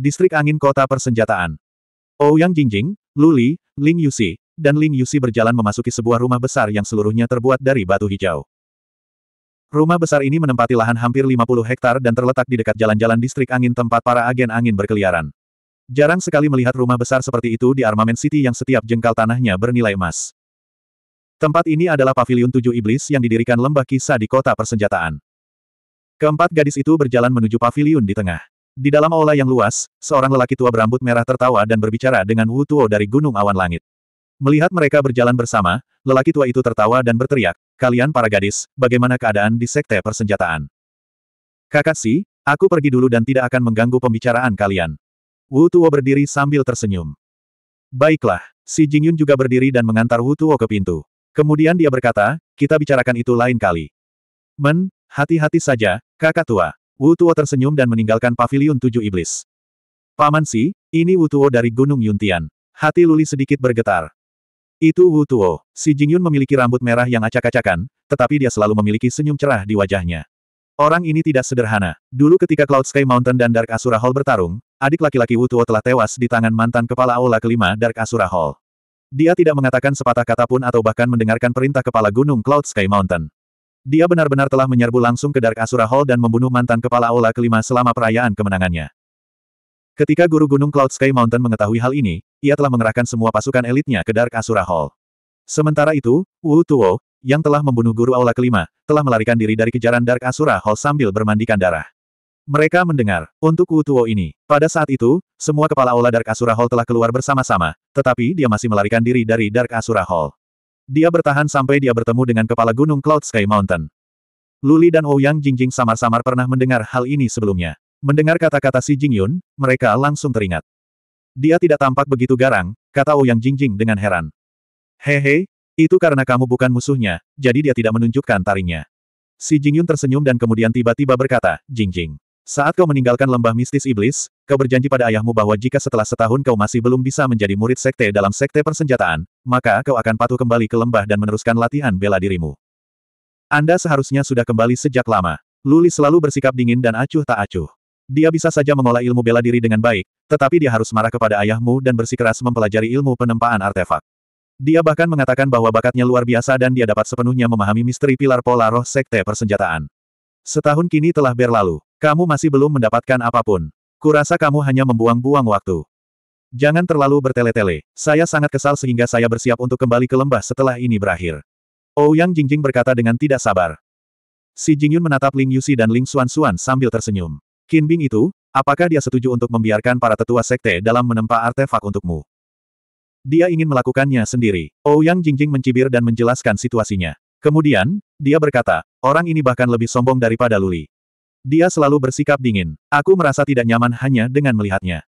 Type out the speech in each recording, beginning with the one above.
Distrik Angin Kota Persenjataan. Ouyang oh Jingjing, Luli, Ling Yusi, dan Ling Yusi berjalan memasuki sebuah rumah besar yang seluruhnya terbuat dari batu hijau. Rumah besar ini menempati lahan hampir 50 hektar dan terletak di dekat jalan-jalan distrik angin tempat para agen angin berkeliaran. Jarang sekali melihat rumah besar seperti itu di Armament City yang setiap jengkal tanahnya bernilai emas. Tempat ini adalah pavilion tujuh iblis yang didirikan lembah kisah di kota persenjataan. Keempat gadis itu berjalan menuju pavilion di tengah. Di dalam aula yang luas, seorang lelaki tua berambut merah tertawa dan berbicara dengan Wu Tuo dari Gunung Awan Langit. Melihat mereka berjalan bersama, lelaki tua itu tertawa dan berteriak, Kalian para gadis, bagaimana keadaan di Sekte Persenjataan? Kakak Si, aku pergi dulu dan tidak akan mengganggu pembicaraan kalian. Wu Tuo berdiri sambil tersenyum. Baiklah, Si Jingyun juga berdiri dan mengantar Wu Tuo ke pintu. Kemudian dia berkata, kita bicarakan itu lain kali. Men, hati-hati saja, kakak tua. Wu Tuo tersenyum dan meninggalkan paviliun tujuh iblis. Paman Si, ini Wu Tuo dari Gunung Yuntian. Hati Luli sedikit bergetar. Itu Wu Tuo. Si Jingyun memiliki rambut merah yang acak-acakan, tetapi dia selalu memiliki senyum cerah di wajahnya. Orang ini tidak sederhana. Dulu ketika Cloud Sky Mountain dan Dark Asura Hall bertarung, adik laki-laki Wu Tuo telah tewas di tangan mantan kepala aula kelima Dark Asura Hall. Dia tidak mengatakan sepatah kata pun atau bahkan mendengarkan perintah kepala gunung Cloud Sky Mountain. Dia benar-benar telah menyerbu langsung ke Dark Asura Hall dan membunuh mantan kepala Aula kelima selama perayaan kemenangannya. Ketika Guru Gunung Cloud Sky Mountain mengetahui hal ini, ia telah mengerahkan semua pasukan elitnya ke Dark Asura Hall. Sementara itu, Wu Tuo, yang telah membunuh Guru Aula kelima, telah melarikan diri dari kejaran Dark Asura Hall sambil bermandikan darah. Mereka mendengar, untuk Wu Tuo ini, pada saat itu, semua kepala Aula Dark Asura Hall telah keluar bersama-sama, tetapi dia masih melarikan diri dari Dark Asura Hall. Dia bertahan sampai dia bertemu dengan kepala gunung Cloud Sky Mountain. Luli dan Ouyang oh Jingjing samar-samar pernah mendengar hal ini sebelumnya. Mendengar kata-kata si Jingyun, mereka langsung teringat. Dia tidak tampak begitu garang, kata Ouyang oh Jingjing dengan heran. Hehe, itu karena kamu bukan musuhnya, jadi dia tidak menunjukkan taringnya. Si Jingyun tersenyum dan kemudian tiba-tiba berkata, Jingjing, saat kau meninggalkan lembah mistis iblis, kau berjanji pada ayahmu bahwa jika setelah setahun kau masih belum bisa menjadi murid sekte dalam sekte persenjataan, maka kau akan patuh kembali ke lembah dan meneruskan latihan bela dirimu. Anda seharusnya sudah kembali sejak lama. Luli selalu bersikap dingin dan acuh tak acuh. Dia bisa saja mengolah ilmu bela diri dengan baik, tetapi dia harus marah kepada ayahmu dan bersikeras mempelajari ilmu penempaan artefak. Dia bahkan mengatakan bahwa bakatnya luar biasa dan dia dapat sepenuhnya memahami misteri pilar pola roh sekte persenjataan. Setahun kini telah berlalu, kamu masih belum mendapatkan apapun. Kurasa kamu hanya membuang-buang waktu. Jangan terlalu bertele-tele, saya sangat kesal sehingga saya bersiap untuk kembali ke lembah setelah ini berakhir. Ouyang oh, Yang Jingjing berkata dengan tidak sabar. Si Jingyun menatap Ling Yusi dan Ling Xuanxuan sambil tersenyum. Qin Bing itu, apakah dia setuju untuk membiarkan para tetua sekte dalam menempa artefak untukmu? Dia ingin melakukannya sendiri. Ouyang oh, Yang Jingjing mencibir dan menjelaskan situasinya. Kemudian, dia berkata, orang ini bahkan lebih sombong daripada Luli. Dia selalu bersikap dingin. Aku merasa tidak nyaman hanya dengan melihatnya.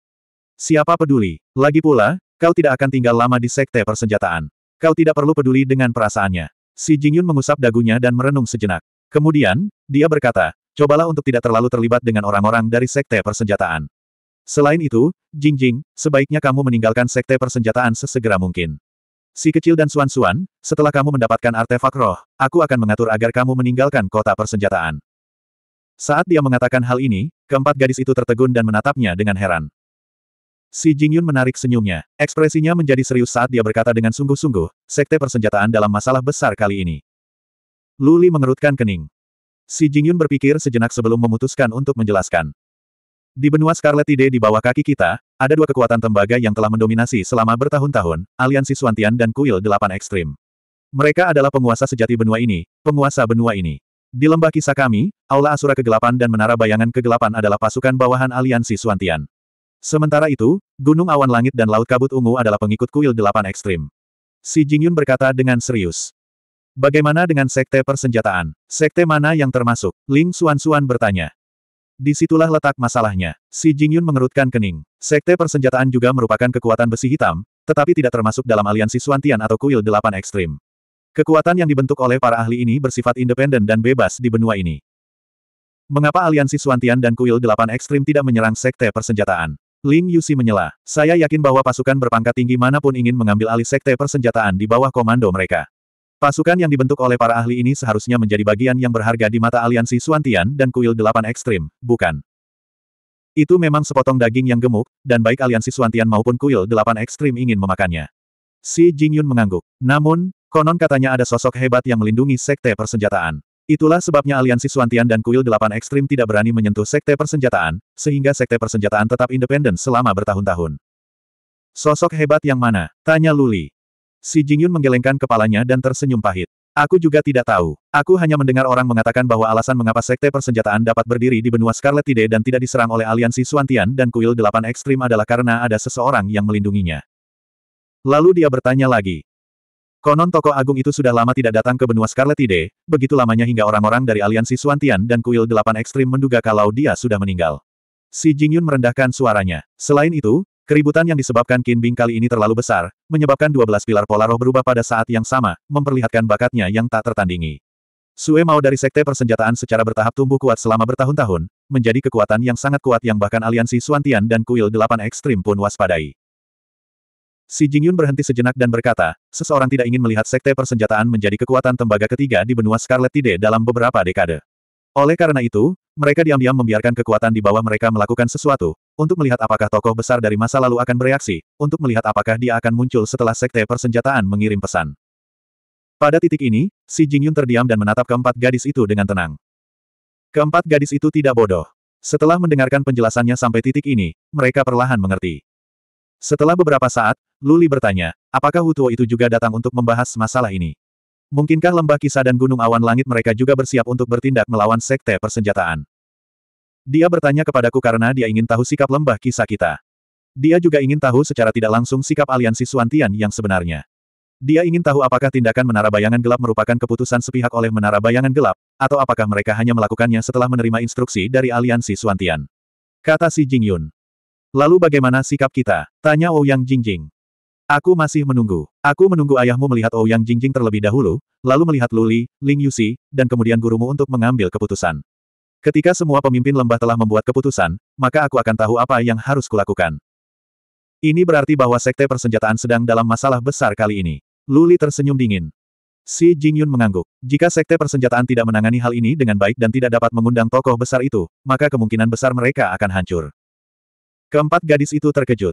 Siapa peduli? Lagi pula, kau tidak akan tinggal lama di sekte persenjataan. Kau tidak perlu peduli dengan perasaannya. Si Jingyun mengusap dagunya dan merenung sejenak. Kemudian, dia berkata, cobalah untuk tidak terlalu terlibat dengan orang-orang dari sekte persenjataan. Selain itu, Jingjing, sebaiknya kamu meninggalkan sekte persenjataan sesegera mungkin. Si kecil dan Suan Suan, setelah kamu mendapatkan artefak roh, aku akan mengatur agar kamu meninggalkan kota persenjataan. Saat dia mengatakan hal ini, keempat gadis itu tertegun dan menatapnya dengan heran. Si Jingyun menarik senyumnya. Ekspresinya menjadi serius saat dia berkata dengan sungguh-sungguh, sekte persenjataan dalam masalah besar kali ini. Luli mengerutkan kening. Si Jingyun berpikir sejenak sebelum memutuskan untuk menjelaskan. Di benua Scarlet Ide di bawah kaki kita, ada dua kekuatan tembaga yang telah mendominasi selama bertahun-tahun, aliansi Suantian dan Kuil Delapan Ekstrim. Mereka adalah penguasa sejati benua ini, penguasa benua ini. Di lembah kisah kami, Aula Asura Kegelapan dan Menara Bayangan Kegelapan adalah pasukan bawahan aliansi Suantian. Sementara itu, Gunung Awan Langit dan Laut Kabut Ungu adalah pengikut kuil delapan ekstrim. Si Jingyun berkata dengan serius. Bagaimana dengan sekte persenjataan? Sekte mana yang termasuk? Ling Suan-Suan bertanya. Disitulah letak masalahnya. Si Jingyun mengerutkan kening. Sekte persenjataan juga merupakan kekuatan besi hitam, tetapi tidak termasuk dalam aliansi Suantian atau kuil delapan ekstrim. Kekuatan yang dibentuk oleh para ahli ini bersifat independen dan bebas di benua ini. Mengapa aliansi Suantian dan Kuil Delapan Ekstrim tidak menyerang sekte persenjataan? Ling Yusi menyela. Saya yakin bahwa pasukan berpangkat tinggi manapun ingin mengambil alih sekte persenjataan di bawah komando mereka. Pasukan yang dibentuk oleh para ahli ini seharusnya menjadi bagian yang berharga di mata aliansi Suantian dan Kuil Delapan Ekstrim, bukan? Itu memang sepotong daging yang gemuk, dan baik aliansi Suantian maupun Kuil Delapan Ekstrim ingin memakannya. Si Jingyun mengangguk. Namun, Konon katanya ada sosok hebat yang melindungi sekte persenjataan. Itulah sebabnya aliansi Suantian dan Kuil Delapan Ekstrim tidak berani menyentuh sekte persenjataan, sehingga sekte persenjataan tetap independen selama bertahun-tahun. Sosok hebat yang mana? Tanya Luli. Si Jingyun menggelengkan kepalanya dan tersenyum pahit. Aku juga tidak tahu. Aku hanya mendengar orang mengatakan bahwa alasan mengapa sekte persenjataan dapat berdiri di benua Scarlet Tide dan tidak diserang oleh aliansi Suantian dan Kuil Delapan Ekstrim adalah karena ada seseorang yang melindunginya. Lalu dia bertanya lagi, Konon toko agung itu sudah lama tidak datang ke benua Scarlet Ide, begitu lamanya hingga orang-orang dari aliansi Suantian dan kuil delapan ekstrim menduga kalau dia sudah meninggal. Si Jingyun merendahkan suaranya. Selain itu, keributan yang disebabkan Qin Bing kali ini terlalu besar, menyebabkan 12 pilar pola roh berubah pada saat yang sama, memperlihatkan bakatnya yang tak tertandingi. Sue Mao dari Sekte Persenjataan secara bertahap tumbuh kuat selama bertahun-tahun, menjadi kekuatan yang sangat kuat yang bahkan aliansi Suantian dan Kuil Delapan Ekstrim pun waspadai. Si Jingyun berhenti sejenak dan berkata, seseorang tidak ingin melihat sekte persenjataan menjadi kekuatan tembaga ketiga di benua Scarlet Tide dalam beberapa dekade. Oleh karena itu, mereka diam-diam membiarkan kekuatan di bawah mereka melakukan sesuatu, untuk melihat apakah tokoh besar dari masa lalu akan bereaksi, untuk melihat apakah dia akan muncul setelah sekte persenjataan mengirim pesan. Pada titik ini, si Jingyun terdiam dan menatap keempat gadis itu dengan tenang. Keempat gadis itu tidak bodoh. Setelah mendengarkan penjelasannya sampai titik ini, mereka perlahan mengerti. Setelah beberapa saat, Luli bertanya, apakah Hutuo itu juga datang untuk membahas masalah ini? Mungkinkah lembah kisah dan gunung awan langit mereka juga bersiap untuk bertindak melawan sekte persenjataan? Dia bertanya kepadaku karena dia ingin tahu sikap lembah kisah kita. Dia juga ingin tahu secara tidak langsung sikap aliansi Suantian yang sebenarnya. Dia ingin tahu apakah tindakan menara bayangan gelap merupakan keputusan sepihak oleh menara bayangan gelap, atau apakah mereka hanya melakukannya setelah menerima instruksi dari aliansi Suantian. Kata Si Jingyun. Lalu bagaimana sikap kita? Tanya Ouyang oh Jingjing. Aku masih menunggu. Aku menunggu ayahmu melihat Ouyang oh Jingjing terlebih dahulu, lalu melihat Luli, Ling Yusi, dan kemudian gurumu untuk mengambil keputusan. Ketika semua pemimpin lembah telah membuat keputusan, maka aku akan tahu apa yang harus kulakukan. Ini berarti bahwa sekte persenjataan sedang dalam masalah besar kali ini. Luli tersenyum dingin. Si Jingyun mengangguk. Jika sekte persenjataan tidak menangani hal ini dengan baik dan tidak dapat mengundang tokoh besar itu, maka kemungkinan besar mereka akan hancur. Keempat gadis itu terkejut.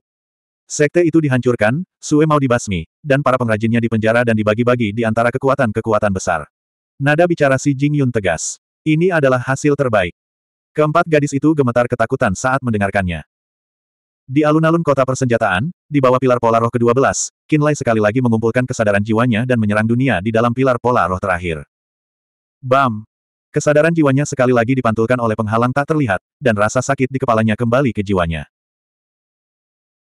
Sekte itu dihancurkan, Sue mau dibasmi, dan para pengrajinnya dipenjara dan dibagi-bagi di antara kekuatan-kekuatan besar. Nada bicara si Jing Yun tegas. Ini adalah hasil terbaik. Keempat gadis itu gemetar ketakutan saat mendengarkannya. Di alun-alun kota persenjataan, di bawah pilar pola roh ke-12, Kinlay sekali lagi mengumpulkan kesadaran jiwanya dan menyerang dunia di dalam pilar pola roh terakhir. Bam! Kesadaran jiwanya sekali lagi dipantulkan oleh penghalang tak terlihat, dan rasa sakit di kepalanya kembali ke jiwanya.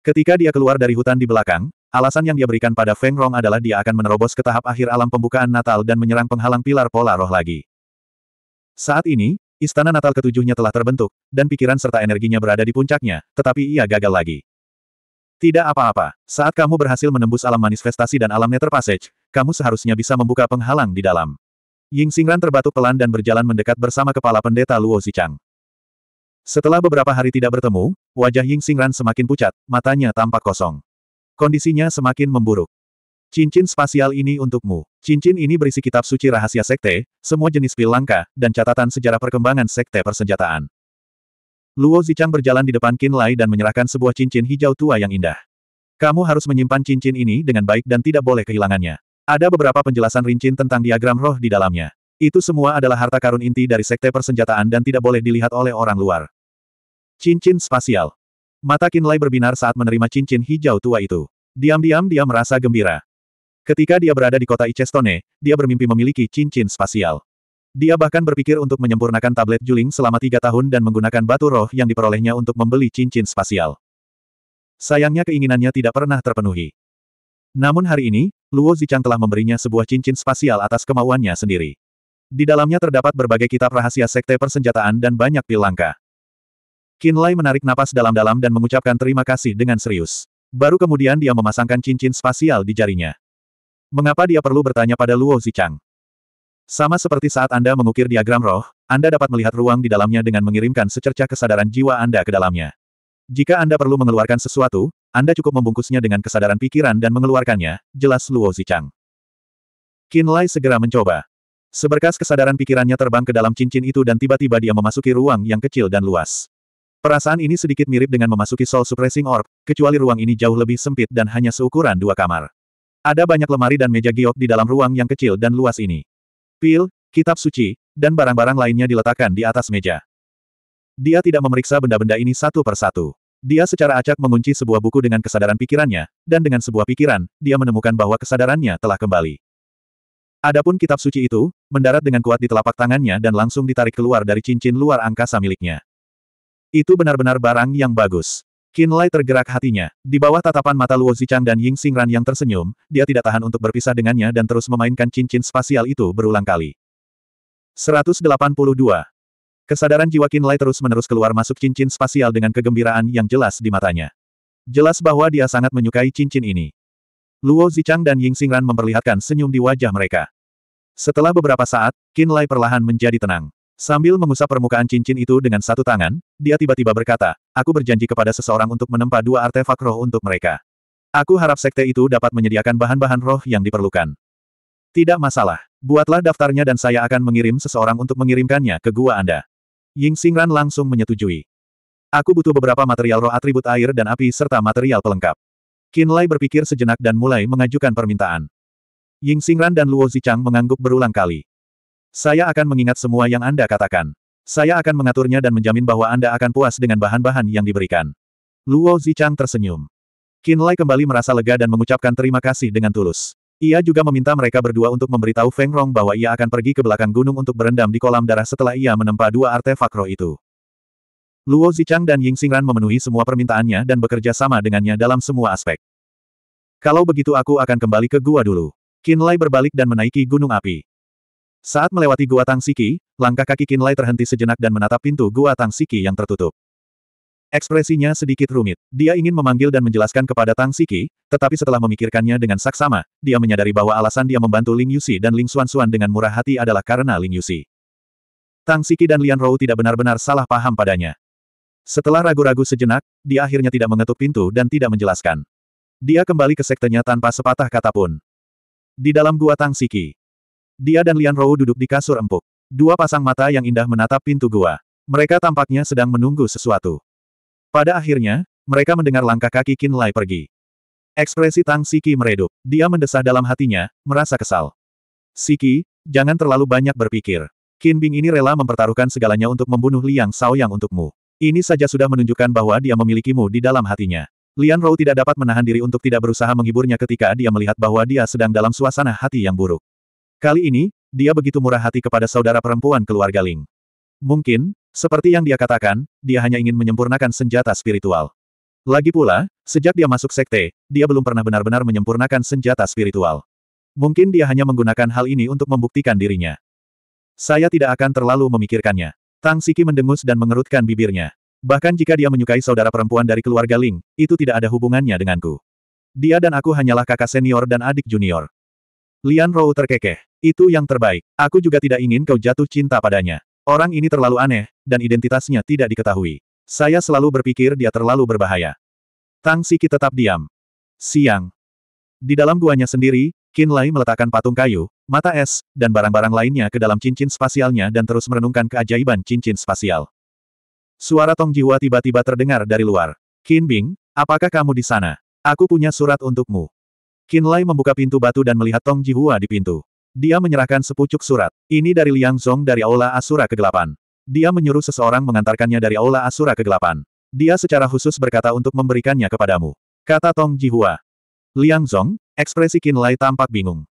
Ketika dia keluar dari hutan di belakang, alasan yang dia berikan pada Feng Rong adalah dia akan menerobos ke tahap akhir alam pembukaan Natal dan menyerang penghalang pilar pola roh lagi. Saat ini, istana Natal ketujuhnya telah terbentuk, dan pikiran serta energinya berada di puncaknya, tetapi ia gagal lagi. Tidak apa-apa, saat kamu berhasil menembus alam manifestasi dan alam nether passage, kamu seharusnya bisa membuka penghalang di dalam. Ying Xingran terbatuk pelan dan berjalan mendekat bersama kepala pendeta Luo Zichang. Setelah beberapa hari tidak bertemu, wajah Ying Xingran semakin pucat, matanya tampak kosong. Kondisinya semakin memburuk. Cincin spasial ini untukmu. Cincin ini berisi kitab suci rahasia sekte, semua jenis pil langka, dan catatan sejarah perkembangan sekte persenjataan. Luo Zichang berjalan di depan Qin Lai dan menyerahkan sebuah cincin hijau tua yang indah. Kamu harus menyimpan cincin ini dengan baik dan tidak boleh kehilangannya. Ada beberapa penjelasan rincin tentang diagram roh di dalamnya. Itu semua adalah harta karun inti dari sekte persenjataan dan tidak boleh dilihat oleh orang luar. Cincin spasial. Mata Kinlay berbinar saat menerima cincin hijau tua itu. Diam-diam dia merasa gembira. Ketika dia berada di kota Icestone, dia bermimpi memiliki cincin spasial. Dia bahkan berpikir untuk menyempurnakan tablet juling selama tiga tahun dan menggunakan batu roh yang diperolehnya untuk membeli cincin spasial. Sayangnya keinginannya tidak pernah terpenuhi. Namun hari ini, Luo Zichang telah memberinya sebuah cincin spasial atas kemauannya sendiri. Di dalamnya terdapat berbagai kitab rahasia sekte persenjataan dan banyak pil langka. Lai menarik napas dalam-dalam dan mengucapkan terima kasih dengan serius. Baru kemudian dia memasangkan cincin spasial di jarinya. Mengapa dia perlu bertanya pada Luo Zichang? Sama seperti saat Anda mengukir diagram roh, Anda dapat melihat ruang di dalamnya dengan mengirimkan secercah kesadaran jiwa Anda ke dalamnya. Jika Anda perlu mengeluarkan sesuatu, Anda cukup membungkusnya dengan kesadaran pikiran dan mengeluarkannya, jelas Luo Zichang. Qin Lai segera mencoba. Seberkas kesadaran pikirannya terbang ke dalam cincin itu dan tiba-tiba dia memasuki ruang yang kecil dan luas. Perasaan ini sedikit mirip dengan memasuki Soul Suppressing Orb, kecuali ruang ini jauh lebih sempit dan hanya seukuran dua kamar. Ada banyak lemari dan meja giok di dalam ruang yang kecil dan luas ini. Pil, kitab suci, dan barang-barang lainnya diletakkan di atas meja. Dia tidak memeriksa benda-benda ini satu per satu. Dia secara acak mengunci sebuah buku dengan kesadaran pikirannya, dan dengan sebuah pikiran, dia menemukan bahwa kesadarannya telah kembali. Adapun kitab suci itu, mendarat dengan kuat di telapak tangannya dan langsung ditarik keluar dari cincin luar angkasa miliknya. Itu benar-benar barang yang bagus. Lai tergerak hatinya. Di bawah tatapan mata Luo Zichang dan Ying Xingran yang tersenyum, dia tidak tahan untuk berpisah dengannya dan terus memainkan cincin spasial itu berulang kali. 182. Kesadaran jiwa Lai terus-menerus keluar masuk cincin spasial dengan kegembiraan yang jelas di matanya. Jelas bahwa dia sangat menyukai cincin ini. Luo Zichang dan Ying Xingran memperlihatkan senyum di wajah mereka. Setelah beberapa saat, Qin Lai perlahan menjadi tenang. Sambil mengusap permukaan cincin itu dengan satu tangan, dia tiba-tiba berkata, aku berjanji kepada seseorang untuk menempa dua artefak roh untuk mereka. Aku harap sekte itu dapat menyediakan bahan-bahan roh yang diperlukan. Tidak masalah. Buatlah daftarnya dan saya akan mengirim seseorang untuk mengirimkannya ke gua Anda. Ying Xingran langsung menyetujui. Aku butuh beberapa material roh atribut air dan api serta material pelengkap. Qin Lai berpikir sejenak dan mulai mengajukan permintaan. Ying Xingran dan Luo Zichang mengangguk berulang kali. Saya akan mengingat semua yang Anda katakan. Saya akan mengaturnya dan menjamin bahwa Anda akan puas dengan bahan-bahan yang diberikan. Luo Zichang tersenyum. Qin Lai kembali merasa lega dan mengucapkan terima kasih dengan tulus. Ia juga meminta mereka berdua untuk memberitahu Feng Rong bahwa ia akan pergi ke belakang gunung untuk berendam di kolam darah setelah ia menempa dua artefak roh itu. Luo Zichang dan Ying Xingran memenuhi semua permintaannya dan bekerja sama dengannya dalam semua aspek. Kalau begitu aku akan kembali ke gua dulu. Lai berbalik dan menaiki gunung api. Saat melewati gua Tang Siki, langkah kaki Lai terhenti sejenak dan menatap pintu gua Tang Siki yang tertutup. Ekspresinya sedikit rumit. Dia ingin memanggil dan menjelaskan kepada Tang Siki, tetapi setelah memikirkannya dengan saksama, dia menyadari bahwa alasan dia membantu Ling Yusi dan Ling Xuan Xuan dengan murah hati adalah karena Ling Yusi. Siki dan Lian Rou tidak benar-benar salah paham padanya. Setelah ragu-ragu sejenak, dia akhirnya tidak mengetuk pintu dan tidak menjelaskan. Dia kembali ke sektenya tanpa sepatah kata pun. Di dalam gua Tang Siki. Dia dan Lian Rou duduk di kasur empuk. Dua pasang mata yang indah menatap pintu gua. Mereka tampaknya sedang menunggu sesuatu. Pada akhirnya, mereka mendengar langkah kaki Qin Lai pergi. Ekspresi Tang Siki meredup. Dia mendesah dalam hatinya, merasa kesal. Siki, jangan terlalu banyak berpikir. Qin Bing ini rela mempertaruhkan segalanya untuk membunuh Liang Yang untukmu. Ini saja sudah menunjukkan bahwa dia memilikimu di dalam hatinya. Lian Rou tidak dapat menahan diri untuk tidak berusaha menghiburnya ketika dia melihat bahwa dia sedang dalam suasana hati yang buruk. Kali ini, dia begitu murah hati kepada saudara perempuan keluarga Ling. Mungkin, seperti yang dia katakan, dia hanya ingin menyempurnakan senjata spiritual. Lagi pula, sejak dia masuk sekte, dia belum pernah benar-benar menyempurnakan senjata spiritual. Mungkin dia hanya menggunakan hal ini untuk membuktikan dirinya. Saya tidak akan terlalu memikirkannya. Tang Siki mendengus dan mengerutkan bibirnya. Bahkan jika dia menyukai saudara perempuan dari keluarga Ling, itu tidak ada hubungannya denganku. Dia dan aku hanyalah kakak senior dan adik junior. Lian Rou terkekeh. Itu yang terbaik. Aku juga tidak ingin kau jatuh cinta padanya. Orang ini terlalu aneh, dan identitasnya tidak diketahui. Saya selalu berpikir dia terlalu berbahaya. Tang Siki tetap diam. Siang. Di dalam guanya sendiri, Qin Lai meletakkan patung kayu, mata es, dan barang-barang lainnya ke dalam cincin spasialnya dan terus merenungkan keajaiban cincin spasial. Suara Tong Jiwa tiba-tiba terdengar dari luar. Qin Bing, apakah kamu di sana? Aku punya surat untukmu. Qin Lai membuka pintu batu dan melihat Tong Jihua di pintu. Dia menyerahkan sepucuk surat. Ini dari Liang Zong dari Aula Asura Kegelapan. Dia menyuruh seseorang mengantarkannya dari Aula Asura Kegelapan. Dia secara khusus berkata untuk memberikannya kepadamu. Kata Tong Jihua. Liang Zong, ekspresi Qin Lai tampak bingung.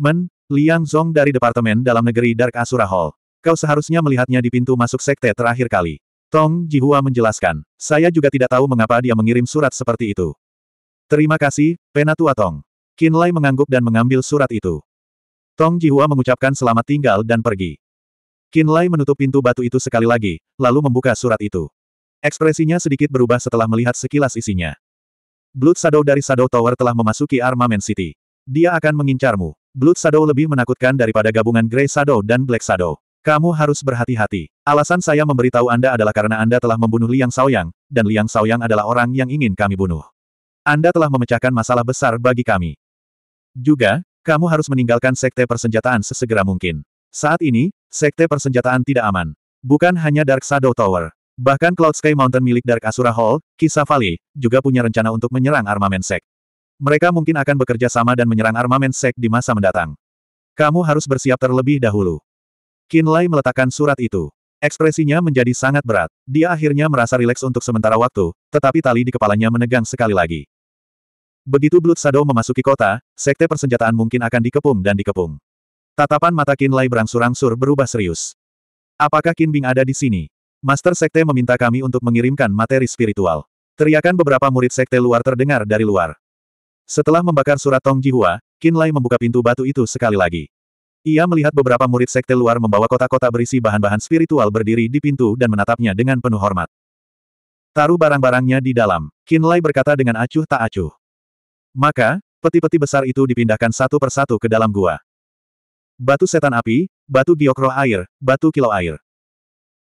Men, Liang Zong dari Departemen Dalam Negeri Dark Asura Hall. Kau seharusnya melihatnya di pintu masuk sekte terakhir kali. Tong Jihua menjelaskan, saya juga tidak tahu mengapa dia mengirim surat seperti itu. Terima kasih, Penatua Tong. Qin Lai mengangguk dan mengambil surat itu. Tong Jihua mengucapkan selamat tinggal dan pergi. Qin Lai menutup pintu batu itu sekali lagi, lalu membuka surat itu. Ekspresinya sedikit berubah setelah melihat sekilas isinya. Blood Shadow dari Shadow Tower telah memasuki Armament City. Dia akan mengincarmu. Blood Shadow lebih menakutkan daripada gabungan Grey Shadow dan Black Shadow. Kamu harus berhati-hati. Alasan saya memberitahu Anda adalah karena Anda telah membunuh Liang Shaoyang, dan Liang Shaoyang adalah orang yang ingin kami bunuh. Anda telah memecahkan masalah besar bagi kami. Juga, kamu harus meninggalkan sekte persenjataan sesegera mungkin. Saat ini, sekte persenjataan tidak aman. Bukan hanya Dark Shadow Tower. Bahkan Cloud Sky Mountain milik Dark Asura Hall, Kisa juga punya rencana untuk menyerang armamen sek. Mereka mungkin akan bekerja sama dan menyerang armamen sek di masa mendatang. Kamu harus bersiap terlebih dahulu. Lai meletakkan surat itu. Ekspresinya menjadi sangat berat. Dia akhirnya merasa rileks untuk sementara waktu, tetapi tali di kepalanya menegang sekali lagi. Begitu Blood Shadow memasuki kota, sekte persenjataan mungkin akan dikepung dan dikepung. Tatapan mata Lai berangsur-angsur berubah serius. Apakah Bing ada di sini? Master Sekte meminta kami untuk mengirimkan materi spiritual. Teriakan beberapa murid Sekte luar terdengar dari luar. Setelah membakar surat Tong Jihua, Kinlay membuka pintu batu itu sekali lagi. Ia melihat beberapa murid Sekte luar membawa kotak-kotak berisi bahan-bahan spiritual berdiri di pintu dan menatapnya dengan penuh hormat. Taruh barang-barangnya di dalam, Kinlay berkata dengan acuh tak acuh. Maka, peti-peti besar itu dipindahkan satu persatu ke dalam gua. Batu setan api, batu giokroh air, batu kilo air.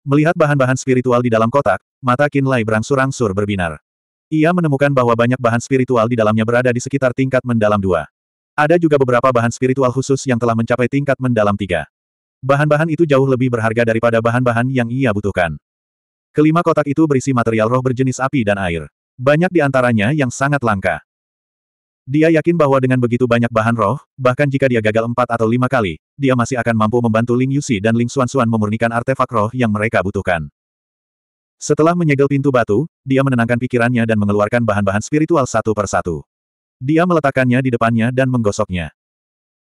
Melihat bahan-bahan spiritual di dalam kotak, mata Lai berangsur-angsur berbinar. Ia menemukan bahwa banyak bahan spiritual di dalamnya berada di sekitar tingkat mendalam dua. Ada juga beberapa bahan spiritual khusus yang telah mencapai tingkat mendalam tiga. Bahan-bahan itu jauh lebih berharga daripada bahan-bahan yang ia butuhkan. Kelima kotak itu berisi material roh berjenis api dan air. Banyak di antaranya yang sangat langka. Dia yakin bahwa dengan begitu banyak bahan roh, bahkan jika dia gagal empat atau lima kali, dia masih akan mampu membantu Ling Yusi dan Ling Xuan Xuan memurnikan artefak roh yang mereka butuhkan. Setelah menyegel pintu batu, dia menenangkan pikirannya dan mengeluarkan bahan-bahan spiritual satu per satu. Dia meletakkannya di depannya dan menggosoknya.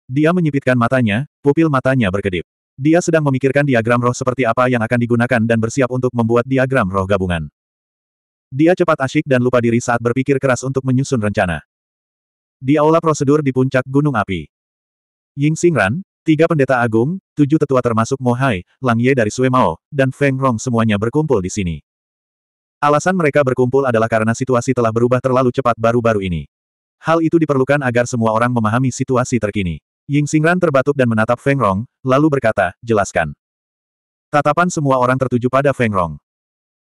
Dia menyipitkan matanya, pupil matanya berkedip. Dia sedang memikirkan diagram roh seperti apa yang akan digunakan dan bersiap untuk membuat diagram roh gabungan. Dia cepat asyik dan lupa diri saat berpikir keras untuk menyusun rencana. Di aula prosedur di puncak Gunung Api. Ying Xingran, tiga pendeta agung, tujuh tetua termasuk Mohai, Hai, Lang Ye dari Sue Mao, dan Feng Rong semuanya berkumpul di sini. Alasan mereka berkumpul adalah karena situasi telah berubah terlalu cepat baru-baru ini. Hal itu diperlukan agar semua orang memahami situasi terkini. Ying Xingran terbatuk dan menatap Feng Rong, lalu berkata, jelaskan. Tatapan semua orang tertuju pada Feng Rong.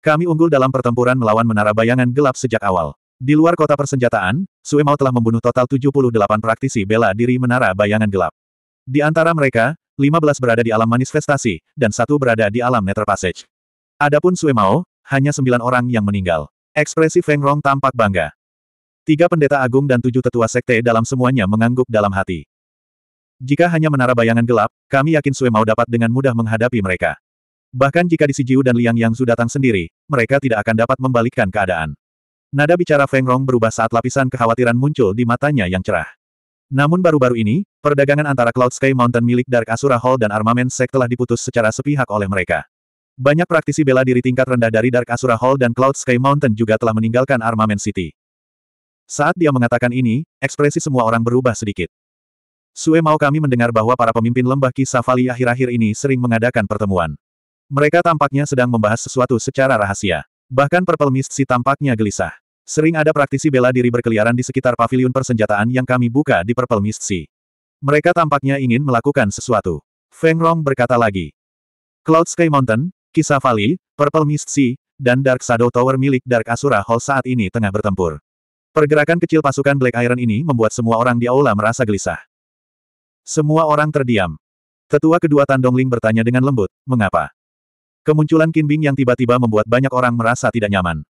Kami unggul dalam pertempuran melawan menara bayangan gelap sejak awal. Di luar kota persenjataan, Sue Mao telah membunuh total 78 praktisi bela diri menara bayangan gelap. Di antara mereka, 15 berada di alam manifestasi, dan satu berada di alam nether passage. Adapun Sue Mao, hanya sembilan orang yang meninggal. Ekspresi Feng Rong tampak bangga. Tiga pendeta agung dan tujuh tetua sekte dalam semuanya mengangguk dalam hati. Jika hanya menara bayangan gelap, kami yakin Sue Mao dapat dengan mudah menghadapi mereka. Bahkan jika Di Sijiu dan Liang Yangzu datang sendiri, mereka tidak akan dapat membalikkan keadaan. Nada bicara Feng Rong berubah saat lapisan kekhawatiran muncul di matanya yang cerah. Namun baru-baru ini, perdagangan antara Cloud Sky Mountain milik Dark Asura Hall dan Armamen Sek telah diputus secara sepihak oleh mereka. Banyak praktisi bela diri tingkat rendah dari Dark Asura Hall dan Cloud Sky Mountain juga telah meninggalkan Armamen City. Saat dia mengatakan ini, ekspresi semua orang berubah sedikit. Sue mau kami mendengar bahwa para pemimpin lembah kisah vali akhir-akhir ini sering mengadakan pertemuan. Mereka tampaknya sedang membahas sesuatu secara rahasia. Bahkan Purple Mist si tampaknya gelisah. Sering ada praktisi bela diri berkeliaran di sekitar pavilion persenjataan yang kami buka di Purple Mist si. Mereka tampaknya ingin melakukan sesuatu. Feng Rong berkata lagi. Cloud Sky Mountain, Kisah Valley, Purple Mist Sea, dan Dark Shadow Tower milik Dark Asura Hall saat ini tengah bertempur. Pergerakan kecil pasukan Black Iron ini membuat semua orang di aula merasa gelisah. Semua orang terdiam. Tetua kedua Tandong Ling bertanya dengan lembut, mengapa? Kemunculan Kinbing yang tiba-tiba membuat banyak orang merasa tidak nyaman.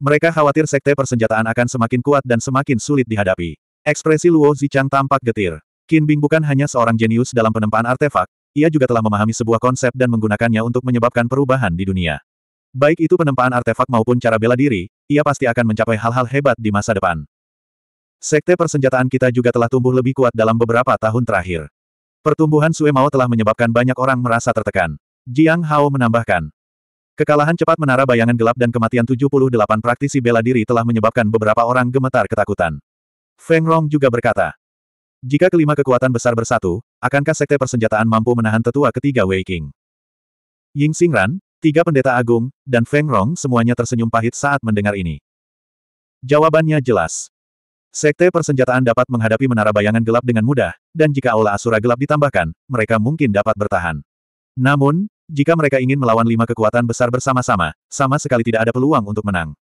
Mereka khawatir sekte persenjataan akan semakin kuat dan semakin sulit dihadapi. Ekspresi Luo Zichang tampak getir. Kinbing bukan hanya seorang jenius dalam penempaan artefak, ia juga telah memahami sebuah konsep dan menggunakannya untuk menyebabkan perubahan di dunia. Baik itu penempaan artefak maupun cara bela diri, ia pasti akan mencapai hal-hal hebat di masa depan. Sekte persenjataan kita juga telah tumbuh lebih kuat dalam beberapa tahun terakhir. Pertumbuhan Sue Mao telah menyebabkan banyak orang merasa tertekan. Jiang Hao menambahkan. Kekalahan cepat menara bayangan gelap dan kematian 78 praktisi bela diri telah menyebabkan beberapa orang gemetar ketakutan. Feng Rong juga berkata, jika kelima kekuatan besar bersatu, akankah sekte persenjataan mampu menahan tetua ketiga Wei Qing? Ying Xingran, tiga pendeta agung, dan Feng Rong semuanya tersenyum pahit saat mendengar ini. Jawabannya jelas. Sekte persenjataan dapat menghadapi menara bayangan gelap dengan mudah, dan jika aula asura gelap ditambahkan, mereka mungkin dapat bertahan. Namun, jika mereka ingin melawan lima kekuatan besar bersama-sama, sama sekali tidak ada peluang untuk menang.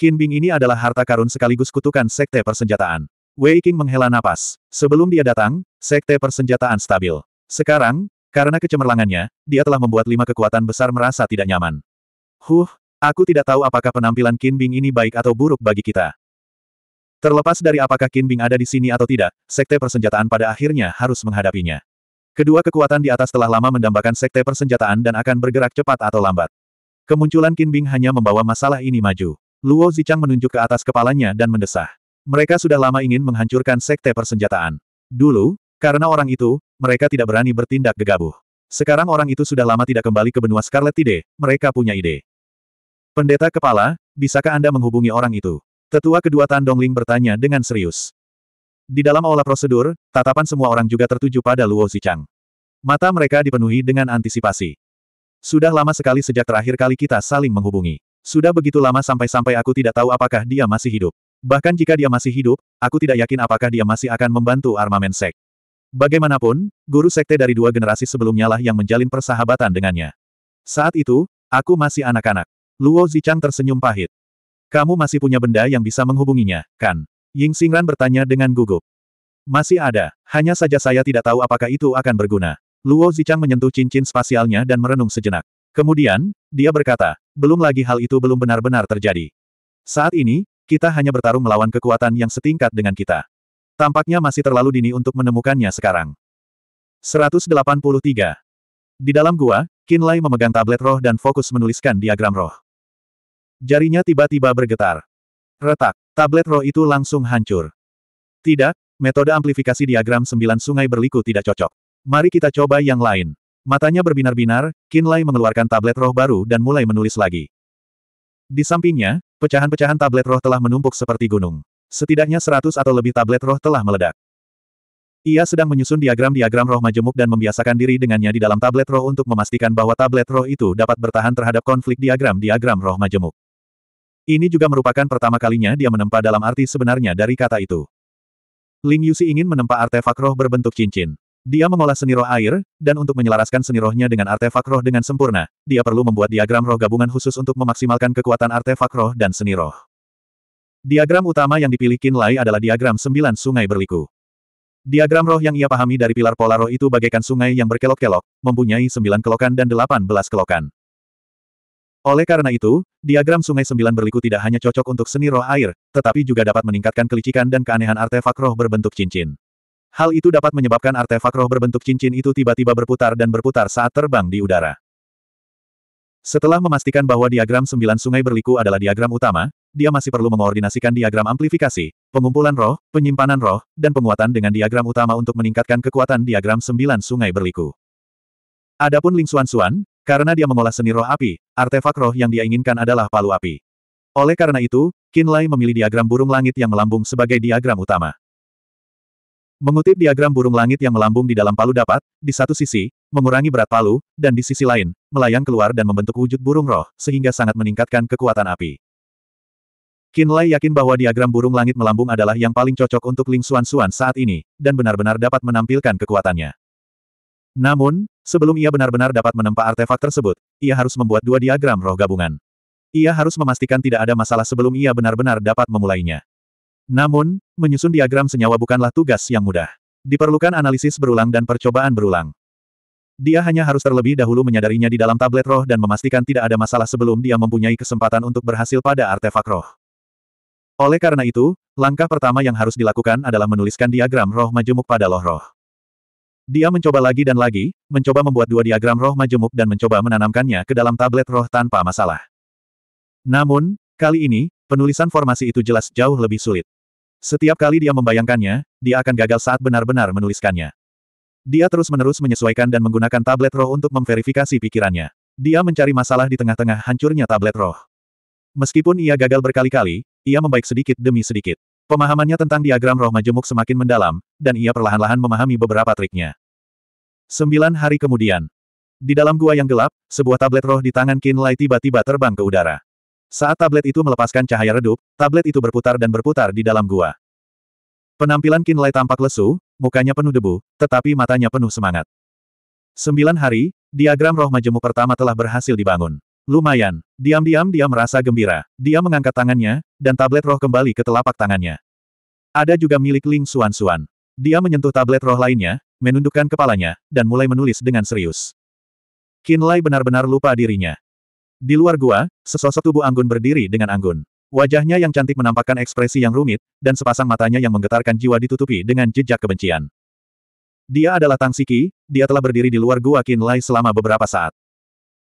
Bing ini adalah harta karun sekaligus kutukan sekte persenjataan. Wei King menghela napas. Sebelum dia datang, sekte persenjataan stabil. Sekarang, karena kecemerlangannya, dia telah membuat lima kekuatan besar merasa tidak nyaman. Huh, aku tidak tahu apakah penampilan Bing ini baik atau buruk bagi kita. Terlepas dari apakah Bing ada di sini atau tidak, sekte persenjataan pada akhirnya harus menghadapinya. Kedua kekuatan di atas telah lama mendambakan sekte persenjataan dan akan bergerak cepat atau lambat. Kemunculan Bing hanya membawa masalah ini maju. Luo Zichang menunjuk ke atas kepalanya dan mendesah. Mereka sudah lama ingin menghancurkan sekte persenjataan. Dulu, karena orang itu, mereka tidak berani bertindak gegabah. Sekarang orang itu sudah lama tidak kembali ke benua Scarlet Tide, mereka punya ide. Pendeta kepala, bisakah Anda menghubungi orang itu? Tetua kedua Tandong Ling bertanya dengan serius. Di dalam aula prosedur, tatapan semua orang juga tertuju pada Luo Zichang. Mata mereka dipenuhi dengan antisipasi. Sudah lama sekali sejak terakhir kali kita saling menghubungi. Sudah begitu lama sampai-sampai aku tidak tahu apakah dia masih hidup. Bahkan jika dia masih hidup, aku tidak yakin apakah dia masih akan membantu armamen sek. Bagaimanapun, guru sekte dari dua generasi sebelumnya lah yang menjalin persahabatan dengannya. Saat itu, aku masih anak-anak. Luo Zichang tersenyum pahit. Kamu masih punya benda yang bisa menghubunginya, kan? Ying Xingran bertanya dengan gugup. Masih ada, hanya saja saya tidak tahu apakah itu akan berguna. Luo Zichang menyentuh cincin spasialnya dan merenung sejenak. Kemudian, dia berkata, belum lagi hal itu belum benar-benar terjadi. Saat ini, kita hanya bertarung melawan kekuatan yang setingkat dengan kita. Tampaknya masih terlalu dini untuk menemukannya sekarang. 183. Di dalam gua, Kinlay memegang tablet roh dan fokus menuliskan diagram roh. Jarinya tiba-tiba bergetar. Retak. Tablet roh itu langsung hancur. Tidak, metode amplifikasi diagram sembilan sungai berliku tidak cocok. Mari kita coba yang lain. Matanya berbinar-binar, Kinlay mengeluarkan tablet roh baru dan mulai menulis lagi. Di sampingnya, pecahan-pecahan tablet roh telah menumpuk seperti gunung. Setidaknya seratus atau lebih tablet roh telah meledak. Ia sedang menyusun diagram-diagram roh majemuk dan membiasakan diri dengannya di dalam tablet roh untuk memastikan bahwa tablet roh itu dapat bertahan terhadap konflik diagram-diagram roh majemuk. Ini juga merupakan pertama kalinya dia menempa dalam arti sebenarnya dari kata itu. Ling Yusi ingin menempa artefak roh berbentuk cincin. Dia mengolah seni roh air, dan untuk menyelaraskan seni rohnya dengan artefak roh dengan sempurna, dia perlu membuat diagram roh gabungan khusus untuk memaksimalkan kekuatan artefak roh dan seni roh. Diagram utama yang dipilih Qin Lai adalah diagram sembilan sungai berliku. Diagram roh yang ia pahami dari pilar pola roh itu bagaikan sungai yang berkelok-kelok, mempunyai sembilan kelokan dan delapan belas kelokan. Oleh karena itu, diagram Sungai Sembilan berliku tidak hanya cocok untuk seni roh air, tetapi juga dapat meningkatkan kelicikan dan keanehan artefak roh berbentuk cincin. Hal itu dapat menyebabkan artefak roh berbentuk cincin itu tiba-tiba berputar dan berputar saat terbang di udara. Setelah memastikan bahwa diagram sembilan sungai berliku adalah diagram utama, dia masih perlu mengoordinasikan diagram amplifikasi, pengumpulan roh, penyimpanan roh, dan penguatan dengan diagram utama untuk meningkatkan kekuatan diagram sembilan sungai berliku. Adapun Ling Suan Suan, karena dia mengolah seni roh api, artefak roh yang dia inginkan adalah palu api. Oleh karena itu, Kinlay memilih diagram burung langit yang melambung sebagai diagram utama. Mengutip diagram burung langit yang melambung di dalam palu dapat, di satu sisi, mengurangi berat palu, dan di sisi lain, melayang keluar dan membentuk wujud burung roh, sehingga sangat meningkatkan kekuatan api. Kinlay yakin bahwa diagram burung langit melambung adalah yang paling cocok untuk Ling Xuan Xuan saat ini, dan benar-benar dapat menampilkan kekuatannya. Namun, sebelum ia benar-benar dapat menempa artefak tersebut, ia harus membuat dua diagram roh gabungan. Ia harus memastikan tidak ada masalah sebelum ia benar-benar dapat memulainya. Namun, menyusun diagram senyawa bukanlah tugas yang mudah. Diperlukan analisis berulang dan percobaan berulang. Dia hanya harus terlebih dahulu menyadarinya di dalam tablet roh dan memastikan tidak ada masalah sebelum dia mempunyai kesempatan untuk berhasil pada artefak roh. Oleh karena itu, langkah pertama yang harus dilakukan adalah menuliskan diagram roh majemuk pada loh roh. Dia mencoba lagi dan lagi, mencoba membuat dua diagram roh majemuk dan mencoba menanamkannya ke dalam tablet roh tanpa masalah. Namun, kali ini, penulisan formasi itu jelas jauh lebih sulit. Setiap kali dia membayangkannya, dia akan gagal saat benar-benar menuliskannya. Dia terus-menerus menyesuaikan dan menggunakan tablet roh untuk memverifikasi pikirannya. Dia mencari masalah di tengah-tengah hancurnya tablet roh. Meskipun ia gagal berkali-kali, ia membaik sedikit demi sedikit. Pemahamannya tentang diagram roh majemuk semakin mendalam, dan ia perlahan-lahan memahami beberapa triknya. Sembilan hari kemudian. Di dalam gua yang gelap, sebuah tablet roh di tangan Qin Lai tiba-tiba terbang ke udara. Saat tablet itu melepaskan cahaya redup, tablet itu berputar dan berputar di dalam gua. Penampilan Qin Lai tampak lesu, mukanya penuh debu, tetapi matanya penuh semangat. Sembilan hari, diagram roh majemuk pertama telah berhasil dibangun. Lumayan. Diam-diam dia merasa gembira. Dia mengangkat tangannya, dan tablet roh kembali ke telapak tangannya. Ada juga milik Ling Suan-Suan. Dia menyentuh tablet roh lainnya, menundukkan kepalanya, dan mulai menulis dengan serius. Lai benar-benar lupa dirinya. Di luar gua, sesosok tubuh Anggun berdiri dengan anggun. Wajahnya yang cantik menampakkan ekspresi yang rumit, dan sepasang matanya yang menggetarkan jiwa ditutupi dengan jejak kebencian. Dia adalah Tang Siki, dia telah berdiri di luar gua Lai selama beberapa saat.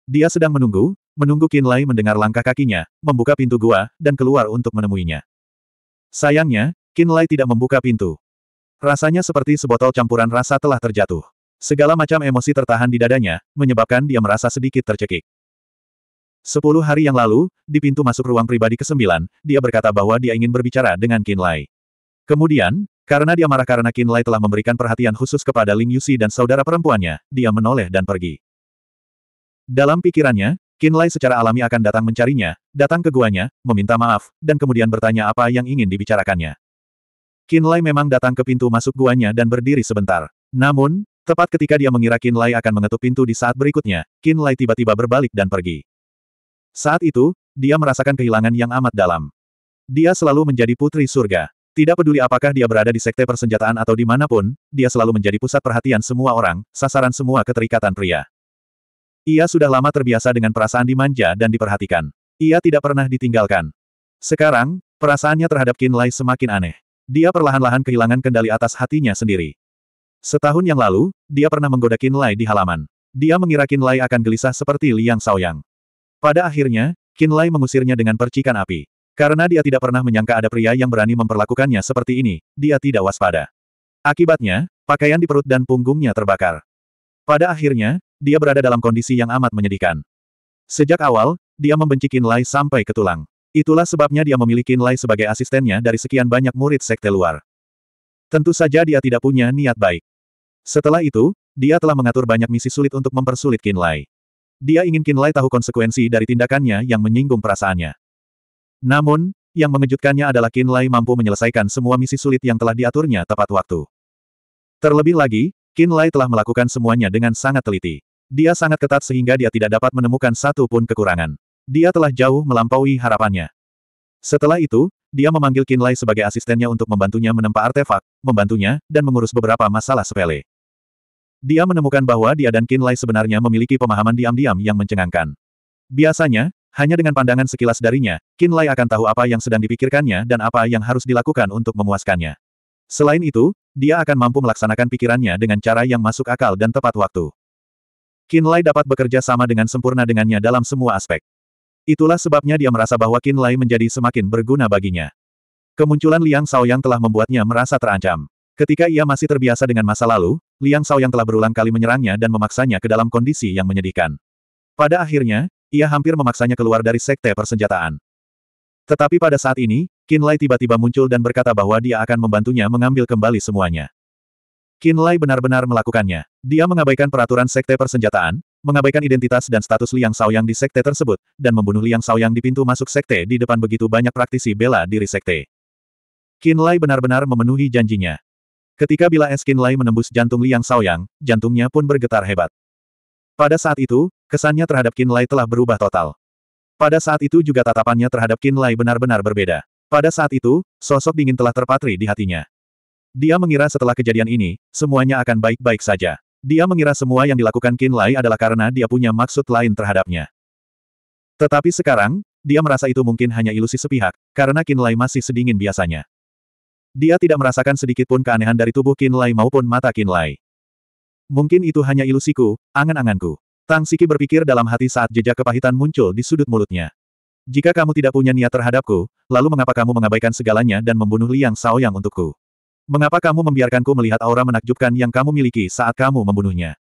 Dia sedang menunggu, Menunggu Qin Lai mendengar langkah kakinya, membuka pintu gua, dan keluar untuk menemuinya. Sayangnya, Qin Lai tidak membuka pintu. Rasanya seperti sebotol campuran rasa telah terjatuh. Segala macam emosi tertahan di dadanya, menyebabkan dia merasa sedikit tercekik. Sepuluh hari yang lalu, di pintu masuk ruang pribadi ke-9, dia berkata bahwa dia ingin berbicara dengan Qin Lai. Kemudian, karena dia marah karena Qin Lai telah memberikan perhatian khusus kepada Ling Yusi dan saudara perempuannya, dia menoleh dan pergi. Dalam pikirannya, Kinlay secara alami akan datang mencarinya, datang ke guanya, meminta maaf, dan kemudian bertanya apa yang ingin dibicarakannya. Kinlay memang datang ke pintu masuk guanya dan berdiri sebentar. Namun, tepat ketika dia mengira Kinlay akan mengetuk pintu di saat berikutnya, Kinlay tiba-tiba berbalik dan pergi. Saat itu, dia merasakan kehilangan yang amat dalam. Dia selalu menjadi putri surga. Tidak peduli apakah dia berada di sekte persenjataan atau dimanapun, dia selalu menjadi pusat perhatian semua orang, sasaran semua keterikatan pria. Ia sudah lama terbiasa dengan perasaan dimanja dan diperhatikan. Ia tidak pernah ditinggalkan. Sekarang, perasaannya terhadap Qin Lai semakin aneh. Dia perlahan-lahan kehilangan kendali atas hatinya sendiri. Setahun yang lalu, dia pernah menggoda Qin Lai di halaman. Dia mengira Qin Lai akan gelisah seperti Liang Saoyang. Pada akhirnya, Qin Lai mengusirnya dengan percikan api. Karena dia tidak pernah menyangka ada pria yang berani memperlakukannya seperti ini, dia tidak waspada. Akibatnya, pakaian di perut dan punggungnya terbakar. Pada akhirnya, dia berada dalam kondisi yang amat menyedihkan. Sejak awal, dia membenci Qin Lai sampai ke tulang. Itulah sebabnya dia memiliki Qin Lai sebagai asistennya dari sekian banyak murid sekte luar. Tentu saja dia tidak punya niat baik. Setelah itu, dia telah mengatur banyak misi sulit untuk mempersulit Qin Lai. Dia ingin Qin Lai tahu konsekuensi dari tindakannya yang menyinggung perasaannya. Namun, yang mengejutkannya adalah Qin Lai mampu menyelesaikan semua misi sulit yang telah diaturnya tepat waktu. Terlebih lagi, Qin Lai telah melakukan semuanya dengan sangat teliti. Dia sangat ketat sehingga dia tidak dapat menemukan satu pun kekurangan. Dia telah jauh melampaui harapannya. Setelah itu, dia memanggil Kinlay sebagai asistennya untuk membantunya menempa artefak, membantunya, dan mengurus beberapa masalah sepele. Dia menemukan bahwa dia dan Kinlay sebenarnya memiliki pemahaman diam-diam yang mencengangkan. Biasanya, hanya dengan pandangan sekilas darinya, Kinlay akan tahu apa yang sedang dipikirkannya dan apa yang harus dilakukan untuk memuaskannya. Selain itu, dia akan mampu melaksanakan pikirannya dengan cara yang masuk akal dan tepat waktu. Kinlay dapat bekerja sama dengan sempurna dengannya dalam semua aspek. Itulah sebabnya dia merasa bahwa Kinlay menjadi semakin berguna baginya. Kemunculan Liang Shaoyang telah membuatnya merasa terancam. Ketika ia masih terbiasa dengan masa lalu, Liang Shaoyang telah berulang kali menyerangnya dan memaksanya ke dalam kondisi yang menyedihkan. Pada akhirnya, ia hampir memaksanya keluar dari sekte persenjataan. Tetapi pada saat ini, Kinlay tiba-tiba muncul dan berkata bahwa dia akan membantunya mengambil kembali semuanya. Qin Lai benar-benar melakukannya. Dia mengabaikan peraturan sekte persenjataan, mengabaikan identitas dan status Liang Yang di sekte tersebut, dan membunuh Liang Yang di pintu masuk sekte di depan begitu banyak praktisi bela diri sekte. Qin Lai benar-benar memenuhi janjinya. Ketika bila es Qin Lai menembus jantung Liang Yang, jantungnya pun bergetar hebat. Pada saat itu, kesannya terhadap Qin Lai telah berubah total. Pada saat itu juga tatapannya terhadap Qin Lai benar-benar berbeda. Pada saat itu, sosok dingin telah terpatri di hatinya. Dia mengira setelah kejadian ini, semuanya akan baik-baik saja. Dia mengira semua yang dilakukan Qin Lai adalah karena dia punya maksud lain terhadapnya. Tetapi sekarang, dia merasa itu mungkin hanya ilusi sepihak, karena Qin Lai masih sedingin biasanya. Dia tidak merasakan sedikit pun keanehan dari tubuh Qin Lai maupun mata Qin Lai. Mungkin itu hanya ilusiku, angan-anganku. Tang Siki berpikir dalam hati saat jejak kepahitan muncul di sudut mulutnya. Jika kamu tidak punya niat terhadapku, lalu mengapa kamu mengabaikan segalanya dan membunuh Liang yang untukku? Mengapa kamu membiarkanku melihat aura menakjubkan yang kamu miliki saat kamu membunuhnya?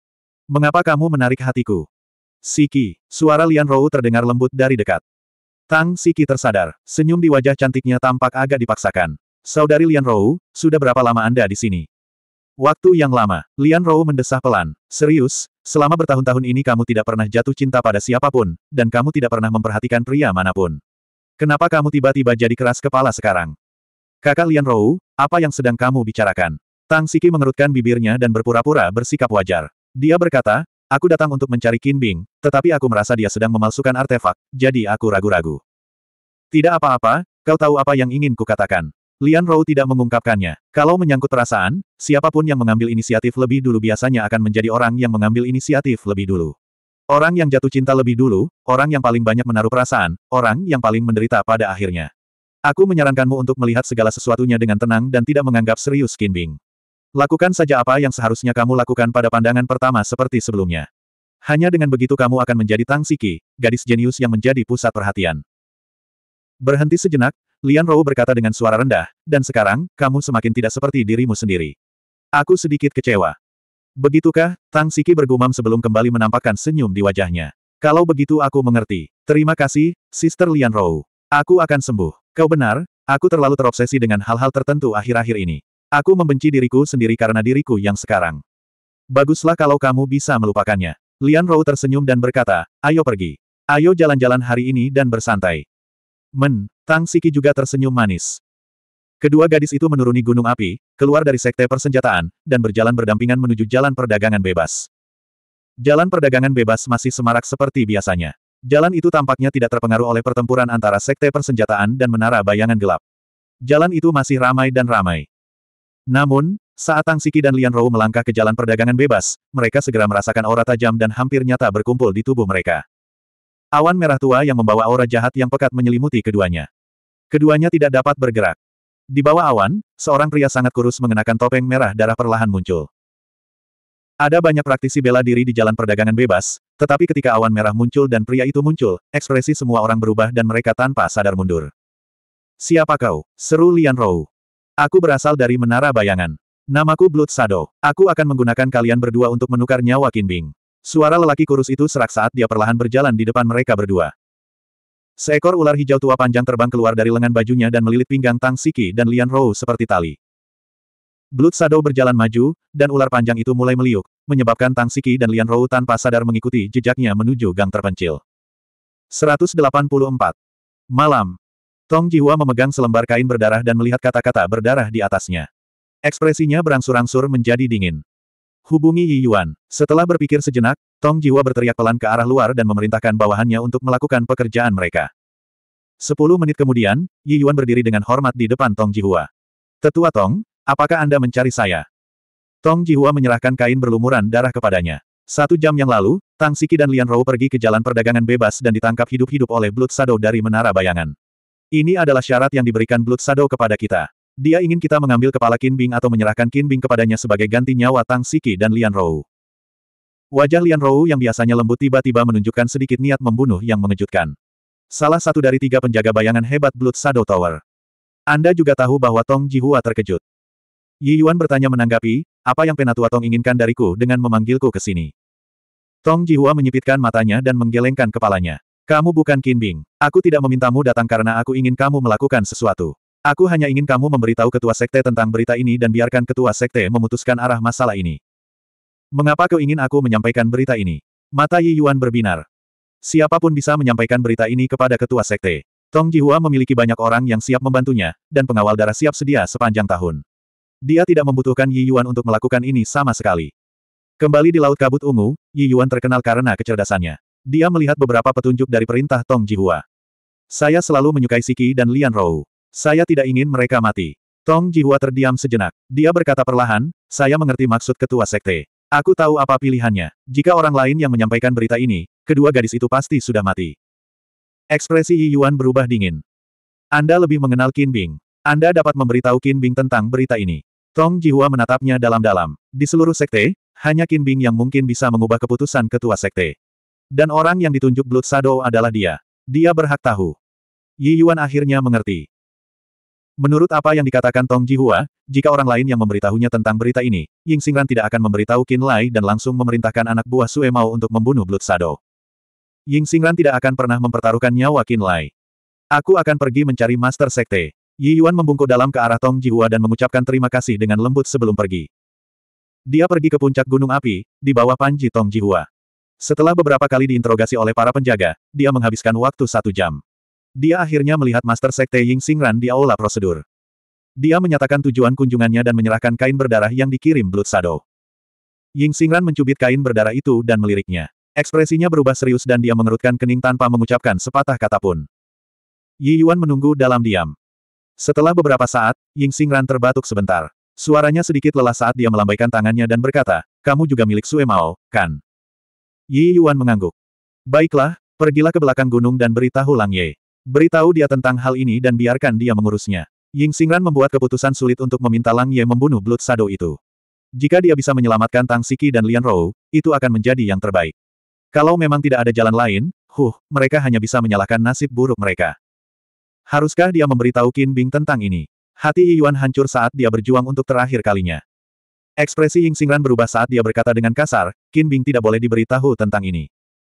Mengapa kamu menarik hatiku? Siki, suara Lian Rou terdengar lembut dari dekat. Tang Siki tersadar, senyum di wajah cantiknya tampak agak dipaksakan. Saudari Lian Rou, sudah berapa lama Anda di sini? Waktu yang lama, Lian Rou mendesah pelan. Serius, selama bertahun-tahun ini kamu tidak pernah jatuh cinta pada siapapun, dan kamu tidak pernah memperhatikan pria manapun. Kenapa kamu tiba-tiba jadi keras kepala sekarang? Kakak Lian Rou, apa yang sedang kamu bicarakan? Tang Siki mengerutkan bibirnya dan berpura-pura bersikap wajar. Dia berkata, aku datang untuk mencari Qin Bing, tetapi aku merasa dia sedang memalsukan artefak, jadi aku ragu-ragu. Tidak apa-apa, kau tahu apa yang ingin ku katakan. Lian Rou tidak mengungkapkannya. Kalau menyangkut perasaan, siapapun yang mengambil inisiatif lebih dulu biasanya akan menjadi orang yang mengambil inisiatif lebih dulu. Orang yang jatuh cinta lebih dulu, orang yang paling banyak menaruh perasaan, orang yang paling menderita pada akhirnya. Aku menyarankanmu untuk melihat segala sesuatunya dengan tenang dan tidak menganggap serius Kinbing. Lakukan saja apa yang seharusnya kamu lakukan pada pandangan pertama seperti sebelumnya. Hanya dengan begitu kamu akan menjadi Tang Siki, gadis jenius yang menjadi pusat perhatian. Berhenti sejenak, Lian Rou berkata dengan suara rendah, dan sekarang, kamu semakin tidak seperti dirimu sendiri. Aku sedikit kecewa. Begitukah, Tang Siki bergumam sebelum kembali menampakkan senyum di wajahnya. Kalau begitu aku mengerti. Terima kasih, Sister Lian Rou. Aku akan sembuh. Kau benar, aku terlalu terobsesi dengan hal-hal tertentu akhir-akhir ini. Aku membenci diriku sendiri karena diriku yang sekarang. Baguslah kalau kamu bisa melupakannya. Lian Rou tersenyum dan berkata, ayo pergi. Ayo jalan-jalan hari ini dan bersantai. Men, Tang Siki juga tersenyum manis. Kedua gadis itu menuruni gunung api, keluar dari sekte persenjataan, dan berjalan berdampingan menuju jalan perdagangan bebas. Jalan perdagangan bebas masih semarak seperti biasanya. Jalan itu tampaknya tidak terpengaruh oleh pertempuran antara sekte persenjataan dan menara bayangan gelap. Jalan itu masih ramai dan ramai. Namun, saat Tang Siki dan Lian Rou melangkah ke jalan perdagangan bebas, mereka segera merasakan aura tajam dan hampir nyata berkumpul di tubuh mereka. Awan merah tua yang membawa aura jahat yang pekat menyelimuti keduanya. Keduanya tidak dapat bergerak. Di bawah awan, seorang pria sangat kurus mengenakan topeng merah darah perlahan muncul. Ada banyak praktisi bela diri di jalan perdagangan bebas, tetapi ketika awan merah muncul dan pria itu muncul, ekspresi semua orang berubah dan mereka tanpa sadar mundur. Siapa kau? Seru Lian Rou. Aku berasal dari Menara Bayangan. Namaku Blood Sado. Aku akan menggunakan kalian berdua untuk menukar nyawa Qin Bing. Suara lelaki kurus itu serak saat dia perlahan berjalan di depan mereka berdua. Seekor ular hijau tua panjang terbang keluar dari lengan bajunya dan melilit pinggang Tang Siki dan Lian Rou seperti tali. Blood Shadow berjalan maju, dan ular panjang itu mulai meliuk, menyebabkan Tang Siki dan Lian Rou tanpa sadar mengikuti jejaknya menuju gang terpencil. 184. Malam. Tong Jiwa memegang selembar kain berdarah dan melihat kata-kata berdarah di atasnya. Ekspresinya berangsur-angsur menjadi dingin. Hubungi Yi Yuan. Setelah berpikir sejenak, Tong Jiwa berteriak pelan ke arah luar dan memerintahkan bawahannya untuk melakukan pekerjaan mereka. Sepuluh menit kemudian, Yi Yuan berdiri dengan hormat di depan Tong Jihua. Tetua Tong, Apakah Anda mencari saya? Tong Jihua menyerahkan kain berlumuran darah kepadanya. Satu jam yang lalu, Tang Siki dan Lian Rou pergi ke jalan perdagangan bebas dan ditangkap hidup-hidup oleh Blood Shadow dari Menara Bayangan. Ini adalah syarat yang diberikan Blood Shadow kepada kita. Dia ingin kita mengambil kepala Qin Bing atau menyerahkan Qin Bing kepadanya sebagai ganti nyawa Tang Siki dan Lian Rou. Wajah Lian Rou yang biasanya lembut tiba-tiba menunjukkan sedikit niat membunuh yang mengejutkan. Salah satu dari tiga penjaga bayangan hebat Blood Shadow Tower. Anda juga tahu bahwa Tong Jihua terkejut. Yi Yuan bertanya menanggapi, apa yang Penatua Tong inginkan dariku dengan memanggilku ke sini? Tong Jihua menyipitkan matanya dan menggelengkan kepalanya. Kamu bukan Qin Bing. Aku tidak memintamu datang karena aku ingin kamu melakukan sesuatu. Aku hanya ingin kamu memberitahu ketua sekte tentang berita ini dan biarkan ketua sekte memutuskan arah masalah ini. Mengapa kau ingin aku menyampaikan berita ini? Mata Yi Yuan berbinar. Siapapun bisa menyampaikan berita ini kepada ketua sekte. Tong Jihua memiliki banyak orang yang siap membantunya, dan pengawal darah siap sedia sepanjang tahun. Dia tidak membutuhkan Yi Yuan untuk melakukan ini sama sekali. Kembali di Laut Kabut Ungu, Yi Yuan terkenal karena kecerdasannya. Dia melihat beberapa petunjuk dari perintah Tong Jihua. Saya selalu menyukai Siki dan Lian Rou. Saya tidak ingin mereka mati. Tong Jihua terdiam sejenak. Dia berkata perlahan, saya mengerti maksud ketua sekte. Aku tahu apa pilihannya. Jika orang lain yang menyampaikan berita ini, kedua gadis itu pasti sudah mati. Ekspresi Yi Yuan berubah dingin. Anda lebih mengenal Qin Bing. Anda dapat memberitahu Qin Bing tentang berita ini. Tong Jihua menatapnya dalam-dalam. Di seluruh sekte, hanya Kin Bing yang mungkin bisa mengubah keputusan ketua sekte. Dan orang yang ditunjuk Blood Shadow adalah dia. Dia berhak tahu. Yi Yuan akhirnya mengerti. Menurut apa yang dikatakan Tong Jihua, jika orang lain yang memberitahunya tentang berita ini, Ying Xingran tidak akan memberitahu Qin Lai dan langsung memerintahkan anak buah Sue Mao untuk membunuh Blood Shadow. Ying Xingran tidak akan pernah mempertaruhkan nyawa Qin Lai. Aku akan pergi mencari Master Sekte. Yi Yuan membungkuk dalam ke arah Tong Jihua dan mengucapkan terima kasih dengan lembut sebelum pergi. Dia pergi ke puncak gunung api, di bawah panji Tong Jihua. Setelah beberapa kali diinterogasi oleh para penjaga, dia menghabiskan waktu satu jam. Dia akhirnya melihat Master Sekte Ying Xingran di aula prosedur. Dia menyatakan tujuan kunjungannya dan menyerahkan kain berdarah yang dikirim Blood Shadow. Ying Xingran mencubit kain berdarah itu dan meliriknya. Ekspresinya berubah serius dan dia mengerutkan kening tanpa mengucapkan sepatah kata pun. Yi Yuan menunggu dalam diam. Setelah beberapa saat, Ying Xingran terbatuk sebentar. Suaranya sedikit lelah saat dia melambaikan tangannya dan berkata, kamu juga milik Sue Mao, kan? Yi Yuan mengangguk. Baiklah, pergilah ke belakang gunung dan beritahu Lang Ye. Beritahu dia tentang hal ini dan biarkan dia mengurusnya. Ying Xingran membuat keputusan sulit untuk meminta Lang Ye membunuh Blood Shadow itu. Jika dia bisa menyelamatkan Tang Siki dan Lian Rou, itu akan menjadi yang terbaik. Kalau memang tidak ada jalan lain, huh, mereka hanya bisa menyalahkan nasib buruk mereka. Haruskah dia memberitahu Qin Bing tentang ini? Hati Yuan hancur saat dia berjuang untuk terakhir kalinya. Ekspresi Ying Xingran berubah saat dia berkata dengan kasar, Qin Bing tidak boleh diberitahu tentang ini.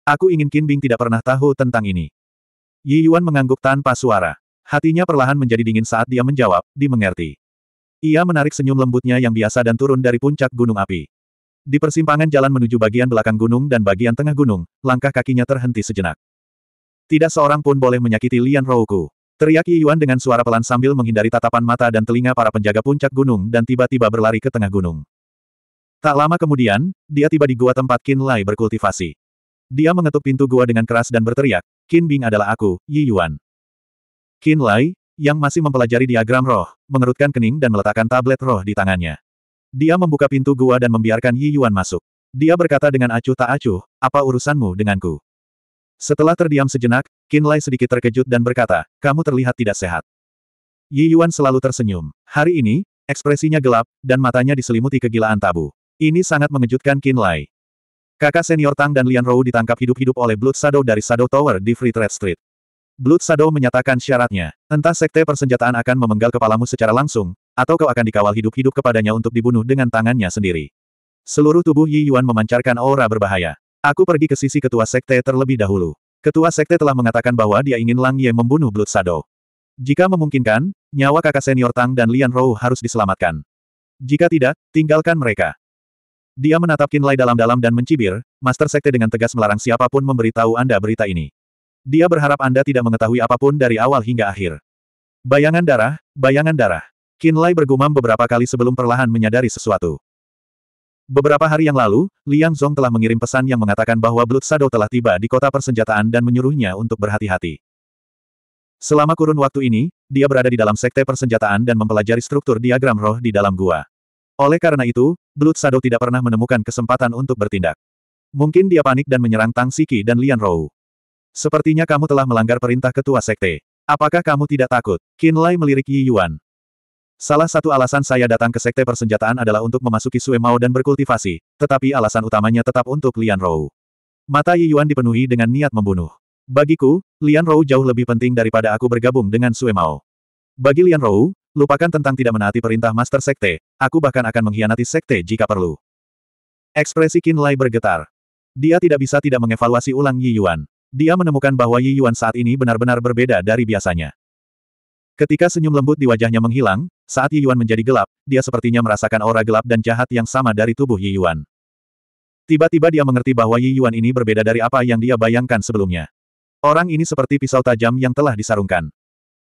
Aku ingin Qin Bing tidak pernah tahu tentang ini. Yi Yuan mengangguk tanpa suara. Hatinya perlahan menjadi dingin saat dia menjawab, dimengerti. Ia menarik senyum lembutnya yang biasa dan turun dari puncak gunung api. Di persimpangan jalan menuju bagian belakang gunung dan bagian tengah gunung, langkah kakinya terhenti sejenak. Tidak seorang pun boleh menyakiti Lian Rouku. Teriak Yi Yuan dengan suara pelan sambil menghindari tatapan mata dan telinga para penjaga puncak gunung dan tiba-tiba berlari ke tengah gunung. Tak lama kemudian, dia tiba di gua tempat Qin Lai berkultivasi. Dia mengetuk pintu gua dengan keras dan berteriak, Qin Bing adalah aku, Yi Yuan. Qin Lai, yang masih mempelajari diagram roh, mengerutkan kening dan meletakkan tablet roh di tangannya. Dia membuka pintu gua dan membiarkan Yi Yuan masuk. Dia berkata dengan acuh tak acuh, apa urusanmu denganku? Setelah terdiam sejenak, Qin Lai sedikit terkejut dan berkata, kamu terlihat tidak sehat. Yi Yuan selalu tersenyum. Hari ini, ekspresinya gelap, dan matanya diselimuti kegilaan tabu. Ini sangat mengejutkan Qin Lai. Kakak senior Tang dan Lian Rou ditangkap hidup-hidup oleh Blood Shadow dari Shadow Tower di Free Trade Street. Blood Shadow menyatakan syaratnya, entah sekte persenjataan akan memenggal kepalamu secara langsung, atau kau akan dikawal hidup-hidup kepadanya untuk dibunuh dengan tangannya sendiri. Seluruh tubuh Yi Yuan memancarkan aura berbahaya. Aku pergi ke sisi ketua sekte terlebih dahulu. Ketua Sekte telah mengatakan bahwa dia ingin Lang Ye membunuh Blood Shadow. Jika memungkinkan, nyawa kakak senior Tang dan Lian Rou harus diselamatkan. Jika tidak, tinggalkan mereka. Dia menatap Kinlay dalam-dalam dan mencibir, Master Sekte dengan tegas melarang siapapun memberitahu Anda berita ini. Dia berharap Anda tidak mengetahui apapun dari awal hingga akhir. Bayangan darah, bayangan darah. Kinlay bergumam beberapa kali sebelum perlahan menyadari sesuatu. Beberapa hari yang lalu, Liang Zhong telah mengirim pesan yang mengatakan bahwa Blood Shadow telah tiba di kota persenjataan dan menyuruhnya untuk berhati-hati. Selama kurun waktu ini, dia berada di dalam sekte persenjataan dan mempelajari struktur diagram roh di dalam gua. Oleh karena itu, Blood Shadow tidak pernah menemukan kesempatan untuk bertindak. Mungkin dia panik dan menyerang Tang Siki dan Lian Rou. Sepertinya kamu telah melanggar perintah ketua sekte. Apakah kamu tidak takut? Qin Lai melirik Yi Yuan. Salah satu alasan saya datang ke Sekte Persenjataan adalah untuk memasuki Sue Mao dan berkultivasi, tetapi alasan utamanya tetap untuk Lian Rou. Mata Yi Yuan dipenuhi dengan niat membunuh. Bagiku, Lian Rou jauh lebih penting daripada aku bergabung dengan Sue Mao. Bagi Lian Rou, lupakan tentang tidak menaati perintah Master Sekte, aku bahkan akan mengkhianati Sekte jika perlu. Ekspresi Qin Lai bergetar. Dia tidak bisa tidak mengevaluasi ulang Yi Yuan. Dia menemukan bahwa Yi Yuan saat ini benar-benar berbeda dari biasanya. Ketika senyum lembut di wajahnya menghilang, saat Yi Yuan menjadi gelap, dia sepertinya merasakan aura gelap dan jahat yang sama dari tubuh Yi Yuan. Tiba-tiba dia mengerti bahwa Yi Yuan ini berbeda dari apa yang dia bayangkan sebelumnya. Orang ini seperti pisau tajam yang telah disarungkan.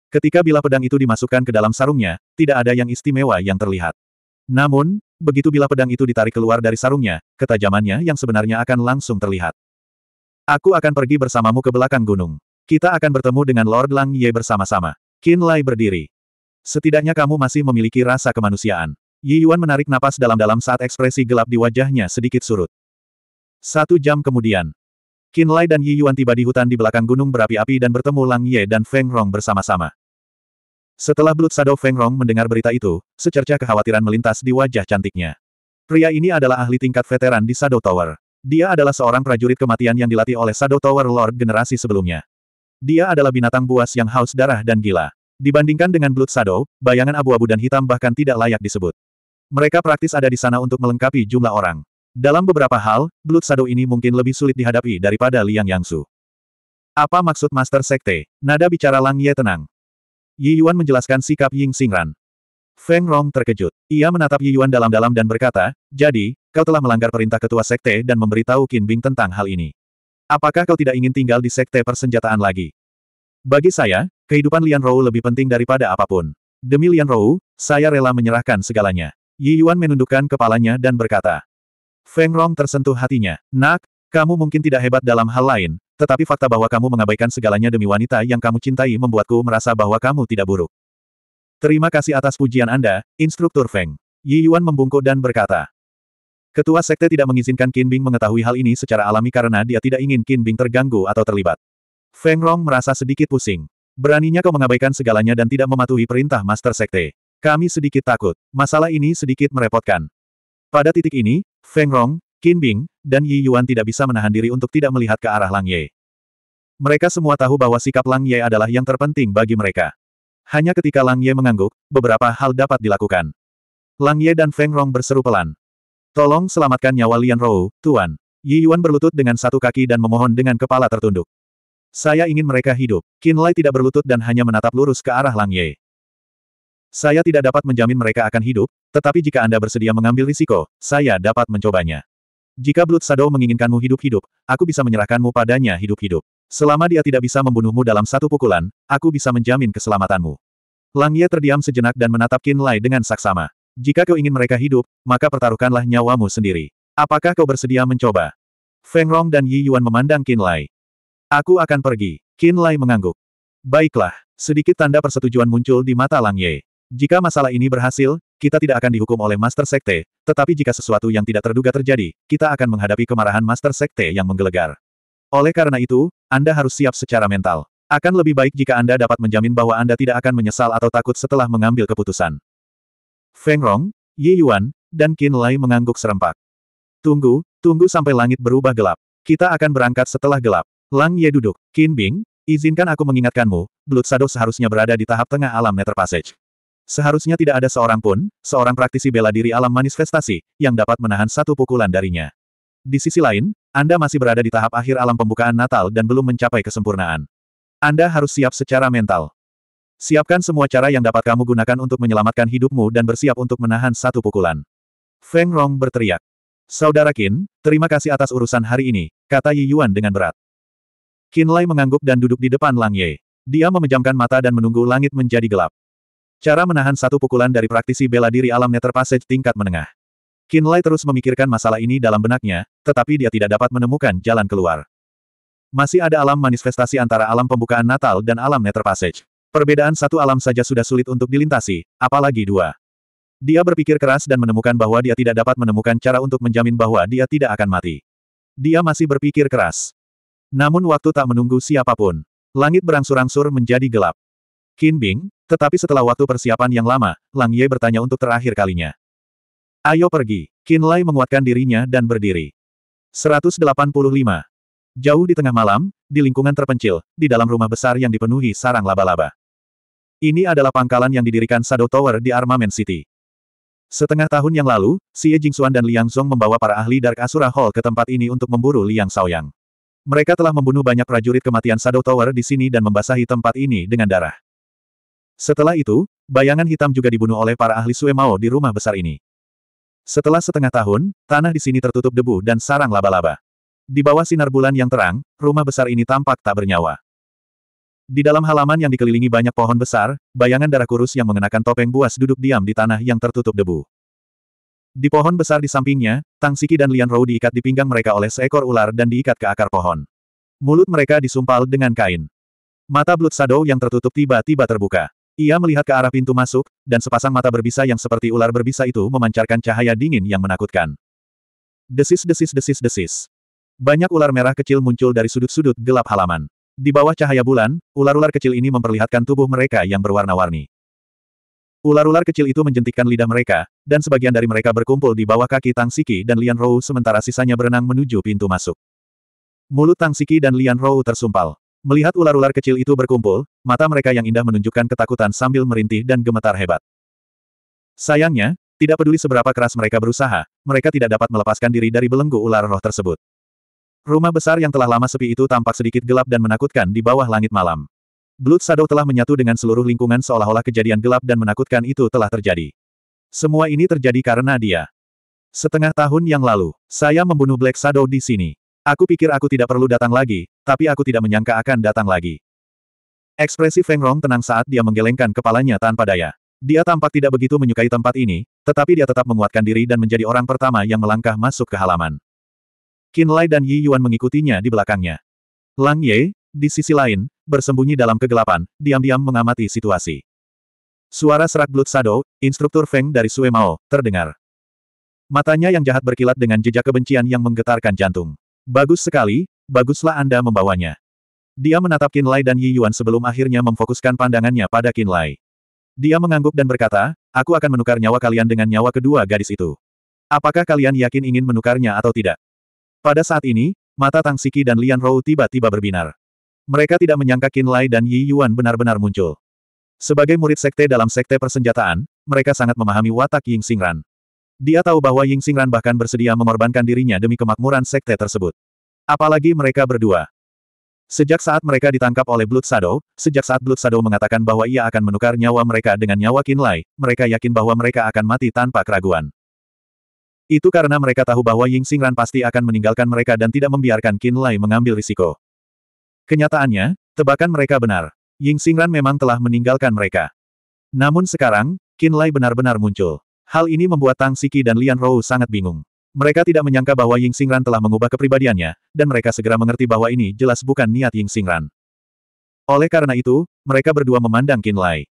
Ketika bila pedang itu dimasukkan ke dalam sarungnya, tidak ada yang istimewa yang terlihat. Namun, begitu bila pedang itu ditarik keluar dari sarungnya, ketajamannya yang sebenarnya akan langsung terlihat. Aku akan pergi bersamamu ke belakang gunung. Kita akan bertemu dengan Lord Lang Ye bersama-sama. Qin Lai berdiri. Setidaknya kamu masih memiliki rasa kemanusiaan. Yi Yuan menarik napas dalam-dalam saat ekspresi gelap di wajahnya sedikit surut. Satu jam kemudian, Qin Lai dan Yi Yuan tiba di hutan di belakang gunung berapi-api dan bertemu Lang Ye dan Feng Rong bersama-sama. Setelah Blood Shadow Feng Rong mendengar berita itu, secerca kekhawatiran melintas di wajah cantiknya. Pria ini adalah ahli tingkat veteran di Shadow Tower. Dia adalah seorang prajurit kematian yang dilatih oleh Shadow Tower Lord generasi sebelumnya. Dia adalah binatang buas yang haus darah dan gila. Dibandingkan dengan Blood Shadow, bayangan abu-abu dan hitam bahkan tidak layak disebut. Mereka praktis ada di sana untuk melengkapi jumlah orang. Dalam beberapa hal, Blood Shadow ini mungkin lebih sulit dihadapi daripada Liang Yangsu. Apa maksud Master Sekte? Nada bicara Lang Ye tenang. Yi Yuan menjelaskan sikap Ying Xingran. Feng Rong terkejut. Ia menatap Yi Yuan dalam-dalam dan berkata, Jadi, kau telah melanggar perintah ketua sekte dan memberitahu Qin Bing tentang hal ini. Apakah kau tidak ingin tinggal di sekte persenjataan lagi? Bagi saya, kehidupan Lian Rou lebih penting daripada apapun. Demi Lian Rou, saya rela menyerahkan segalanya. Yi Yuan menundukkan kepalanya dan berkata. Feng Rong tersentuh hatinya. Nak, kamu mungkin tidak hebat dalam hal lain, tetapi fakta bahwa kamu mengabaikan segalanya demi wanita yang kamu cintai membuatku merasa bahwa kamu tidak buruk. Terima kasih atas pujian Anda, Instruktur Feng. Yi Yuan membungkuk dan berkata, Ketua Sekte tidak mengizinkan Qin Bing mengetahui hal ini secara alami karena dia tidak ingin Qin Bing terganggu atau terlibat. Feng Rong merasa sedikit pusing. Beraninya kau mengabaikan segalanya dan tidak mematuhi perintah Master Sekte. Kami sedikit takut. Masalah ini sedikit merepotkan. Pada titik ini, Feng Rong, Qin Bing, dan Yi Yuan tidak bisa menahan diri untuk tidak melihat ke arah Lang Ye. Mereka semua tahu bahwa sikap Lang Ye adalah yang terpenting bagi mereka. Hanya ketika Lang Ye mengangguk, beberapa hal dapat dilakukan. Lang Ye dan Feng Rong berseru pelan. Tolong selamatkan nyawa Lian Rou, Tuan. Yi Yuan berlutut dengan satu kaki dan memohon dengan kepala tertunduk. Saya ingin mereka hidup. Qin Lai tidak berlutut dan hanya menatap lurus ke arah Lang Ye. Saya tidak dapat menjamin mereka akan hidup, tetapi jika Anda bersedia mengambil risiko, saya dapat mencobanya. Jika Blood Shadow menginginkanmu hidup-hidup, aku bisa menyerahkanmu padanya hidup-hidup. Selama dia tidak bisa membunuhmu dalam satu pukulan, aku bisa menjamin keselamatanmu. Lang Ye terdiam sejenak dan menatap Qin Lai dengan saksama. Jika kau ingin mereka hidup, maka pertaruhkanlah nyawamu sendiri. Apakah kau bersedia mencoba? Feng Rong dan Yi Yuan memandang Qin Lai. Aku akan pergi. Qin Lai mengangguk. Baiklah, sedikit tanda persetujuan muncul di mata Lang Ye. Jika masalah ini berhasil, kita tidak akan dihukum oleh Master Sekte, tetapi jika sesuatu yang tidak terduga terjadi, kita akan menghadapi kemarahan Master Sekte yang menggelegar. Oleh karena itu, Anda harus siap secara mental. Akan lebih baik jika Anda dapat menjamin bahwa Anda tidak akan menyesal atau takut setelah mengambil keputusan. Feng Rong, Ye Yuan, dan Qin Lai mengangguk serempak. Tunggu, tunggu sampai langit berubah gelap. Kita akan berangkat setelah gelap. Lang Ye duduk. Qin Bing, izinkan aku mengingatkanmu, Blood Shadow seharusnya berada di tahap tengah alam Nether Passage. Seharusnya tidak ada seorang pun, seorang praktisi bela diri alam manifestasi, yang dapat menahan satu pukulan darinya. Di sisi lain, Anda masih berada di tahap akhir alam pembukaan Natal dan belum mencapai kesempurnaan. Anda harus siap secara mental. Siapkan semua cara yang dapat kamu gunakan untuk menyelamatkan hidupmu dan bersiap untuk menahan satu pukulan. Feng Rong berteriak. Saudara Qin, terima kasih atas urusan hari ini, kata Yi Yuan dengan berat. Qin Lai mengangguk dan duduk di depan Lang Ye. Dia memejamkan mata dan menunggu langit menjadi gelap. Cara menahan satu pukulan dari praktisi bela diri alam Nether Passage tingkat menengah. Qin Lai terus memikirkan masalah ini dalam benaknya, tetapi dia tidak dapat menemukan jalan keluar. Masih ada alam manifestasi antara alam pembukaan Natal dan alam Nether Passage. Perbedaan satu alam saja sudah sulit untuk dilintasi, apalagi dua. Dia berpikir keras dan menemukan bahwa dia tidak dapat menemukan cara untuk menjamin bahwa dia tidak akan mati. Dia masih berpikir keras. Namun waktu tak menunggu siapapun. Langit berangsur-angsur menjadi gelap. Qin Bing, tetapi setelah waktu persiapan yang lama, Lang Ye bertanya untuk terakhir kalinya. Ayo pergi. Qin Lai menguatkan dirinya dan berdiri. 185. Jauh di tengah malam, di lingkungan terpencil, di dalam rumah besar yang dipenuhi sarang laba-laba. Ini adalah pangkalan yang didirikan Shadow Tower di Armament City. Setengah tahun yang lalu, Xie Jingxuan dan Liang Zhong membawa para ahli Dark Asura Hall ke tempat ini untuk memburu Liang Shaoyang. Mereka telah membunuh banyak prajurit kematian Shadow Tower di sini dan membasahi tempat ini dengan darah. Setelah itu, bayangan hitam juga dibunuh oleh para ahli Sue Mao di rumah besar ini. Setelah setengah tahun, tanah di sini tertutup debu dan sarang laba-laba. Di bawah sinar bulan yang terang, rumah besar ini tampak tak bernyawa. Di dalam halaman yang dikelilingi banyak pohon besar, bayangan darah kurus yang mengenakan topeng buas duduk diam di tanah yang tertutup debu. Di pohon besar di sampingnya, Tang Siki dan Lian Rou diikat di pinggang mereka oleh seekor ular dan diikat ke akar pohon. Mulut mereka disumpal dengan kain. Mata Blood Shadow yang tertutup tiba-tiba terbuka. Ia melihat ke arah pintu masuk, dan sepasang mata berbisa yang seperti ular berbisa itu memancarkan cahaya dingin yang menakutkan. Desis desis desis desis. Banyak ular merah kecil muncul dari sudut-sudut gelap halaman. Di bawah cahaya bulan, ular-ular kecil ini memperlihatkan tubuh mereka yang berwarna-warni. Ular-ular kecil itu menjentikkan lidah mereka, dan sebagian dari mereka berkumpul di bawah kaki Tang Siki dan Lian Rou sementara sisanya berenang menuju pintu masuk. Mulut Tang Siki dan Lian Rou tersumpal. Melihat ular-ular kecil itu berkumpul, mata mereka yang indah menunjukkan ketakutan sambil merintih dan gemetar hebat. Sayangnya, tidak peduli seberapa keras mereka berusaha, mereka tidak dapat melepaskan diri dari belenggu ular roh tersebut. Rumah besar yang telah lama sepi itu tampak sedikit gelap dan menakutkan di bawah langit malam. Blood Shadow telah menyatu dengan seluruh lingkungan seolah-olah kejadian gelap dan menakutkan itu telah terjadi. Semua ini terjadi karena dia. Setengah tahun yang lalu, saya membunuh Black Shadow di sini. Aku pikir aku tidak perlu datang lagi, tapi aku tidak menyangka akan datang lagi. Ekspresi Feng Rong tenang saat dia menggelengkan kepalanya tanpa daya. Dia tampak tidak begitu menyukai tempat ini, tetapi dia tetap menguatkan diri dan menjadi orang pertama yang melangkah masuk ke halaman. Qinlai dan Yi Yuan mengikutinya di belakangnya. Lang Ye, di sisi lain, bersembunyi dalam kegelapan, diam-diam mengamati situasi. Suara serak Blood Shadow, instruktur Feng dari Sue Mao, terdengar. Matanya yang jahat berkilat dengan jejak kebencian yang menggetarkan jantung. Bagus sekali, baguslah Anda membawanya. Dia menatap Qinlai dan Yi Yuan sebelum akhirnya memfokuskan pandangannya pada Qinlai. Dia mengangguk dan berkata, aku akan menukar nyawa kalian dengan nyawa kedua gadis itu. Apakah kalian yakin ingin menukarnya atau tidak? Pada saat ini, mata Tang Siki dan Lian Rou tiba-tiba berbinar. Mereka tidak menyangka Qin Lai dan Yi Yuan benar-benar muncul. Sebagai murid sekte dalam sekte persenjataan, mereka sangat memahami watak Ying Xingran. Dia tahu bahwa Ying Xingran bahkan bersedia mengorbankan dirinya demi kemakmuran sekte tersebut. Apalagi mereka berdua. Sejak saat mereka ditangkap oleh Blood Shadow, sejak saat Blood Shadow mengatakan bahwa ia akan menukar nyawa mereka dengan nyawa Qin Lai, mereka yakin bahwa mereka akan mati tanpa keraguan. Itu karena mereka tahu bahwa Ying Xingran pasti akan meninggalkan mereka dan tidak membiarkan Qin Lai mengambil risiko. Kenyataannya, tebakan mereka benar. Ying Xingran memang telah meninggalkan mereka. Namun sekarang, Qin Lai benar-benar muncul. Hal ini membuat Tang Siki dan Lian Rou sangat bingung. Mereka tidak menyangka bahwa Ying Xingran telah mengubah kepribadiannya, dan mereka segera mengerti bahwa ini jelas bukan niat Ying Xingran. Oleh karena itu, mereka berdua memandang Qin Lai.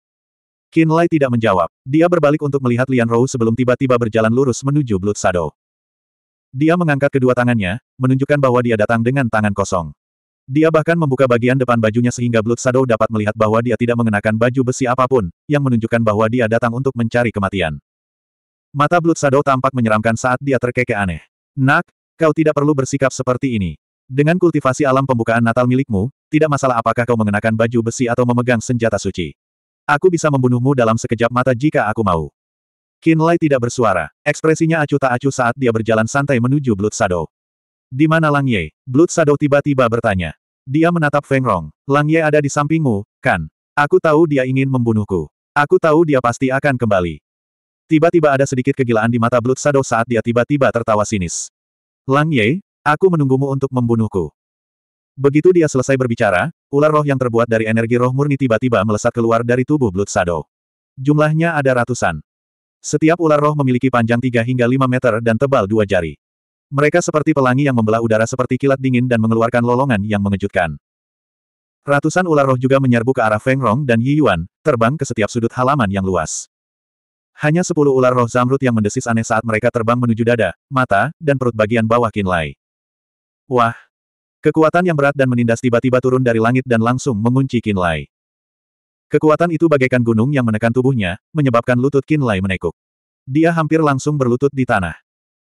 Qin Lai tidak menjawab. Dia berbalik untuk melihat Lian Rou sebelum tiba-tiba berjalan lurus menuju Blood Shadow. Dia mengangkat kedua tangannya, menunjukkan bahwa dia datang dengan tangan kosong. Dia bahkan membuka bagian depan bajunya sehingga Blood Shadow dapat melihat bahwa dia tidak mengenakan baju besi apapun, yang menunjukkan bahwa dia datang untuk mencari kematian. Mata Blood Shadow tampak menyeramkan saat dia terkekeh aneh. Nak, kau tidak perlu bersikap seperti ini. Dengan kultivasi alam pembukaan Natal milikmu, tidak masalah apakah kau mengenakan baju besi atau memegang senjata suci. Aku bisa membunuhmu dalam sekejap mata jika aku mau. Lai tidak bersuara. Ekspresinya acuh tak acuh saat dia berjalan santai menuju Blood Shadow. Di mana Lang Ye? Blood Shadow tiba-tiba bertanya. Dia menatap Feng Rong. Lang Ye ada di sampingmu, kan? Aku tahu dia ingin membunuhku. Aku tahu dia pasti akan kembali. Tiba-tiba ada sedikit kegilaan di mata Blood Shadow saat dia tiba-tiba tertawa sinis. Lang Ye, aku menunggumu untuk membunuhku. Begitu dia selesai berbicara, ular roh yang terbuat dari energi roh murni tiba-tiba melesat keluar dari tubuh Blood Shadow. Jumlahnya ada ratusan. Setiap ular roh memiliki panjang 3 hingga 5 meter dan tebal dua jari. Mereka seperti pelangi yang membelah udara seperti kilat dingin dan mengeluarkan lolongan yang mengejutkan. Ratusan ular roh juga menyerbu ke arah Feng Rong dan Yi Yuan, terbang ke setiap sudut halaman yang luas. Hanya sepuluh ular roh zamrud yang mendesis aneh saat mereka terbang menuju dada, mata, dan perut bagian bawah Kinlai. Wah, Kekuatan yang berat dan menindas tiba-tiba turun dari langit dan langsung mengunci Kinlay. Kekuatan itu bagaikan gunung yang menekan tubuhnya, menyebabkan lutut Kinlay menekuk. Dia hampir langsung berlutut di tanah.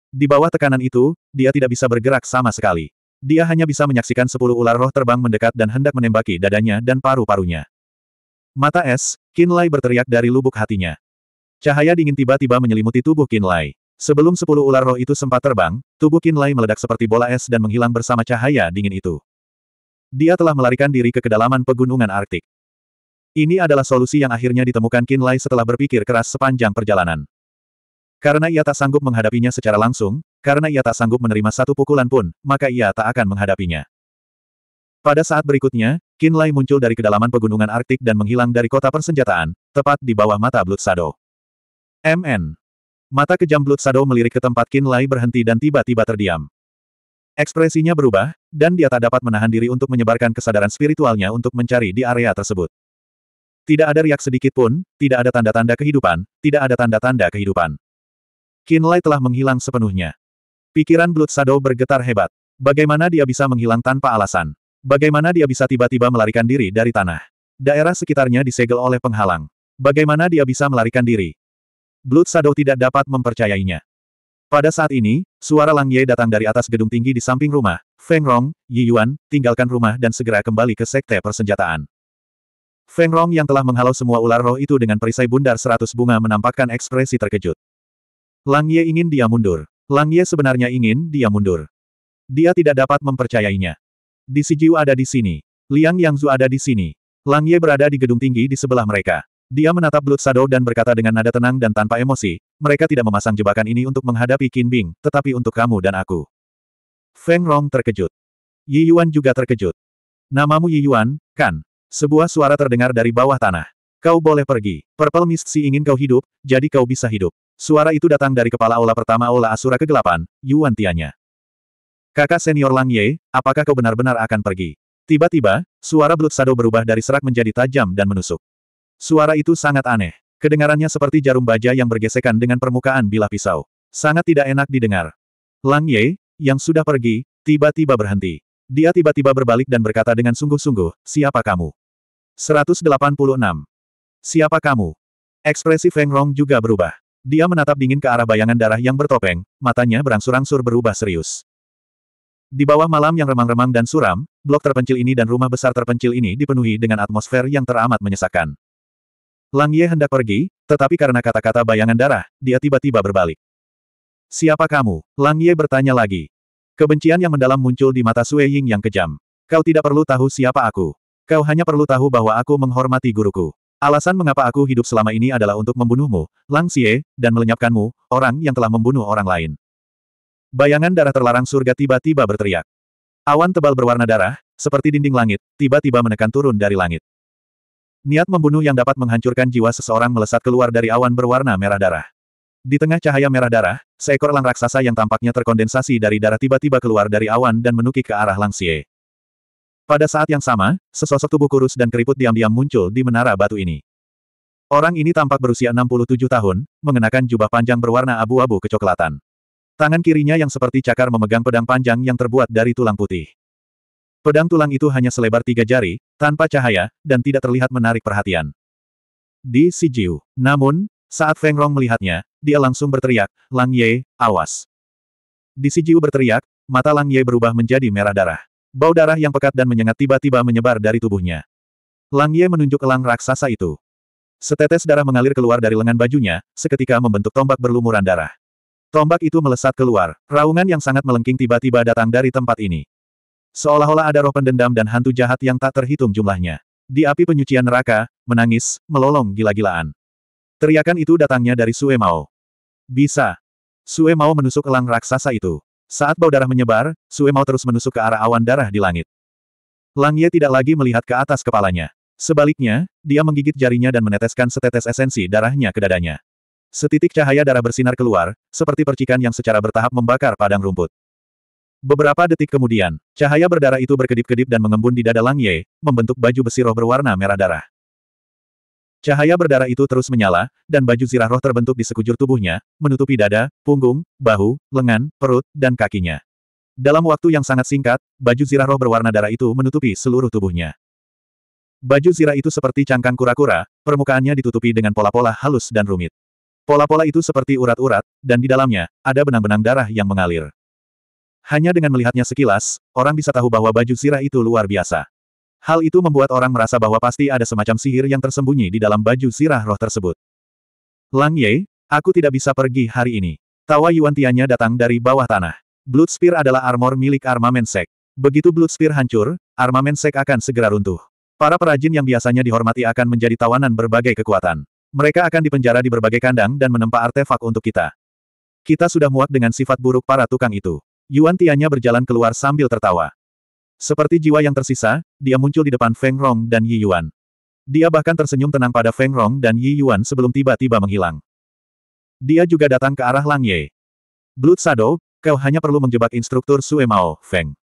Di bawah tekanan itu, dia tidak bisa bergerak sama sekali. Dia hanya bisa menyaksikan sepuluh ular roh terbang mendekat dan hendak menembaki dadanya dan paru-parunya. Mata es, Kinlay berteriak dari lubuk hatinya. Cahaya dingin tiba-tiba menyelimuti tubuh Kinlay. Sebelum sepuluh ular roh itu sempat terbang, tubuh Kinlay meledak seperti bola es dan menghilang bersama cahaya dingin itu. Dia telah melarikan diri ke kedalaman pegunungan Arktik. Ini adalah solusi yang akhirnya ditemukan Kinlay setelah berpikir keras sepanjang perjalanan. Karena ia tak sanggup menghadapinya secara langsung, karena ia tak sanggup menerima satu pukulan pun, maka ia tak akan menghadapinya. Pada saat berikutnya, Kinlay muncul dari kedalaman pegunungan Arktik dan menghilang dari kota persenjataan, tepat di bawah mata Blood Shadow. MN Mata kejam Blood Shadow melirik ke tempat Qin Lai berhenti dan tiba-tiba terdiam. Ekspresinya berubah, dan dia tak dapat menahan diri untuk menyebarkan kesadaran spiritualnya untuk mencari di area tersebut. Tidak ada riak sedikit pun, tidak ada tanda-tanda kehidupan, tidak ada tanda-tanda kehidupan. Qin Lai telah menghilang sepenuhnya. Pikiran Blood Shadow bergetar hebat. Bagaimana dia bisa menghilang tanpa alasan? Bagaimana dia bisa tiba-tiba melarikan diri dari tanah? Daerah sekitarnya disegel oleh penghalang. Bagaimana dia bisa melarikan diri? Blood Shadow tidak dapat mempercayainya. Pada saat ini, suara Lang Ye datang dari atas gedung tinggi di samping rumah. Feng Rong, Yi Yuan, tinggalkan rumah dan segera kembali ke sekte persenjataan. Feng Rong yang telah menghalau semua ular roh itu dengan perisai bundar seratus bunga menampakkan ekspresi terkejut. Lang Ye ingin dia mundur. Lang Ye sebenarnya ingin dia mundur. Dia tidak dapat mempercayainya. Di Sijiu ada di sini. Liang Yangzu ada di sini. Lang Ye berada di gedung tinggi di sebelah mereka. Dia menatap Blood Shadow dan berkata dengan nada tenang dan tanpa emosi, mereka tidak memasang jebakan ini untuk menghadapi Qin Bing, tetapi untuk kamu dan aku. Feng Rong terkejut. Yi Yuan juga terkejut. Namamu Yi Yuan, kan? Sebuah suara terdengar dari bawah tanah. Kau boleh pergi. Purple Mist si ingin kau hidup, jadi kau bisa hidup. Suara itu datang dari kepala aula pertama aula Asura kegelapan, Yuan Tianya. Kakak senior Lang Ye, apakah kau benar-benar akan pergi? Tiba-tiba, suara Blood Shadow berubah dari serak menjadi tajam dan menusuk. Suara itu sangat aneh. Kedengarannya seperti jarum baja yang bergesekan dengan permukaan bilah pisau. Sangat tidak enak didengar. Lang Ye, yang sudah pergi, tiba-tiba berhenti. Dia tiba-tiba berbalik dan berkata dengan sungguh-sungguh, siapa kamu? 186. Siapa kamu? Ekspresi Feng Rong juga berubah. Dia menatap dingin ke arah bayangan darah yang bertopeng, matanya berangsur-angsur berubah serius. Di bawah malam yang remang-remang dan suram, blok terpencil ini dan rumah besar terpencil ini dipenuhi dengan atmosfer yang teramat menyesakkan. Lang Ye hendak pergi, tetapi karena kata-kata bayangan darah, dia tiba-tiba berbalik. Siapa kamu? Lang Ye bertanya lagi. Kebencian yang mendalam muncul di mata Sue Ying yang kejam. Kau tidak perlu tahu siapa aku. Kau hanya perlu tahu bahwa aku menghormati guruku. Alasan mengapa aku hidup selama ini adalah untuk membunuhmu, Lang Xie, dan melenyapkanmu, orang yang telah membunuh orang lain. Bayangan darah terlarang surga tiba-tiba berteriak. Awan tebal berwarna darah, seperti dinding langit, tiba-tiba menekan turun dari langit. Niat membunuh yang dapat menghancurkan jiwa seseorang melesat keluar dari awan berwarna merah darah. Di tengah cahaya merah darah, seekor elang raksasa yang tampaknya terkondensasi dari darah tiba-tiba keluar dari awan dan menukik ke arah Langsie. Pada saat yang sama, sesosok tubuh kurus dan keriput diam-diam muncul di menara batu ini. Orang ini tampak berusia 67 tahun, mengenakan jubah panjang berwarna abu-abu kecoklatan. Tangan kirinya yang seperti cakar memegang pedang panjang yang terbuat dari tulang putih. Pedang tulang itu hanya selebar tiga jari, tanpa cahaya, dan tidak terlihat menarik perhatian. Di Si Namun, saat Feng Rong melihatnya, dia langsung berteriak, Lang Ye, awas. Di Si berteriak, mata Lang Ye berubah menjadi merah darah. Bau darah yang pekat dan menyengat tiba-tiba menyebar dari tubuhnya. Lang Ye menunjuk elang raksasa itu. Setetes darah mengalir keluar dari lengan bajunya, seketika membentuk tombak berlumuran darah. Tombak itu melesat keluar. Raungan yang sangat melengking tiba-tiba datang dari tempat ini. Seolah-olah ada roh pendendam dan hantu jahat yang tak terhitung jumlahnya. Di api penyucian neraka, menangis, melolong gila-gilaan. Teriakan itu datangnya dari Sue Mao. Bisa. Sue Mao menusuk elang raksasa itu. Saat bau darah menyebar, Sue Mao terus menusuk ke arah awan darah di langit. Lang Ye tidak lagi melihat ke atas kepalanya. Sebaliknya, dia menggigit jarinya dan meneteskan setetes esensi darahnya ke dadanya. Setitik cahaya darah bersinar keluar, seperti percikan yang secara bertahap membakar padang rumput. Beberapa detik kemudian, cahaya berdarah itu berkedip-kedip dan mengembun di dada Lang Ye, membentuk baju besi roh berwarna merah darah. Cahaya berdarah itu terus menyala, dan baju zirah roh terbentuk di sekujur tubuhnya, menutupi dada, punggung, bahu, lengan, perut, dan kakinya. Dalam waktu yang sangat singkat, baju zirah roh berwarna darah itu menutupi seluruh tubuhnya. Baju zirah itu seperti cangkang kura-kura, permukaannya ditutupi dengan pola-pola halus dan rumit. Pola-pola itu seperti urat-urat, dan di dalamnya, ada benang-benang darah yang mengalir. Hanya dengan melihatnya sekilas, orang bisa tahu bahwa baju zirah itu luar biasa. Hal itu membuat orang merasa bahwa pasti ada semacam sihir yang tersembunyi di dalam baju zirah roh tersebut. Lang Ye, aku tidak bisa pergi hari ini. Tawa Yuan Tianya datang dari bawah tanah. Blood Spear adalah armor milik armamen sek. Begitu Blood Spear hancur, armamen sek akan segera runtuh. Para perajin yang biasanya dihormati akan menjadi tawanan berbagai kekuatan. Mereka akan dipenjara di berbagai kandang dan menempa artefak untuk kita. Kita sudah muak dengan sifat buruk para tukang itu. Yuan Tianya berjalan keluar sambil tertawa. Seperti jiwa yang tersisa, dia muncul di depan Feng Rong dan Yi Yuan. Dia bahkan tersenyum tenang pada Feng Rong dan Yi Yuan sebelum tiba-tiba menghilang. Dia juga datang ke arah Lang Ye. Blood Shadow, kau hanya perlu menjebak instruktur Sue Mao, Feng.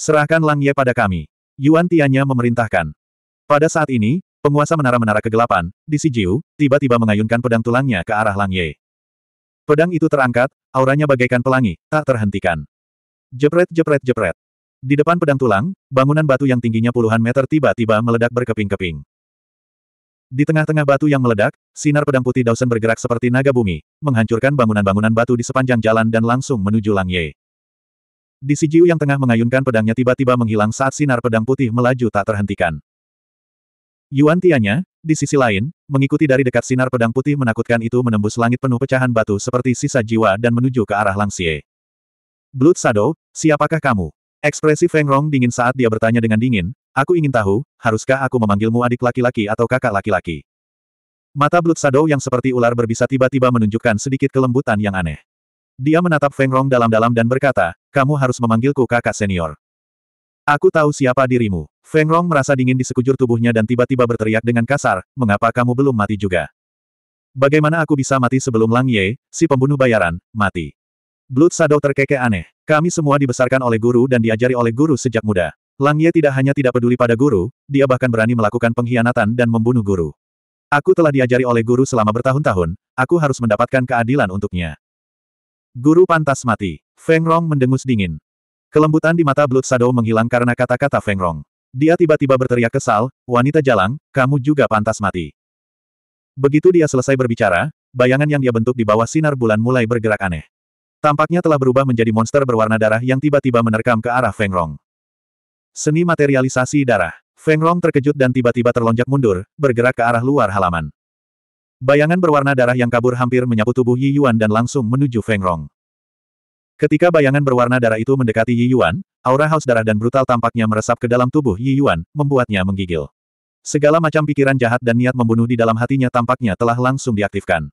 Serahkan Lang Ye pada kami. Yuan Tianya memerintahkan. Pada saat ini, penguasa menara-menara kegelapan, di Sijiu, tiba-tiba mengayunkan pedang tulangnya ke arah Lang Ye. Pedang itu terangkat, auranya bagaikan pelangi, tak terhentikan. Jepret jepret jepret. Di depan pedang tulang, bangunan batu yang tingginya puluhan meter tiba-tiba meledak berkeping-keping. Di tengah-tengah batu yang meledak, sinar pedang putih Dawson bergerak seperti naga bumi, menghancurkan bangunan-bangunan batu di sepanjang jalan dan langsung menuju Lang Ye. Di si Jiu yang tengah mengayunkan pedangnya tiba-tiba menghilang saat sinar pedang putih melaju tak terhentikan. Yuan Tianya, di sisi lain, mengikuti dari dekat sinar pedang putih menakutkan itu menembus langit penuh pecahan batu seperti sisa jiwa dan menuju ke arah Lang Xie. Blood Shadow, siapakah kamu? Ekspresi Feng Rong dingin saat dia bertanya dengan dingin, aku ingin tahu, haruskah aku memanggilmu adik laki-laki atau kakak laki-laki? Mata Blood Shadow yang seperti ular berbisa tiba-tiba menunjukkan sedikit kelembutan yang aneh. Dia menatap Feng Rong dalam-dalam dan berkata, kamu harus memanggilku kakak senior. Aku tahu siapa dirimu. Feng Rong merasa dingin di sekujur tubuhnya dan tiba-tiba berteriak dengan kasar, mengapa kamu belum mati juga? Bagaimana aku bisa mati sebelum Lang Ye, si pembunuh bayaran, mati? Blood Shadow terkekeh aneh. Kami semua dibesarkan oleh guru dan diajari oleh guru sejak muda. Lang Ye tidak hanya tidak peduli pada guru, dia bahkan berani melakukan pengkhianatan dan membunuh guru. Aku telah diajari oleh guru selama bertahun-tahun, aku harus mendapatkan keadilan untuknya. Guru pantas mati. Feng Rong mendengus dingin. Kelembutan di mata Blood Shadow menghilang karena kata-kata Feng Rong. Dia tiba-tiba berteriak kesal, wanita jalang, kamu juga pantas mati. Begitu dia selesai berbicara, bayangan yang dia bentuk di bawah sinar bulan mulai bergerak aneh. Tampaknya telah berubah menjadi monster berwarna darah yang tiba-tiba menerkam ke arah Feng Rong. Seni materialisasi darah. Feng Rong terkejut dan tiba-tiba terlonjak mundur, bergerak ke arah luar halaman. Bayangan berwarna darah yang kabur hampir menyapu tubuh Yi Yuan dan langsung menuju Feng Rong. Ketika bayangan berwarna darah itu mendekati Yi Yuan, aura haus darah dan brutal tampaknya meresap ke dalam tubuh Yi Yuan, membuatnya menggigil. Segala macam pikiran jahat dan niat membunuh di dalam hatinya tampaknya telah langsung diaktifkan.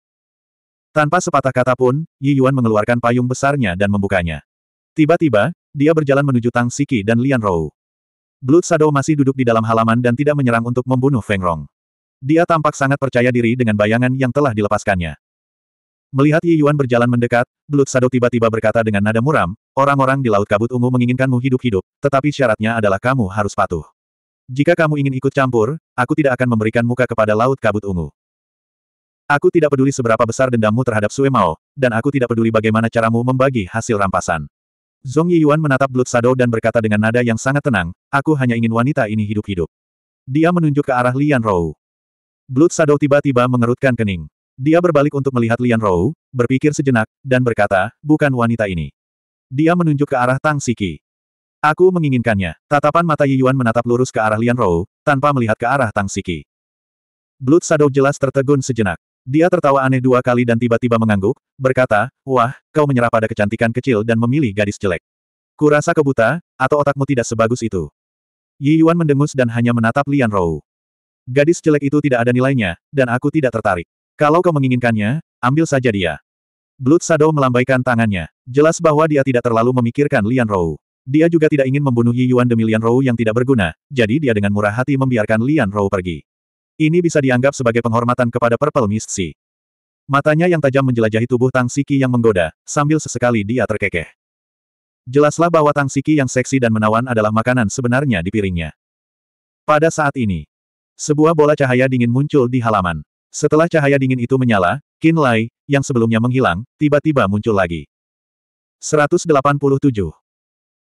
Tanpa sepatah kata pun, Yi Yuan mengeluarkan payung besarnya dan membukanya. Tiba-tiba, dia berjalan menuju Tang Siki dan Lian Rou. Blood Shadow masih duduk di dalam halaman dan tidak menyerang untuk membunuh Feng Rong. Dia tampak sangat percaya diri dengan bayangan yang telah dilepaskannya. Melihat Yi Yuan berjalan mendekat, Blood Shadow tiba-tiba berkata dengan nada muram, orang-orang di Laut Kabut Ungu menginginkanmu hidup-hidup, tetapi syaratnya adalah kamu harus patuh. Jika kamu ingin ikut campur, aku tidak akan memberikan muka kepada Laut Kabut Ungu. Aku tidak peduli seberapa besar dendammu terhadap Sue Mao, dan aku tidak peduli bagaimana caramu membagi hasil rampasan. Zong Yiyuan menatap Blood Shadow dan berkata dengan nada yang sangat tenang, aku hanya ingin wanita ini hidup-hidup. Dia menunjuk ke arah Lian Rou. Blood Shadow tiba-tiba mengerutkan kening. Dia berbalik untuk melihat Lian Rou, berpikir sejenak, dan berkata, bukan wanita ini. Dia menunjuk ke arah Tang Siki. Aku menginginkannya. Tatapan mata Yiyuan menatap lurus ke arah Lian Rou, tanpa melihat ke arah Tang Siki. Blood Shadow jelas tertegun sejenak. Dia tertawa aneh dua kali dan tiba-tiba mengangguk, berkata, Wah, kau menyerah pada kecantikan kecil dan memilih gadis jelek. Kurasa kebuta atau otakmu tidak sebagus itu. Yi Yuan mendengus dan hanya menatap Lian Rou. Gadis jelek itu tidak ada nilainya, dan aku tidak tertarik. Kalau kau menginginkannya, ambil saja dia. Blood Shadow melambaikan tangannya. Jelas bahwa dia tidak terlalu memikirkan Lian Rou. Dia juga tidak ingin membunuh Yi Yuan demi Lian Rou yang tidak berguna, jadi dia dengan murah hati membiarkan Lian Rou pergi. Ini bisa dianggap sebagai penghormatan kepada Purple Mist Sea. Matanya yang tajam menjelajahi tubuh Tang Siki yang menggoda, sambil sesekali dia terkekeh. Jelaslah bahwa Tang Siki yang seksi dan menawan adalah makanan sebenarnya di piringnya. Pada saat ini, sebuah bola cahaya dingin muncul di halaman. Setelah cahaya dingin itu menyala, Kinlay Lai, yang sebelumnya menghilang, tiba-tiba muncul lagi. 187.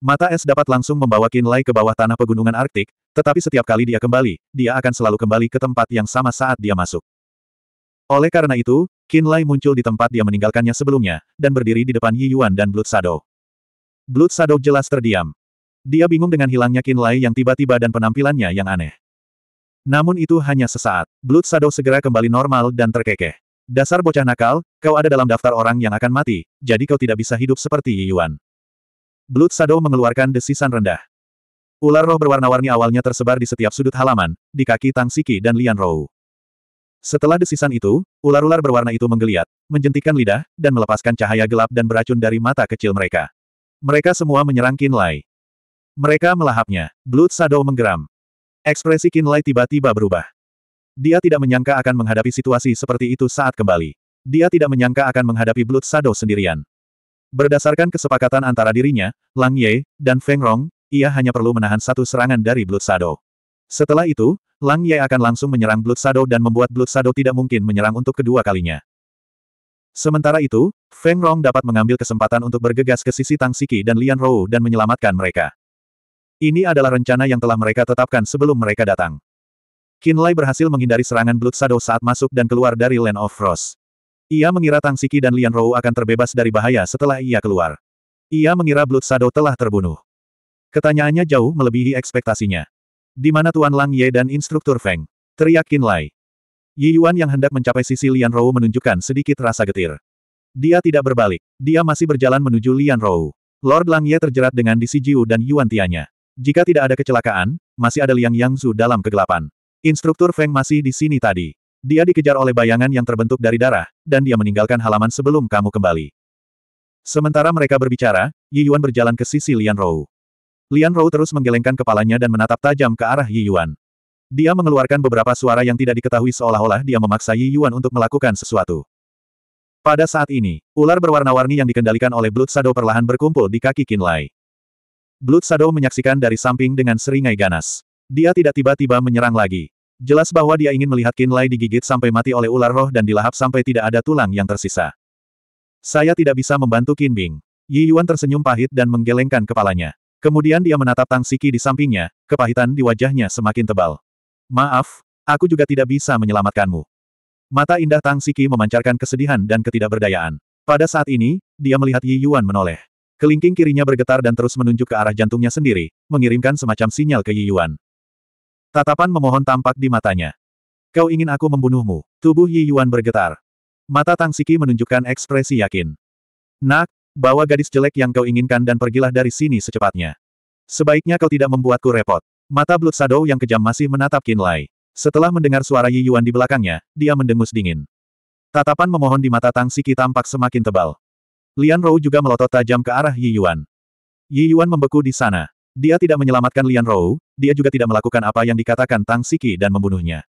Mata es dapat langsung membawa Kinlay ke bawah tanah pegunungan Arktik, tetapi setiap kali dia kembali, dia akan selalu kembali ke tempat yang sama saat dia masuk. Oleh karena itu, Kinlay muncul di tempat dia meninggalkannya sebelumnya, dan berdiri di depan Yi Yuan dan Blood Shadow. Blood Shadow jelas terdiam. Dia bingung dengan hilangnya Kinlay yang tiba-tiba dan penampilannya yang aneh. Namun itu hanya sesaat. Blood Shadow segera kembali normal dan terkekeh. Dasar bocah nakal, kau ada dalam daftar orang yang akan mati, jadi kau tidak bisa hidup seperti Yi Yuan. Blood Shadow mengeluarkan desisan rendah. Ular roh berwarna-warni awalnya tersebar di setiap sudut halaman, di kaki Tang Siki dan Lian Rou. Setelah desisan itu, ular-ular berwarna itu menggeliat, menjentikan lidah, dan melepaskan cahaya gelap dan beracun dari mata kecil mereka. Mereka semua menyerang Qin Lai. Mereka melahapnya. Blood Shadow menggeram. Ekspresi Qin Lai tiba-tiba berubah. Dia tidak menyangka akan menghadapi situasi seperti itu saat kembali. Dia tidak menyangka akan menghadapi Blood Shadow sendirian. Berdasarkan kesepakatan antara dirinya, Lang Ye, dan Feng Rong, ia hanya perlu menahan satu serangan dari Blood Shadow. Setelah itu, Lang Ye akan langsung menyerang Blood Shadow dan membuat Blood Shadow tidak mungkin menyerang untuk kedua kalinya. Sementara itu, Feng Rong dapat mengambil kesempatan untuk bergegas ke sisi Tang Siki dan Lian Rou dan menyelamatkan mereka. Ini adalah rencana yang telah mereka tetapkan sebelum mereka datang. Qin Lai berhasil menghindari serangan Blood Shadow saat masuk dan keluar dari Land of Frost. Ia mengira Tang Siki dan Lian Rou akan terbebas dari bahaya setelah ia keluar. Ia mengira Blood Shadow telah terbunuh. Ketanyaannya jauh melebihi ekspektasinya. Di mana Tuan Lang Ye dan Instruktur Feng? Teriak Qin Lai. Yi Yuan yang hendak mencapai sisi Lian Rou menunjukkan sedikit rasa getir. Dia tidak berbalik. Dia masih berjalan menuju Lian Rou. Lord Lang Ye terjerat dengan Di Jiu dan Yuan Tianya. Jika tidak ada kecelakaan, masih ada Liang Yangzu dalam kegelapan. Instruktur Feng masih di sini tadi. Dia dikejar oleh bayangan yang terbentuk dari darah, dan dia meninggalkan halaman sebelum kamu kembali. Sementara mereka berbicara, Yi Yuan berjalan ke sisi Lian Rou. Lian Rou terus menggelengkan kepalanya dan menatap tajam ke arah Yi Yuan. Dia mengeluarkan beberapa suara yang tidak diketahui seolah-olah dia memaksa Yi Yuan untuk melakukan sesuatu. Pada saat ini, ular berwarna-warni yang dikendalikan oleh Blood Shadow perlahan berkumpul di kaki Kinlai. Blood Shadow menyaksikan dari samping dengan seringai ganas. Dia tidak tiba-tiba menyerang lagi. Jelas bahwa dia ingin melihat Lai digigit sampai mati oleh ular roh dan dilahap sampai tidak ada tulang yang tersisa. Saya tidak bisa membantu Bing. Yi Yuan tersenyum pahit dan menggelengkan kepalanya. Kemudian dia menatap Tang Siki di sampingnya, kepahitan di wajahnya semakin tebal. Maaf, aku juga tidak bisa menyelamatkanmu. Mata indah Tang Siki memancarkan kesedihan dan ketidakberdayaan. Pada saat ini, dia melihat Yi Yuan menoleh. Kelingking kirinya bergetar dan terus menunjuk ke arah jantungnya sendiri, mengirimkan semacam sinyal ke Yi Yuan. Tatapan memohon tampak di matanya. Kau ingin aku membunuhmu? Tubuh Yi Yuan bergetar. Mata Tang Siki menunjukkan ekspresi yakin. Nak, bawa gadis jelek yang kau inginkan dan pergilah dari sini secepatnya. Sebaiknya kau tidak membuatku repot. Mata Blood Shadow yang kejam masih menatap Qin Lai. Setelah mendengar suara Yi Yuan di belakangnya, dia mendengus dingin. Tatapan memohon di mata Tang Siki tampak semakin tebal. Lian Rou juga melotot tajam ke arah Yi Yuan. Yi Yuan membeku di sana. Dia tidak menyelamatkan Lian Rou, dia juga tidak melakukan apa yang dikatakan Tang Siki dan membunuhnya.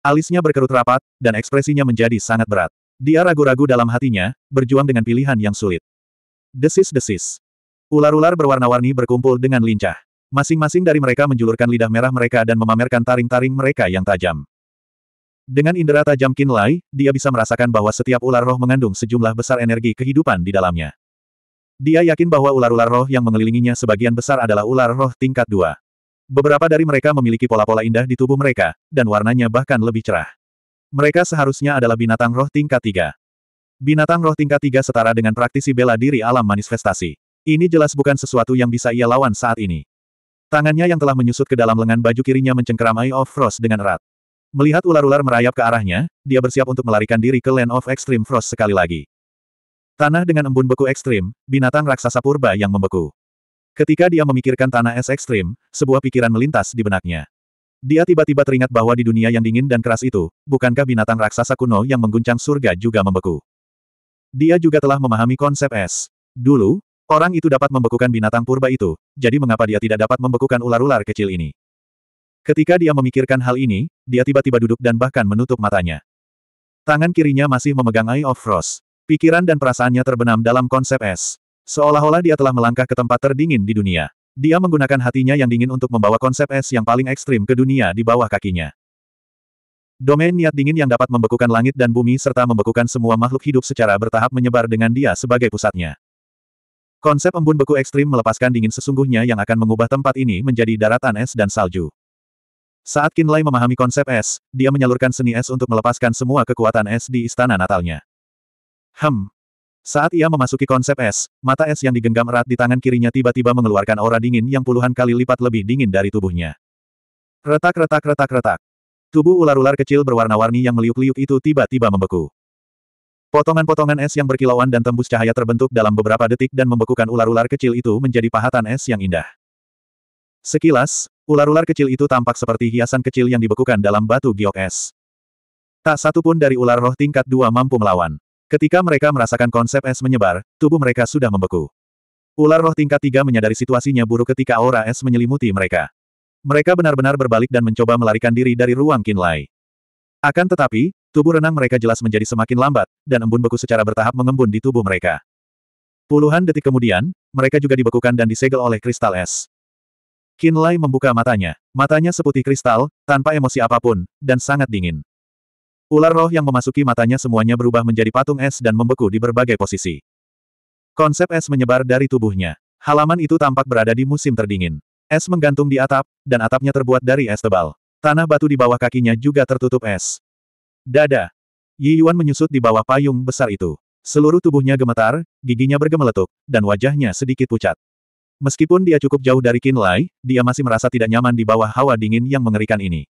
Alisnya berkerut rapat, dan ekspresinya menjadi sangat berat. Dia ragu-ragu dalam hatinya, berjuang dengan pilihan yang sulit. Desis-desis. Ular-ular berwarna-warni berkumpul dengan lincah. Masing-masing dari mereka menjulurkan lidah merah mereka dan memamerkan taring-taring mereka yang tajam. Dengan indera tajam Kinlai, dia bisa merasakan bahwa setiap ular roh mengandung sejumlah besar energi kehidupan di dalamnya. Dia yakin bahwa ular-ular roh yang mengelilinginya sebagian besar adalah ular roh tingkat dua. Beberapa dari mereka memiliki pola-pola indah di tubuh mereka, dan warnanya bahkan lebih cerah. Mereka seharusnya adalah binatang roh tingkat tiga. Binatang roh tingkat tiga setara dengan praktisi bela diri alam manifestasi. Ini jelas bukan sesuatu yang bisa ia lawan saat ini. Tangannya yang telah menyusut ke dalam lengan baju kirinya mencengkeram Eye of Frost dengan erat. Melihat ular-ular merayap ke arahnya, dia bersiap untuk melarikan diri ke Land of Extreme Frost sekali lagi. Tanah dengan embun beku ekstrim, binatang raksasa purba yang membeku. Ketika dia memikirkan tanah es ekstrim, sebuah pikiran melintas di benaknya. Dia tiba-tiba teringat bahwa di dunia yang dingin dan keras itu, bukankah binatang raksasa kuno yang mengguncang surga juga membeku. Dia juga telah memahami konsep es. Dulu, orang itu dapat membekukan binatang purba itu, jadi mengapa dia tidak dapat membekukan ular-ular kecil ini? Ketika dia memikirkan hal ini, dia tiba-tiba duduk dan bahkan menutup matanya. Tangan kirinya masih memegang Eye of Frost. Pikiran dan perasaannya terbenam dalam konsep es. Seolah-olah dia telah melangkah ke tempat terdingin di dunia. Dia menggunakan hatinya yang dingin untuk membawa konsep es yang paling ekstrim ke dunia di bawah kakinya. Domain niat dingin yang dapat membekukan langit dan bumi serta membekukan semua makhluk hidup secara bertahap menyebar dengan dia sebagai pusatnya. Konsep embun beku ekstrim melepaskan dingin sesungguhnya yang akan mengubah tempat ini menjadi daratan es dan salju. Saat Kinlay memahami konsep es, dia menyalurkan seni es untuk melepaskan semua kekuatan es di istana natalnya. Hem. Saat ia memasuki konsep es, mata es yang digenggam erat di tangan kirinya tiba-tiba mengeluarkan aura dingin yang puluhan kali lipat lebih dingin dari tubuhnya. Retak-retak-retak-retak. Tubuh ular-ular kecil berwarna-warni yang meliuk-liuk itu tiba-tiba membeku. Potongan-potongan es yang berkilauan dan tembus cahaya terbentuk dalam beberapa detik dan membekukan ular-ular kecil itu menjadi pahatan es yang indah. Sekilas, ular-ular kecil itu tampak seperti hiasan kecil yang dibekukan dalam batu giok es. Tak satu pun dari ular roh tingkat dua mampu melawan. Ketika mereka merasakan konsep es menyebar, tubuh mereka sudah membeku. Ular roh tingkat tiga menyadari situasinya buruk ketika aura es menyelimuti mereka. Mereka benar-benar berbalik dan mencoba melarikan diri dari ruang Kinlay. Akan tetapi, tubuh renang mereka jelas menjadi semakin lambat, dan embun beku secara bertahap mengembun di tubuh mereka. Puluhan detik kemudian, mereka juga dibekukan dan disegel oleh kristal es. Kinlay membuka matanya. Matanya seputih kristal, tanpa emosi apapun, dan sangat dingin. Ular roh yang memasuki matanya semuanya berubah menjadi patung es dan membeku di berbagai posisi. Konsep es menyebar dari tubuhnya. Halaman itu tampak berada di musim terdingin. Es menggantung di atap, dan atapnya terbuat dari es tebal. Tanah batu di bawah kakinya juga tertutup es. Dada. Yi Yuan menyusut di bawah payung besar itu. Seluruh tubuhnya gemetar, giginya bergemeletuk, dan wajahnya sedikit pucat. Meskipun dia cukup jauh dari Qin Lai, dia masih merasa tidak nyaman di bawah hawa dingin yang mengerikan ini.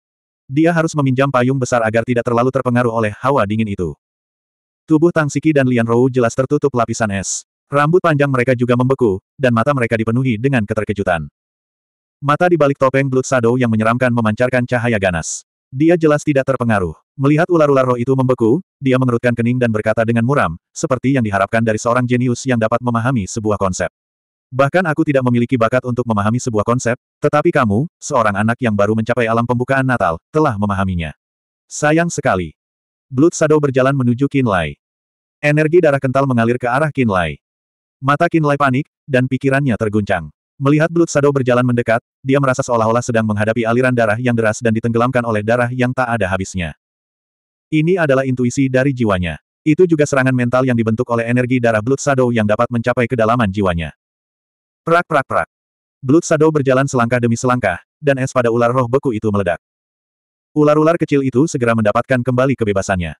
Dia harus meminjam payung besar agar tidak terlalu terpengaruh oleh hawa dingin itu. Tubuh Tang Siki dan Lian Rou jelas tertutup lapisan es. Rambut panjang mereka juga membeku, dan mata mereka dipenuhi dengan keterkejutan. Mata di balik topeng Blood Shadow yang menyeramkan memancarkan cahaya ganas. Dia jelas tidak terpengaruh. Melihat ular-ular roh itu membeku, dia mengerutkan kening dan berkata dengan muram, seperti yang diharapkan dari seorang jenius yang dapat memahami sebuah konsep. Bahkan aku tidak memiliki bakat untuk memahami sebuah konsep, tetapi kamu, seorang anak yang baru mencapai alam pembukaan Natal, telah memahaminya. Sayang sekali. Blood Shadow berjalan menuju Kinlay. Energi darah kental mengalir ke arah Kinlay. Mata Kinlay panik, dan pikirannya terguncang. Melihat Blood Shadow berjalan mendekat, dia merasa seolah-olah sedang menghadapi aliran darah yang deras dan ditenggelamkan oleh darah yang tak ada habisnya. Ini adalah intuisi dari jiwanya. Itu juga serangan mental yang dibentuk oleh energi darah Blood Shadow yang dapat mencapai kedalaman jiwanya. Prak prak prak. Blood Shadow berjalan selangkah demi selangkah, dan es pada ular roh beku itu meledak. Ular-ular kecil itu segera mendapatkan kembali kebebasannya.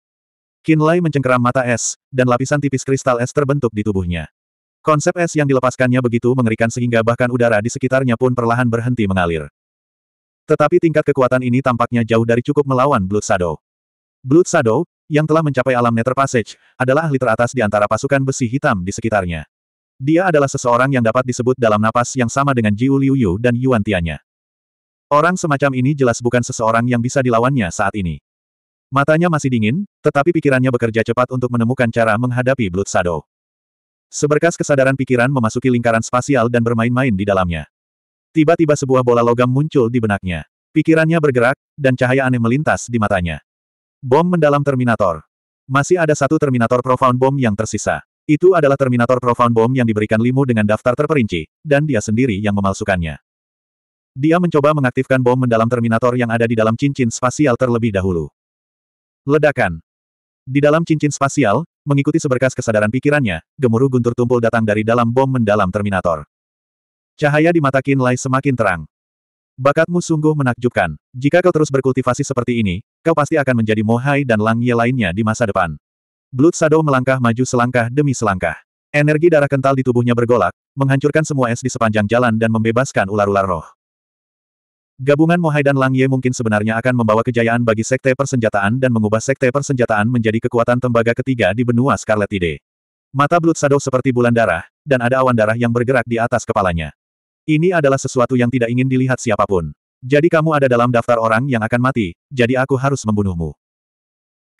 Kinlay mencengkeram mata es, dan lapisan tipis kristal es terbentuk di tubuhnya. Konsep es yang dilepaskannya begitu mengerikan sehingga bahkan udara di sekitarnya pun perlahan berhenti mengalir. Tetapi tingkat kekuatan ini tampaknya jauh dari cukup melawan Blood Shadow. Blood Shadow, yang telah mencapai alam Nether Passage, adalah ahli teratas di antara pasukan besi hitam di sekitarnya. Dia adalah seseorang yang dapat disebut dalam napas yang sama dengan Jiu Liu Yu dan Yuan Tianya. Orang semacam ini jelas bukan seseorang yang bisa dilawannya saat ini. Matanya masih dingin, tetapi pikirannya bekerja cepat untuk menemukan cara menghadapi Blood Shadow. Seberkas kesadaran pikiran memasuki lingkaran spasial dan bermain-main di dalamnya. Tiba-tiba sebuah bola logam muncul di benaknya. Pikirannya bergerak, dan cahaya aneh melintas di matanya. Bom mendalam Terminator. Masih ada satu Terminator Profound Bomb yang tersisa. Itu adalah Terminator Profound Bomb yang diberikan Limu dengan daftar terperinci, dan dia sendiri yang memalsukannya. Dia mencoba mengaktifkan bom mendalam Terminator yang ada di dalam cincin spasial terlebih dahulu. Ledakan. Di dalam cincin spasial, mengikuti seberkas kesadaran pikirannya, gemuruh guntur tumpul datang dari dalam bom mendalam Terminator. Cahaya di mata Kinlai semakin terang. Bakatmu sungguh menakjubkan. Jika kau terus berkultivasi seperti ini, kau pasti akan menjadi Mohai dan Langye lainnya di masa depan. Blood Shadow melangkah maju selangkah demi selangkah. Energi darah kental di tubuhnya bergolak, menghancurkan semua es di sepanjang jalan dan membebaskan ular-ular roh. Gabungan Mohai dan Langye mungkin sebenarnya akan membawa kejayaan bagi sekte persenjataan dan mengubah sekte persenjataan menjadi kekuatan tembaga ketiga di benua Scarlet Ide. Mata Blood Shadow seperti bulan darah, dan ada awan darah yang bergerak di atas kepalanya. Ini adalah sesuatu yang tidak ingin dilihat siapapun. Jadi kamu ada dalam daftar orang yang akan mati, jadi aku harus membunuhmu.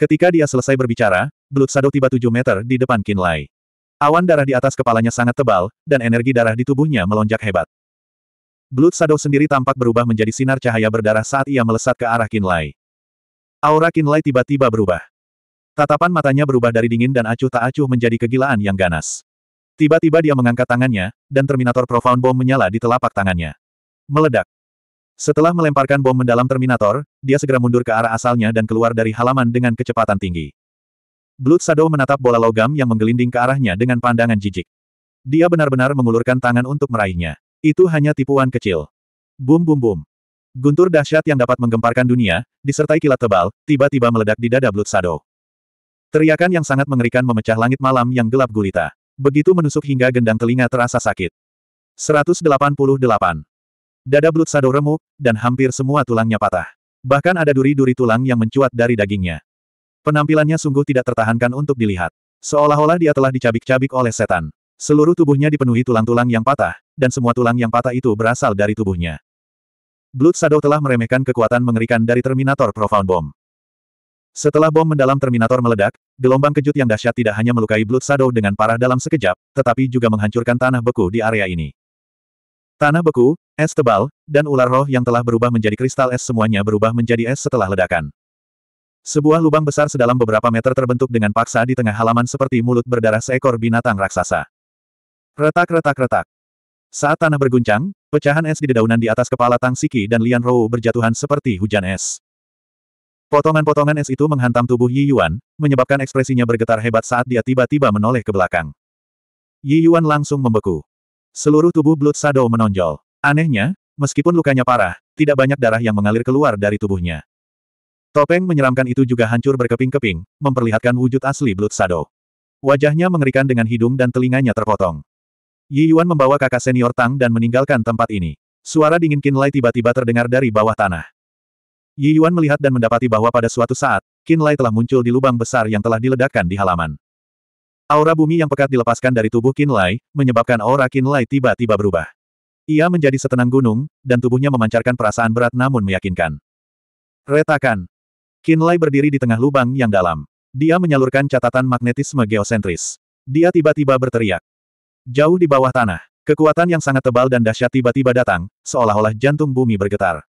Ketika dia selesai berbicara, Blood Shadow tiba tujuh meter di depan Kinlay. Awan darah di atas kepalanya sangat tebal, dan energi darah di tubuhnya melonjak hebat. Blood Shadow sendiri tampak berubah menjadi sinar cahaya berdarah saat ia melesat ke arah Kinlay. Aura Kinlay tiba-tiba berubah. Tatapan matanya berubah dari dingin dan acuh tak acuh menjadi kegilaan yang ganas. Tiba-tiba dia mengangkat tangannya, dan Terminator Profound Bomb menyala di telapak tangannya. Meledak. Setelah melemparkan bom mendalam Terminator, dia segera mundur ke arah asalnya dan keluar dari halaman dengan kecepatan tinggi. Blood Shadow menatap bola logam yang menggelinding ke arahnya dengan pandangan jijik. Dia benar-benar mengulurkan tangan untuk meraihnya. Itu hanya tipuan kecil. Bum bum bum. Guntur dahsyat yang dapat menggemparkan dunia, disertai kilat tebal, tiba-tiba meledak di dada Blood Shadow. Teriakan yang sangat mengerikan memecah langit malam yang gelap gulita. Begitu menusuk hingga gendang telinga terasa sakit. 188. Dada Blood Shadow remuk, dan hampir semua tulangnya patah. Bahkan ada duri-duri tulang yang mencuat dari dagingnya. Penampilannya sungguh tidak tertahankan untuk dilihat. Seolah-olah dia telah dicabik-cabik oleh setan. Seluruh tubuhnya dipenuhi tulang-tulang yang patah, dan semua tulang yang patah itu berasal dari tubuhnya. Blood Shadow telah meremehkan kekuatan mengerikan dari Terminator Profound Bomb. Setelah bom mendalam Terminator meledak, gelombang kejut yang dahsyat tidak hanya melukai Blood Shadow dengan parah dalam sekejap, tetapi juga menghancurkan tanah beku di area ini. Tanah beku, es tebal, dan ular roh yang telah berubah menjadi kristal es semuanya berubah menjadi es setelah ledakan. Sebuah lubang besar sedalam beberapa meter terbentuk dengan paksa di tengah halaman seperti mulut berdarah seekor binatang raksasa. Retak-retak-retak. Saat tanah berguncang, pecahan es di dedaunan di atas kepala Tang Siki dan Lian Rou berjatuhan seperti hujan es. Potongan-potongan es itu menghantam tubuh Yi Yuan, menyebabkan ekspresinya bergetar hebat saat dia tiba-tiba menoleh ke belakang. Yi Yuan langsung membeku. Seluruh tubuh Blood Shadow menonjol. Anehnya, meskipun lukanya parah, tidak banyak darah yang mengalir keluar dari tubuhnya. Topeng menyeramkan itu juga hancur berkeping-keping, memperlihatkan wujud asli Blood Shadow. Wajahnya mengerikan dengan hidung dan telinganya terpotong. Yi Yuan membawa kakak senior Tang dan meninggalkan tempat ini. Suara dingin Qin Lai tiba-tiba terdengar dari bawah tanah. Yi Yuan melihat dan mendapati bahwa pada suatu saat, Qin Lai telah muncul di lubang besar yang telah diledakkan di halaman. Aura bumi yang pekat dilepaskan dari tubuh Qin Lai, menyebabkan aura Qin Lai tiba-tiba berubah. Ia menjadi setenang gunung, dan tubuhnya memancarkan perasaan berat namun meyakinkan. Retakan. Kinlay berdiri di tengah lubang yang dalam. Dia menyalurkan catatan magnetisme geosentris. Dia tiba-tiba berteriak. Jauh di bawah tanah, kekuatan yang sangat tebal dan dahsyat tiba-tiba datang, seolah-olah jantung bumi bergetar.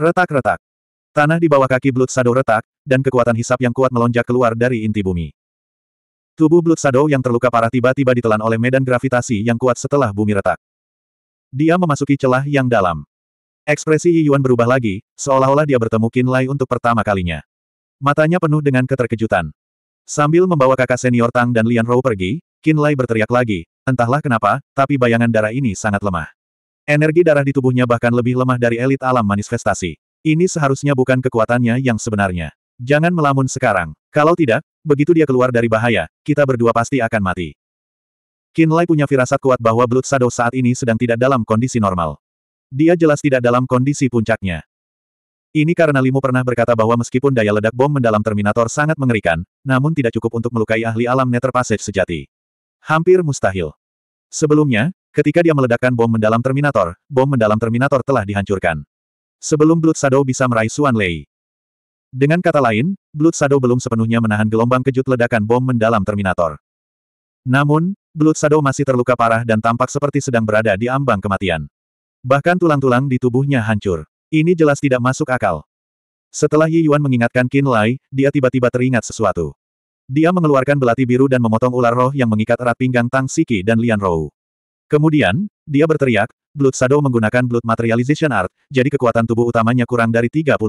Retak-retak. Tanah di bawah kaki Blood Shadow retak, dan kekuatan hisap yang kuat melonjak keluar dari inti bumi. Tubuh Blood Shadow yang terluka parah tiba-tiba ditelan oleh medan gravitasi yang kuat setelah bumi retak. Dia memasuki celah yang dalam. Ekspresi Yi Yuan berubah lagi, seolah-olah dia bertemu Qin Lai untuk pertama kalinya. Matanya penuh dengan keterkejutan. Sambil membawa kakak senior Tang dan Lian Rou pergi, Qin Lai berteriak lagi, entahlah kenapa, tapi bayangan darah ini sangat lemah. Energi darah di tubuhnya bahkan lebih lemah dari elit alam manifestasi. Ini seharusnya bukan kekuatannya yang sebenarnya. Jangan melamun sekarang. Kalau tidak, begitu dia keluar dari bahaya, kita berdua pasti akan mati. Qin Lai punya firasat kuat bahwa Blood Shadow saat ini sedang tidak dalam kondisi normal. Dia jelas tidak dalam kondisi puncaknya. Ini karena Limu pernah berkata bahwa meskipun daya ledak bom mendalam Terminator sangat mengerikan, namun tidak cukup untuk melukai ahli alam Nether Passage sejati. Hampir mustahil. Sebelumnya, ketika dia meledakkan bom mendalam Terminator, bom mendalam Terminator telah dihancurkan. Sebelum Blood Shadow bisa meraih Suan Lei. Dengan kata lain, Blood Shadow belum sepenuhnya menahan gelombang kejut ledakan bom mendalam Terminator. Namun, Blood Shadow masih terluka parah dan tampak seperti sedang berada di ambang kematian. Bahkan tulang-tulang di tubuhnya hancur. Ini jelas tidak masuk akal. Setelah Yi Yuan mengingatkan Qin Lai, dia tiba-tiba teringat sesuatu. Dia mengeluarkan belati biru dan memotong ular roh yang mengikat erat pinggang Tang Siki dan Lian Rou. Kemudian, dia berteriak, Blood Shadow menggunakan Blood Materialization Art, jadi kekuatan tubuh utamanya kurang dari 30%.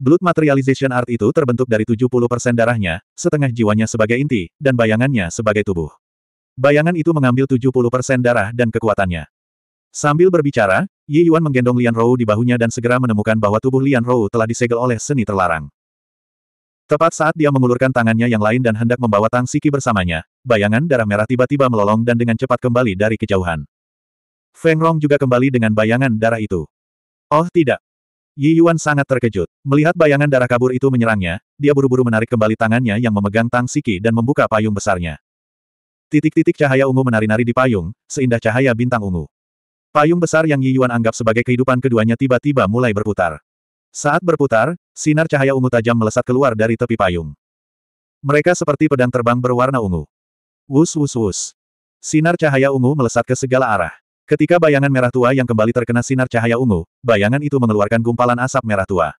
Blood Materialization Art itu terbentuk dari 70% darahnya, setengah jiwanya sebagai inti, dan bayangannya sebagai tubuh. Bayangan itu mengambil 70% darah dan kekuatannya. Sambil berbicara, Yi Yuan menggendong Lian Rou di bahunya dan segera menemukan bahwa tubuh Lian Rou telah disegel oleh seni terlarang. Tepat saat dia mengulurkan tangannya yang lain dan hendak membawa Tang Siki bersamanya, bayangan darah merah tiba-tiba melolong dan dengan cepat kembali dari kejauhan. Feng Rong juga kembali dengan bayangan darah itu. Oh tidak. Yi Yuan sangat terkejut. Melihat bayangan darah kabur itu menyerangnya, dia buru-buru menarik kembali tangannya yang memegang Tang Siki dan membuka payung besarnya. Titik-titik cahaya ungu menari-nari di payung, seindah cahaya bintang ungu. Payung besar yang Yi Yuan anggap sebagai kehidupan keduanya tiba-tiba mulai berputar. Saat berputar, sinar cahaya ungu tajam melesat keluar dari tepi payung. Mereka seperti pedang terbang berwarna ungu. Wus wus wus. Sinar cahaya ungu melesat ke segala arah. Ketika bayangan merah tua yang kembali terkena sinar cahaya ungu, bayangan itu mengeluarkan gumpalan asap merah tua.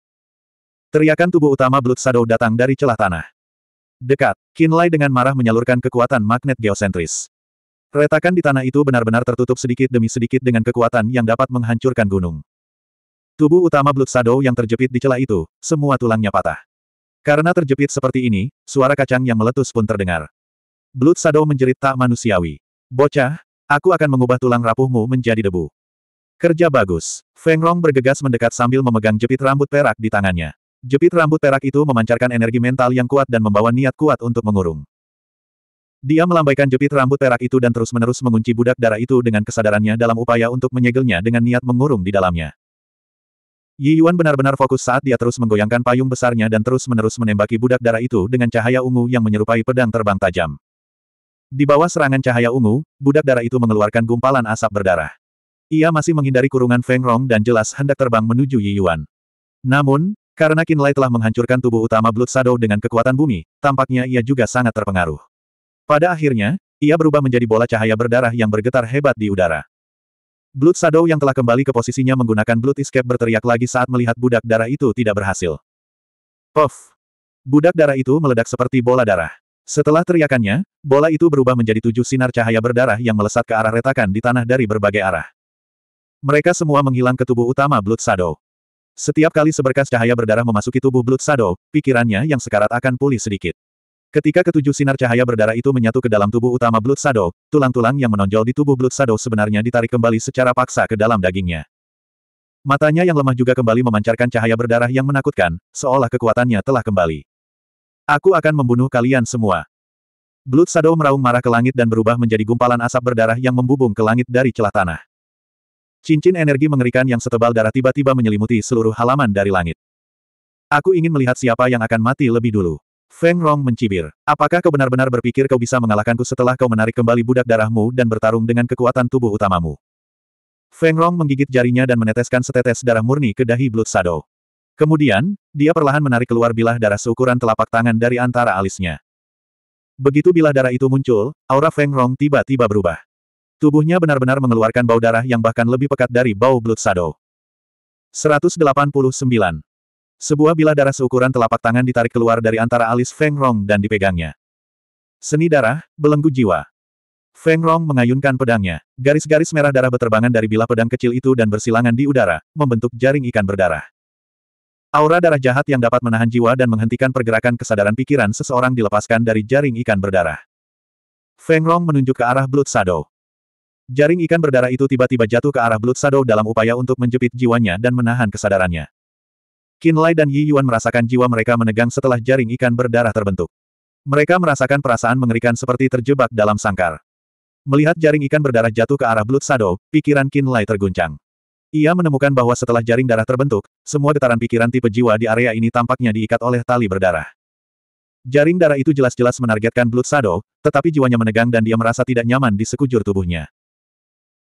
Teriakan tubuh utama Blood Shadow datang dari celah tanah. Dekat, Kinlay dengan marah menyalurkan kekuatan magnet geosentris. Retakan di tanah itu benar-benar tertutup sedikit demi sedikit dengan kekuatan yang dapat menghancurkan gunung. Tubuh utama Blood Shadow yang terjepit di celah itu, semua tulangnya patah. Karena terjepit seperti ini, suara kacang yang meletus pun terdengar. Blood Shadow menjerit tak manusiawi. Bocah, aku akan mengubah tulang rapuhmu menjadi debu. Kerja bagus. Feng Rong bergegas mendekat sambil memegang jepit rambut perak di tangannya. Jepit rambut perak itu memancarkan energi mental yang kuat dan membawa niat kuat untuk mengurung. Dia melambaikan jepit rambut perak itu dan terus-menerus mengunci budak darah itu dengan kesadarannya dalam upaya untuk menyegelnya dengan niat mengurung di dalamnya. Yi Yuan benar-benar fokus saat dia terus menggoyangkan payung besarnya dan terus-menerus menembaki budak darah itu dengan cahaya ungu yang menyerupai pedang terbang tajam. Di bawah serangan cahaya ungu, budak darah itu mengeluarkan gumpalan asap berdarah. Ia masih menghindari kurungan Feng Rong dan jelas hendak terbang menuju Yi Yuan. Namun, karena Qin Lai telah menghancurkan tubuh utama Blood Shadow dengan kekuatan bumi, tampaknya ia juga sangat terpengaruh. Pada akhirnya, ia berubah menjadi bola cahaya berdarah yang bergetar hebat di udara. Blood Shadow yang telah kembali ke posisinya menggunakan Blood Escape berteriak lagi saat melihat budak darah itu tidak berhasil. Puff! Budak darah itu meledak seperti bola darah. Setelah teriakannya, bola itu berubah menjadi tujuh sinar cahaya berdarah yang melesat ke arah retakan di tanah dari berbagai arah. Mereka semua menghilang ke tubuh utama Blood Shadow. Setiap kali seberkas cahaya berdarah memasuki tubuh Blood Shadow, pikirannya yang sekarat akan pulih sedikit. Ketika ketujuh sinar cahaya berdarah itu menyatu ke dalam tubuh utama Blood Shadow, tulang-tulang yang menonjol di tubuh Blood Shadow sebenarnya ditarik kembali secara paksa ke dalam dagingnya. Matanya yang lemah juga kembali memancarkan cahaya berdarah yang menakutkan, seolah kekuatannya telah kembali. Aku akan membunuh kalian semua. Blood Shadow meraung marah ke langit dan berubah menjadi gumpalan asap berdarah yang membubung ke langit dari celah tanah. Cincin energi mengerikan yang setebal darah tiba-tiba menyelimuti seluruh halaman dari langit. Aku ingin melihat siapa yang akan mati lebih dulu. Feng Rong mencibir. Apakah kau benar-benar berpikir kau bisa mengalahkanku setelah kau menarik kembali budak darahmu dan bertarung dengan kekuatan tubuh utamamu? Feng Rong menggigit jarinya dan meneteskan setetes darah murni ke dahi Blood Shadow. Kemudian, dia perlahan menarik keluar bilah darah seukuran telapak tangan dari antara alisnya. Begitu bilah darah itu muncul, aura Feng Rong tiba-tiba berubah. Tubuhnya benar-benar mengeluarkan bau darah yang bahkan lebih pekat dari bau Blood Shadow. 189. Sebuah bilah darah seukuran telapak tangan ditarik keluar dari antara alis Feng Rong dan dipegangnya. Seni darah, belenggu jiwa. Feng Rong mengayunkan pedangnya. Garis-garis merah darah berterbangan dari bilah pedang kecil itu dan bersilangan di udara, membentuk jaring ikan berdarah. Aura darah jahat yang dapat menahan jiwa dan menghentikan pergerakan kesadaran pikiran seseorang dilepaskan dari jaring ikan berdarah. Feng Rong menunjuk ke arah Blood Shadow. Jaring ikan berdarah itu tiba-tiba jatuh ke arah Blood Shadow dalam upaya untuk menjepit jiwanya dan menahan kesadarannya. Lai dan Yi Yuan merasakan jiwa mereka menegang setelah jaring ikan berdarah terbentuk. Mereka merasakan perasaan mengerikan seperti terjebak dalam sangkar. Melihat jaring ikan berdarah jatuh ke arah Blood Shadow, pikiran Lai terguncang. Ia menemukan bahwa setelah jaring darah terbentuk, semua getaran pikiran tipe jiwa di area ini tampaknya diikat oleh tali berdarah. Jaring darah itu jelas-jelas menargetkan Blood Shadow, tetapi jiwanya menegang dan dia merasa tidak nyaman di sekujur tubuhnya.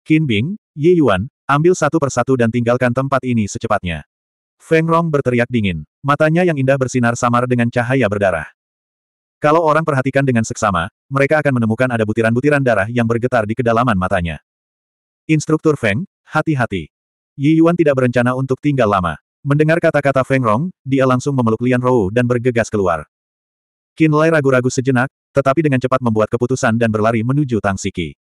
Qin Bing, Yi Yuan, ambil satu persatu dan tinggalkan tempat ini secepatnya. Feng Rong berteriak dingin. Matanya yang indah bersinar samar dengan cahaya berdarah. Kalau orang perhatikan dengan seksama, mereka akan menemukan ada butiran-butiran darah yang bergetar di kedalaman matanya. Instruktur Feng, hati-hati. Yi Yuan tidak berencana untuk tinggal lama. Mendengar kata-kata Feng Rong, dia langsung memeluk Lian Rou dan bergegas keluar. Qin Lai ragu-ragu sejenak, tetapi dengan cepat membuat keputusan dan berlari menuju Tang Siki.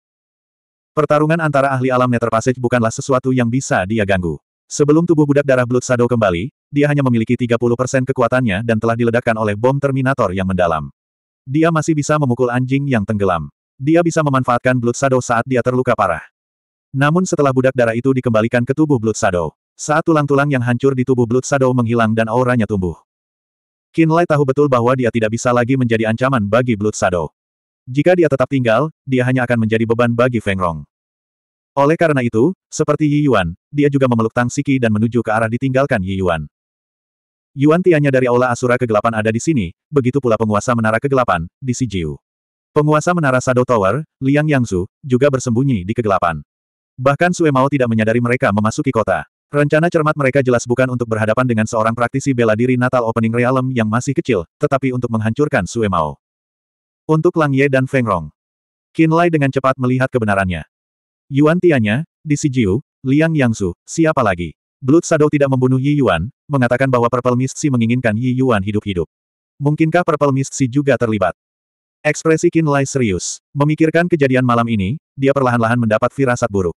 Pertarungan antara ahli alam Nether Passage bukanlah sesuatu yang bisa dia ganggu. Sebelum tubuh budak darah Blood Shadow kembali, dia hanya memiliki 30% kekuatannya dan telah diledakkan oleh bom Terminator yang mendalam. Dia masih bisa memukul anjing yang tenggelam. Dia bisa memanfaatkan Blood Shadow saat dia terluka parah. Namun setelah budak darah itu dikembalikan ke tubuh Blood Shadow, saat tulang-tulang yang hancur di tubuh Blood Shadow menghilang dan auranya tumbuh. Kinlay tahu betul bahwa dia tidak bisa lagi menjadi ancaman bagi Blood Shadow. Jika dia tetap tinggal, dia hanya akan menjadi beban bagi Feng Rong. Oleh karena itu, seperti Yi Yuan, dia juga memeluk Tang Siki dan menuju ke arah ditinggalkan Yi Yuan. Yuan Tianya dari Aula Asura Kegelapan ada di sini, begitu pula penguasa Menara Kegelapan, di Sijiu. Penguasa Menara Shadow Tower, Liang Yangsu, juga bersembunyi di kegelapan. Bahkan Sue Mao tidak menyadari mereka memasuki kota. Rencana cermat mereka jelas bukan untuk berhadapan dengan seorang praktisi bela diri Natal Opening Realm yang masih kecil, tetapi untuk menghancurkan Sue Mao. Untuk Lang Ye dan Feng Rong. Qin Lai dengan cepat melihat kebenarannya. Yuan Tianya, di Sijiu, Liang Yangsu, siapa lagi? Blood Shadow tidak membunuh Yi Yuan, mengatakan bahwa Purple Mist Si menginginkan Yi Yuan hidup-hidup. Mungkinkah Purple Mist Si juga terlibat? Ekspresi Qin Lai serius. Memikirkan kejadian malam ini, dia perlahan-lahan mendapat firasat buruk.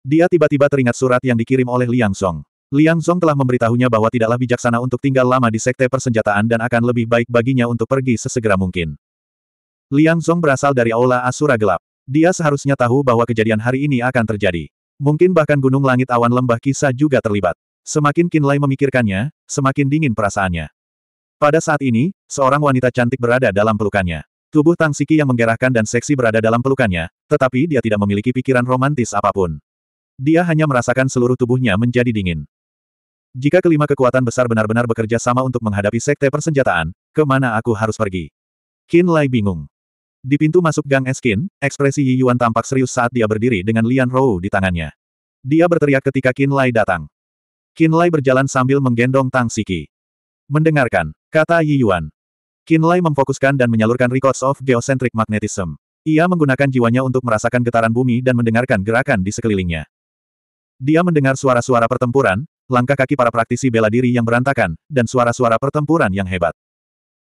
Dia tiba-tiba teringat surat yang dikirim oleh Liang Song. Liang Song telah memberitahunya bahwa tidaklah bijaksana untuk tinggal lama di sekte persenjataan dan akan lebih baik baginya untuk pergi sesegera mungkin. Liang Song berasal dari Aula Asura Gelap. Dia seharusnya tahu bahwa kejadian hari ini akan terjadi. Mungkin bahkan gunung langit awan lembah kisah juga terlibat. Semakin Kinlay memikirkannya, semakin dingin perasaannya. Pada saat ini, seorang wanita cantik berada dalam pelukannya. Tubuh Tang Siki yang menggerakkan dan seksi berada dalam pelukannya, tetapi dia tidak memiliki pikiran romantis apapun. Dia hanya merasakan seluruh tubuhnya menjadi dingin. Jika kelima kekuatan besar benar-benar bekerja sama untuk menghadapi sekte persenjataan, kemana aku harus pergi? Kinlay bingung. Di pintu masuk gang Eskin, ekspresi Yi Yuan tampak serius saat dia berdiri dengan Lian Rou di tangannya. Dia berteriak ketika Qin Lai datang. Qin Lai berjalan sambil menggendong Tang Siki. Mendengarkan, kata Yi Yuan. Qin Lai memfokuskan dan menyalurkan Records of Geocentric Magnetism. Ia menggunakan jiwanya untuk merasakan getaran bumi dan mendengarkan gerakan di sekelilingnya. Dia mendengar suara-suara pertempuran, langkah kaki para praktisi bela diri yang berantakan, dan suara-suara pertempuran yang hebat.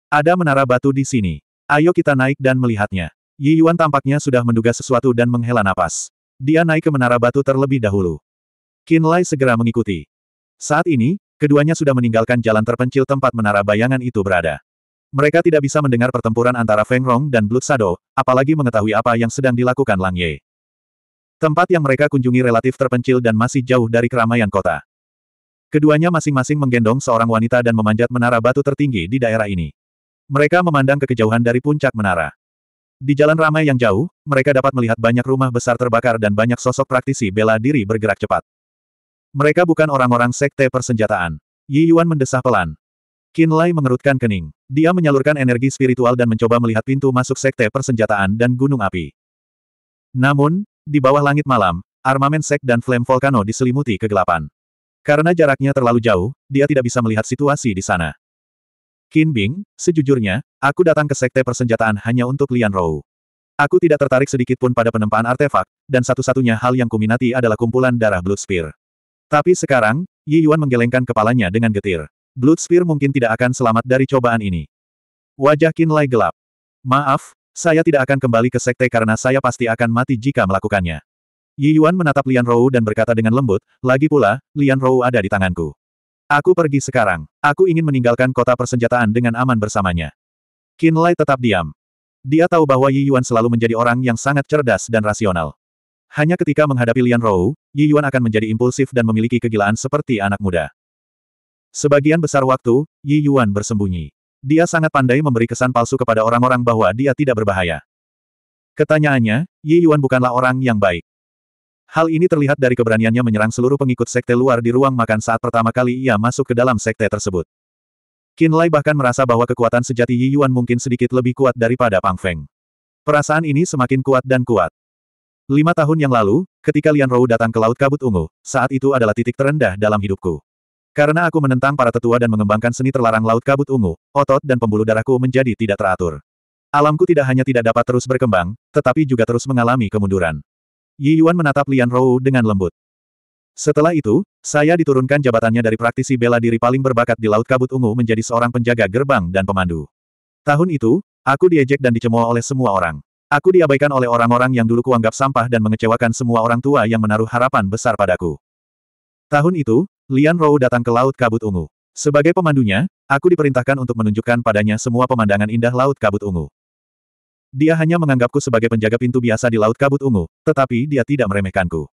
Ada menara batu di sini. Ayo kita naik dan melihatnya. Yi Yuan tampaknya sudah menduga sesuatu dan menghela napas. Dia naik ke menara batu terlebih dahulu. Qin Lai segera mengikuti. Saat ini, keduanya sudah meninggalkan jalan terpencil tempat menara bayangan itu berada. Mereka tidak bisa mendengar pertempuran antara Feng Rong dan Blood Shadow, apalagi mengetahui apa yang sedang dilakukan Lang Ye. Tempat yang mereka kunjungi relatif terpencil dan masih jauh dari keramaian kota. Keduanya masing-masing menggendong seorang wanita dan memanjat menara batu tertinggi di daerah ini. Mereka memandang ke kejauhan dari puncak menara. Di jalan ramai yang jauh, mereka dapat melihat banyak rumah besar terbakar dan banyak sosok praktisi bela diri bergerak cepat. Mereka bukan orang-orang sekte persenjataan. Yi Yuan mendesah pelan. Qin Lai mengerutkan kening. Dia menyalurkan energi spiritual dan mencoba melihat pintu masuk sekte persenjataan dan gunung api. Namun, di bawah langit malam, armamen sek dan flame volcano diselimuti kegelapan. Karena jaraknya terlalu jauh, dia tidak bisa melihat situasi di sana. Qin Bing, sejujurnya, aku datang ke Sekte Persenjataan hanya untuk Lian Rou. Aku tidak tertarik sedikitpun pada penempaan artefak, dan satu-satunya hal yang kuminati adalah kumpulan darah Blood Spear. Tapi sekarang, Yi Yuan menggelengkan kepalanya dengan getir. Blood Spear mungkin tidak akan selamat dari cobaan ini. Wajah Qin Lai gelap. Maaf, saya tidak akan kembali ke Sekte karena saya pasti akan mati jika melakukannya. Yi Yuan menatap Lian Rou dan berkata dengan lembut, lagi pula, Lian Rou ada di tanganku. Aku pergi sekarang. Aku ingin meninggalkan kota persenjataan dengan aman bersamanya. Qin Lai tetap diam. Dia tahu bahwa Yi Yuan selalu menjadi orang yang sangat cerdas dan rasional. Hanya ketika menghadapi Lian Rou, Yi Yuan akan menjadi impulsif dan memiliki kegilaan seperti anak muda. Sebagian besar waktu, Yi Yuan bersembunyi. Dia sangat pandai memberi kesan palsu kepada orang-orang bahwa dia tidak berbahaya. Ketanyaannya, Yi Yuan bukanlah orang yang baik. Hal ini terlihat dari keberaniannya menyerang seluruh pengikut sekte luar di ruang makan saat pertama kali ia masuk ke dalam sekte tersebut. Qin Lai bahkan merasa bahwa kekuatan sejati Yi Yuan mungkin sedikit lebih kuat daripada Pang Feng. Perasaan ini semakin kuat dan kuat. Lima tahun yang lalu, ketika Lian Rou datang ke Laut Kabut Ungu, saat itu adalah titik terendah dalam hidupku. Karena aku menentang para tetua dan mengembangkan seni terlarang Laut Kabut Ungu, otot dan pembuluh darahku menjadi tidak teratur. Alamku tidak hanya tidak dapat terus berkembang, tetapi juga terus mengalami kemunduran. Yi Yuan menatap Lian Rou dengan lembut. Setelah itu, saya diturunkan jabatannya dari praktisi bela diri paling berbakat di Laut Kabut Ungu menjadi seorang penjaga gerbang dan pemandu. Tahun itu, aku diejek dan dicemooh oleh semua orang. Aku diabaikan oleh orang-orang yang dulu kuanggap sampah dan mengecewakan semua orang tua yang menaruh harapan besar padaku. Tahun itu, Lian Rou datang ke Laut Kabut Ungu. Sebagai pemandunya, aku diperintahkan untuk menunjukkan padanya semua pemandangan indah Laut Kabut Ungu. Dia hanya menganggapku sebagai penjaga pintu biasa di Laut Kabut Ungu, tetapi dia tidak meremehkanku.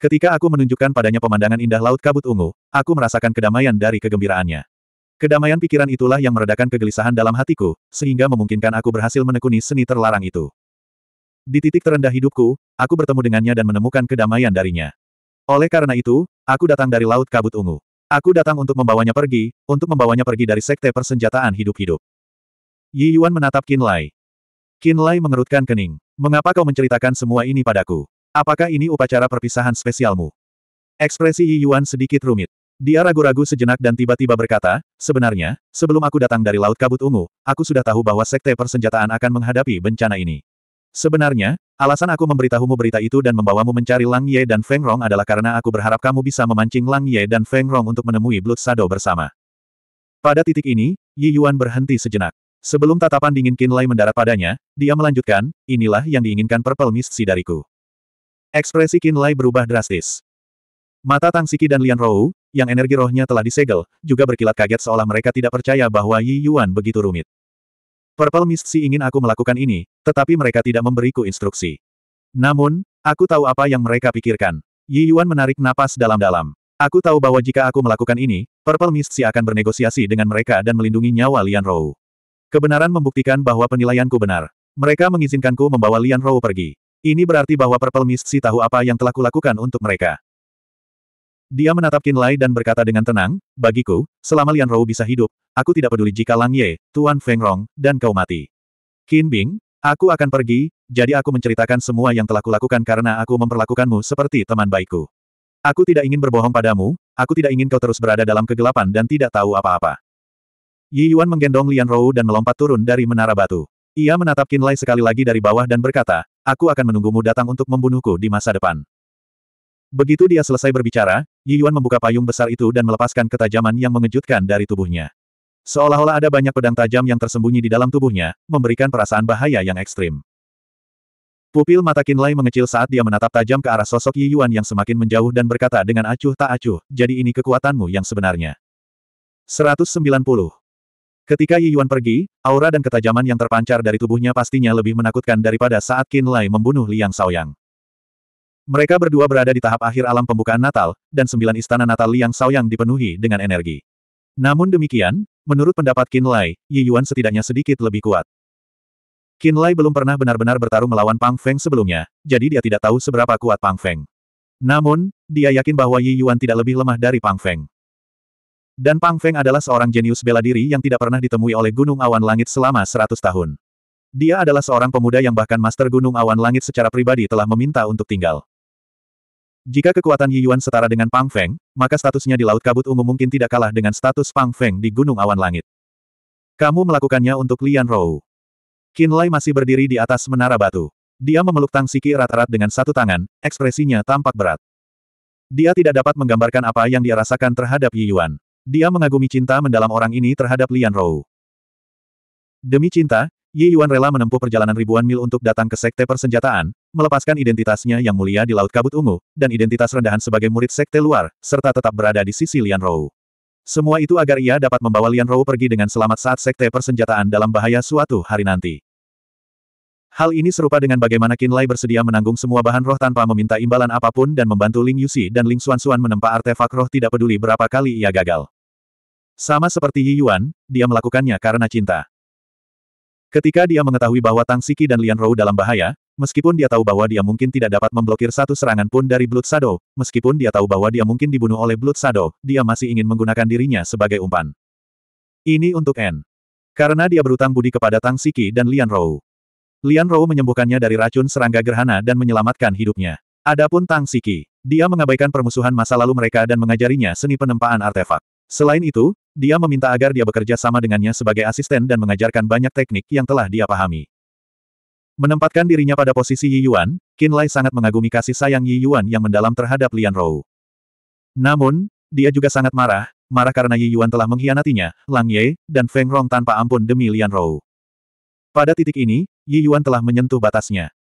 Ketika aku menunjukkan padanya pemandangan indah Laut Kabut Ungu, aku merasakan kedamaian dari kegembiraannya. Kedamaian pikiran itulah yang meredakan kegelisahan dalam hatiku, sehingga memungkinkan aku berhasil menekuni seni terlarang itu. Di titik terendah hidupku, aku bertemu dengannya dan menemukan kedamaian darinya. Oleh karena itu, aku datang dari Laut Kabut Ungu. Aku datang untuk membawanya pergi, untuk membawanya pergi dari sekte persenjataan hidup-hidup. Yi Yuan menatap Qin Lai. Qin Lai mengerutkan kening. Mengapa kau menceritakan semua ini padaku? Apakah ini upacara perpisahan spesialmu? Ekspresi Yi Yuan sedikit rumit. Dia ragu-ragu sejenak dan tiba-tiba berkata, sebenarnya, sebelum aku datang dari Laut Kabut Ungu, aku sudah tahu bahwa Sekte Persenjataan akan menghadapi bencana ini. Sebenarnya, alasan aku memberitahumu berita itu dan membawamu mencari Lang Ye dan Feng Rong adalah karena aku berharap kamu bisa memancing Lang Ye dan Feng Rong untuk menemui Blood Shadow bersama. Pada titik ini, Yi Yuan berhenti sejenak. Sebelum tatapan dingin Kinlay mendarat padanya, dia melanjutkan, inilah yang diinginkan Purple Mist dariku. Ekspresi Kinlay berubah drastis. Mata Tang Siki dan Lian Rou, yang energi rohnya telah disegel, juga berkilat kaget seolah mereka tidak percaya bahwa Yi Yuan begitu rumit. Purple Mist Si ingin aku melakukan ini, tetapi mereka tidak memberiku instruksi. Namun, aku tahu apa yang mereka pikirkan. Yi Yuan menarik napas dalam-dalam. Aku tahu bahwa jika aku melakukan ini, Purple Mist Si akan bernegosiasi dengan mereka dan melindungi nyawa Lian Rou. Kebenaran membuktikan bahwa penilaianku benar. Mereka mengizinkanku membawa Lian Rou pergi. Ini berarti bahwa Purple Mist si tahu apa yang telah kulakukan untuk mereka. Dia menatap Qin Lai dan berkata dengan tenang, bagiku, selama Lian Rou bisa hidup, aku tidak peduli jika Lang Ye, Tuan Feng Rong, dan kau mati. Qin Bing, aku akan pergi, jadi aku menceritakan semua yang telah kulakukan karena aku memperlakukanmu seperti teman baikku. Aku tidak ingin berbohong padamu, aku tidak ingin kau terus berada dalam kegelapan dan tidak tahu apa-apa. Yi Yuan menggendong Lian Rou dan melompat turun dari menara batu. Ia menatap Qin Lai sekali lagi dari bawah dan berkata, aku akan menunggumu datang untuk membunuhku di masa depan. Begitu dia selesai berbicara, Yi Yuan membuka payung besar itu dan melepaskan ketajaman yang mengejutkan dari tubuhnya. Seolah-olah ada banyak pedang tajam yang tersembunyi di dalam tubuhnya, memberikan perasaan bahaya yang ekstrim. Pupil mata Qin Lai mengecil saat dia menatap tajam ke arah sosok Yi Yuan yang semakin menjauh dan berkata dengan acuh tak acuh, jadi ini kekuatanmu yang sebenarnya. 190. Ketika Yi Yuan pergi, aura dan ketajaman yang terpancar dari tubuhnya pastinya lebih menakutkan daripada saat Qin Lai membunuh Liang Yang. Mereka berdua berada di tahap akhir alam pembukaan Natal, dan sembilan istana Natal Liang Yang dipenuhi dengan energi. Namun demikian, menurut pendapat Qin Lai, Yi Yuan setidaknya sedikit lebih kuat. Qin Lai belum pernah benar-benar bertarung melawan Pang Feng sebelumnya, jadi dia tidak tahu seberapa kuat Pang Feng. Namun, dia yakin bahwa Yi Yuan tidak lebih lemah dari Pang Feng. Dan Pang Feng adalah seorang jenius bela diri yang tidak pernah ditemui oleh Gunung Awan Langit selama 100 tahun. Dia adalah seorang pemuda yang bahkan Master Gunung Awan Langit secara pribadi telah meminta untuk tinggal. Jika kekuatan Yi Yuan setara dengan Pang Feng, maka statusnya di Laut Kabut Ungu mungkin tidak kalah dengan status Pang Feng di Gunung Awan Langit. Kamu melakukannya untuk Lian Rou. Lai masih berdiri di atas menara batu. Dia memeluk Tang Siki erat-erat dengan satu tangan, ekspresinya tampak berat. Dia tidak dapat menggambarkan apa yang dia rasakan terhadap Yi Yuan. Dia mengagumi cinta mendalam orang ini terhadap Lian Rou. Demi cinta, Ye Yuan rela menempuh perjalanan ribuan mil untuk datang ke Sekte Persenjataan, melepaskan identitasnya yang mulia di Laut Kabut Ungu, dan identitas rendahan sebagai murid Sekte luar, serta tetap berada di sisi Lian Rou. Semua itu agar ia dapat membawa Lian Rou pergi dengan selamat saat Sekte Persenjataan dalam bahaya suatu hari nanti. Hal ini serupa dengan bagaimana Qin Lai bersedia menanggung semua bahan roh tanpa meminta imbalan apapun dan membantu Ling Yusi dan Ling Xuan Xuan menempa artefak roh tidak peduli berapa kali ia gagal. Sama seperti Yi Yuan, dia melakukannya karena cinta. Ketika dia mengetahui bahwa Tang Siki dan Lian Rou dalam bahaya, meskipun dia tahu bahwa dia mungkin tidak dapat memblokir satu serangan pun dari Blood Shadow, meskipun dia tahu bahwa dia mungkin dibunuh oleh Blood Shadow, dia masih ingin menggunakan dirinya sebagai umpan. Ini untuk N. Karena dia berutang budi kepada Tang Siki dan Lian Rou. Lian Rou menyembuhkannya dari racun serangga gerhana dan menyelamatkan hidupnya. Adapun Tang Siki, dia mengabaikan permusuhan masa lalu mereka dan mengajarinya seni penempaan artefak. Selain itu, dia meminta agar dia bekerja sama dengannya sebagai asisten dan mengajarkan banyak teknik yang telah dia pahami. Menempatkan dirinya pada posisi Yi Yuan, Qin Lai sangat mengagumi kasih sayang Yi Yuan yang mendalam terhadap Lian Rou. Namun, dia juga sangat marah, marah karena Yi Yuan telah mengkhianatinya, Lang Ye, dan Feng Rong tanpa ampun demi Lian Rou. Pada titik ini, Yi Yuan telah menyentuh batasnya.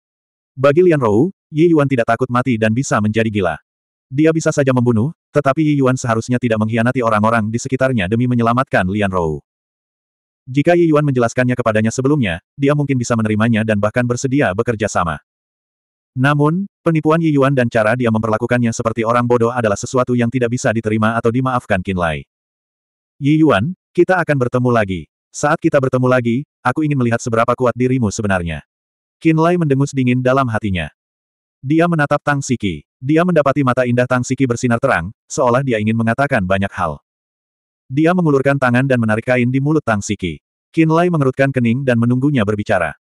Bagi Lian Rou, Yi Yuan tidak takut mati dan bisa menjadi gila. Dia bisa saja membunuh, tetapi Yi Yuan seharusnya tidak mengkhianati orang-orang di sekitarnya demi menyelamatkan Lian Rou. Jika Yi Yuan menjelaskannya kepadanya sebelumnya, dia mungkin bisa menerimanya dan bahkan bersedia bekerja sama. Namun, penipuan Yi Yuan dan cara dia memperlakukannya seperti orang bodoh adalah sesuatu yang tidak bisa diterima atau dimaafkan Qin Lai. Yi Yuan, kita akan bertemu lagi. Saat kita bertemu lagi, aku ingin melihat seberapa kuat dirimu sebenarnya. Qin Lai mendengus dingin dalam hatinya. Dia menatap Tang Siki. Dia mendapati mata indah Tang Siki bersinar terang, seolah dia ingin mengatakan banyak hal. Dia mengulurkan tangan dan menarik kain di mulut Tang Siki. Lai mengerutkan kening dan menunggunya berbicara.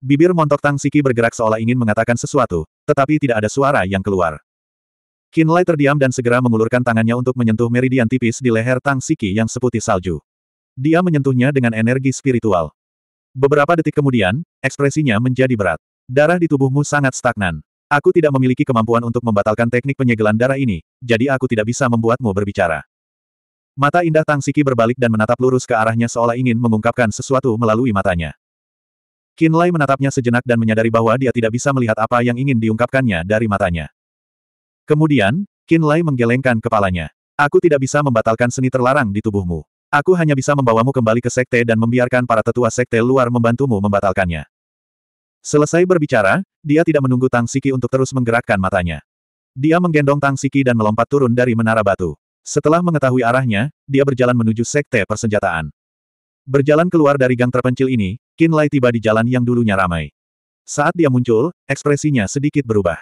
Bibir montok Tang Siki bergerak seolah ingin mengatakan sesuatu, tetapi tidak ada suara yang keluar. Lai terdiam dan segera mengulurkan tangannya untuk menyentuh meridian tipis di leher Tang Siki yang seputih salju. Dia menyentuhnya dengan energi spiritual. Beberapa detik kemudian, ekspresinya menjadi berat. Darah di tubuhmu sangat stagnan. Aku tidak memiliki kemampuan untuk membatalkan teknik penyegelan darah ini, jadi aku tidak bisa membuatmu berbicara. Mata indah Tang Siki berbalik dan menatap lurus ke arahnya seolah ingin mengungkapkan sesuatu melalui matanya. Lai menatapnya sejenak dan menyadari bahwa dia tidak bisa melihat apa yang ingin diungkapkannya dari matanya. Kemudian, Lai menggelengkan kepalanya. Aku tidak bisa membatalkan seni terlarang di tubuhmu. Aku hanya bisa membawamu kembali ke sekte dan membiarkan para tetua sekte luar membantumu membatalkannya. Selesai berbicara, dia tidak menunggu Tang Siki untuk terus menggerakkan matanya. Dia menggendong Tang Siki dan melompat turun dari menara batu. Setelah mengetahui arahnya, dia berjalan menuju sekte persenjataan. Berjalan keluar dari gang terpencil ini, Qin Lai tiba di jalan yang dulunya ramai. Saat dia muncul, ekspresinya sedikit berubah.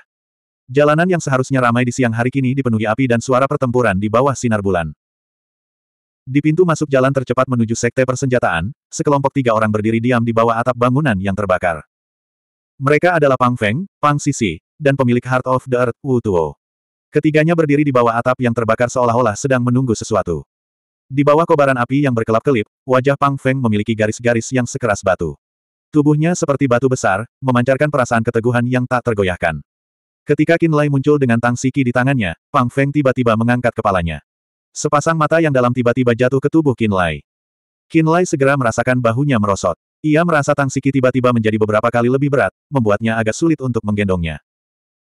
Jalanan yang seharusnya ramai di siang hari kini dipenuhi api dan suara pertempuran di bawah sinar bulan. Di pintu masuk jalan tercepat menuju sekte persenjataan, sekelompok tiga orang berdiri diam di bawah atap bangunan yang terbakar. Mereka adalah Pang Feng, Pang Sisi, dan pemilik Heart of the Earth, Wu Tuo. Ketiganya berdiri di bawah atap yang terbakar seolah-olah sedang menunggu sesuatu. Di bawah kobaran api yang berkelap-kelip, wajah Pang Feng memiliki garis-garis yang sekeras batu. Tubuhnya seperti batu besar, memancarkan perasaan keteguhan yang tak tergoyahkan. Ketika Qin Lai muncul dengan tang siki di tangannya, Pang Feng tiba-tiba mengangkat kepalanya. Sepasang mata yang dalam tiba-tiba jatuh ke tubuh Qin Lai. Qin Lai segera merasakan bahunya merosot. Ia merasa Tang Siki tiba-tiba menjadi beberapa kali lebih berat, membuatnya agak sulit untuk menggendongnya.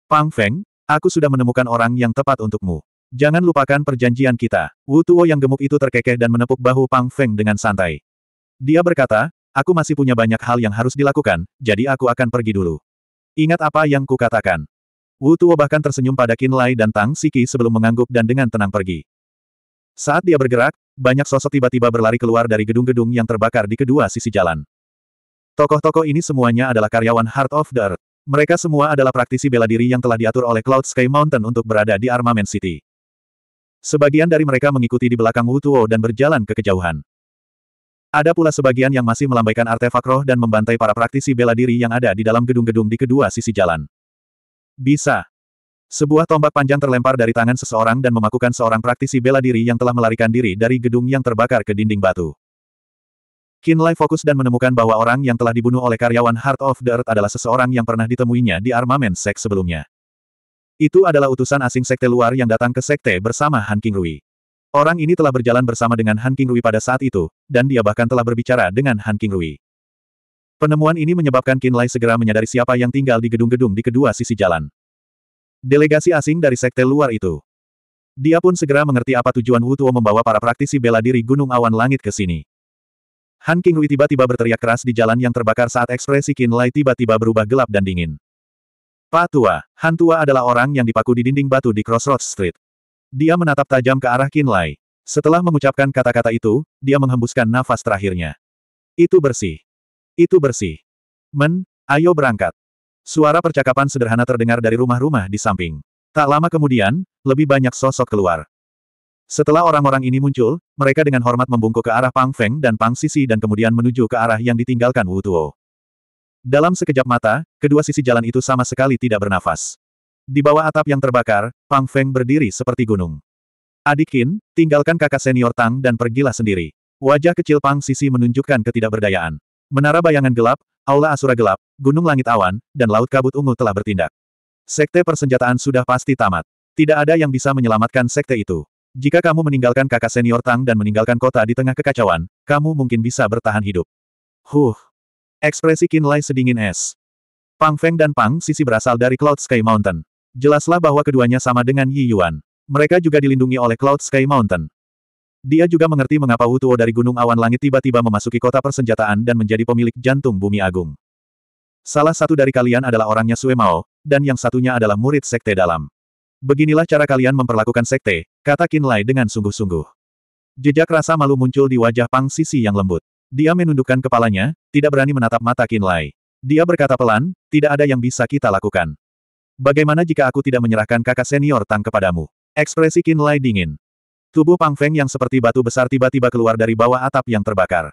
Pang Feng, aku sudah menemukan orang yang tepat untukmu. Jangan lupakan perjanjian kita. Wu Tuo yang gemuk itu terkekeh dan menepuk bahu Pang Feng dengan santai. Dia berkata, aku masih punya banyak hal yang harus dilakukan, jadi aku akan pergi dulu. Ingat apa yang kukatakan. Wu Tuo bahkan tersenyum pada Qin Lai dan Tang Siki sebelum mengangguk dan dengan tenang pergi. Saat dia bergerak, banyak sosok tiba-tiba berlari keluar dari gedung-gedung yang terbakar di kedua sisi jalan. Tokoh-tokoh ini semuanya adalah karyawan Heart of the Earth. Mereka semua adalah praktisi bela diri yang telah diatur oleh Cloud Sky Mountain untuk berada di Armament City. Sebagian dari mereka mengikuti di belakang Wu Tuo dan berjalan ke kejauhan. Ada pula sebagian yang masih melambaikan artefak roh dan membantai para praktisi bela diri yang ada di dalam gedung-gedung di kedua sisi jalan. Bisa. Sebuah tombak panjang terlempar dari tangan seseorang dan memakukan seorang praktisi bela diri yang telah melarikan diri dari gedung yang terbakar ke dinding batu. Kinlay fokus dan menemukan bahwa orang yang telah dibunuh oleh karyawan Heart of the Earth adalah seseorang yang pernah ditemuinya di armamen sek sebelumnya. Itu adalah utusan asing sekte luar yang datang ke sekte bersama Han King Rui. Orang ini telah berjalan bersama dengan Han King Rui pada saat itu, dan dia bahkan telah berbicara dengan Han King Rui. Penemuan ini menyebabkan Kinlay segera menyadari siapa yang tinggal di gedung-gedung di kedua sisi jalan. Delegasi asing dari sekte luar itu. Dia pun segera mengerti apa tujuan Wu Tuo membawa para praktisi bela diri Gunung Awan Langit ke sini. Han Qinghui tiba-tiba berteriak keras di jalan yang terbakar saat ekspresi Qin Lai tiba-tiba berubah gelap dan dingin. Pak Tua, Han Tua adalah orang yang dipaku di dinding batu di Crossroads Street. Dia menatap tajam ke arah Qin Lai. Setelah mengucapkan kata-kata itu, dia menghembuskan nafas terakhirnya. Itu bersih. Itu bersih. Men, ayo berangkat. Suara percakapan sederhana terdengar dari rumah-rumah di samping. Tak lama kemudian, lebih banyak sosok keluar. Setelah orang-orang ini muncul, mereka dengan hormat membungkuk ke arah Pang Feng dan Pang Sisi dan kemudian menuju ke arah yang ditinggalkan Wu Tuo. Dalam sekejap mata, kedua sisi jalan itu sama sekali tidak bernafas. Di bawah atap yang terbakar, Pang Feng berdiri seperti gunung. Adikin, tinggalkan kakak senior Tang dan pergilah sendiri. Wajah kecil Pang Sisi menunjukkan ketidakberdayaan. Menara bayangan gelap, aula asura gelap, gunung langit awan, dan laut kabut ungu telah bertindak. Sekte persenjataan sudah pasti tamat. Tidak ada yang bisa menyelamatkan sekte itu. Jika kamu meninggalkan kakak senior Tang dan meninggalkan kota di tengah kekacauan, kamu mungkin bisa bertahan hidup. Huh. Ekspresi Qin Lai sedingin es. Pang Feng dan Pang Sisi berasal dari Cloud Sky Mountain. Jelaslah bahwa keduanya sama dengan Yi Yuan. Mereka juga dilindungi oleh Cloud Sky Mountain. Dia juga mengerti mengapa Wu Tuo dari Gunung Awan Langit tiba-tiba memasuki kota persenjataan dan menjadi pemilik jantung bumi agung. Salah satu dari kalian adalah orangnya Sue Mao, dan yang satunya adalah murid sekte dalam. Beginilah cara kalian memperlakukan sekte, kata Qin dengan sungguh-sungguh. Jejak rasa malu muncul di wajah Pang Sisi yang lembut. Dia menundukkan kepalanya, tidak berani menatap mata Qin Dia berkata pelan, tidak ada yang bisa kita lakukan. Bagaimana jika aku tidak menyerahkan kakak senior Tang kepadamu? Ekspresi Qin dingin. Tubuh Pang Feng yang seperti batu besar tiba-tiba keluar dari bawah atap yang terbakar.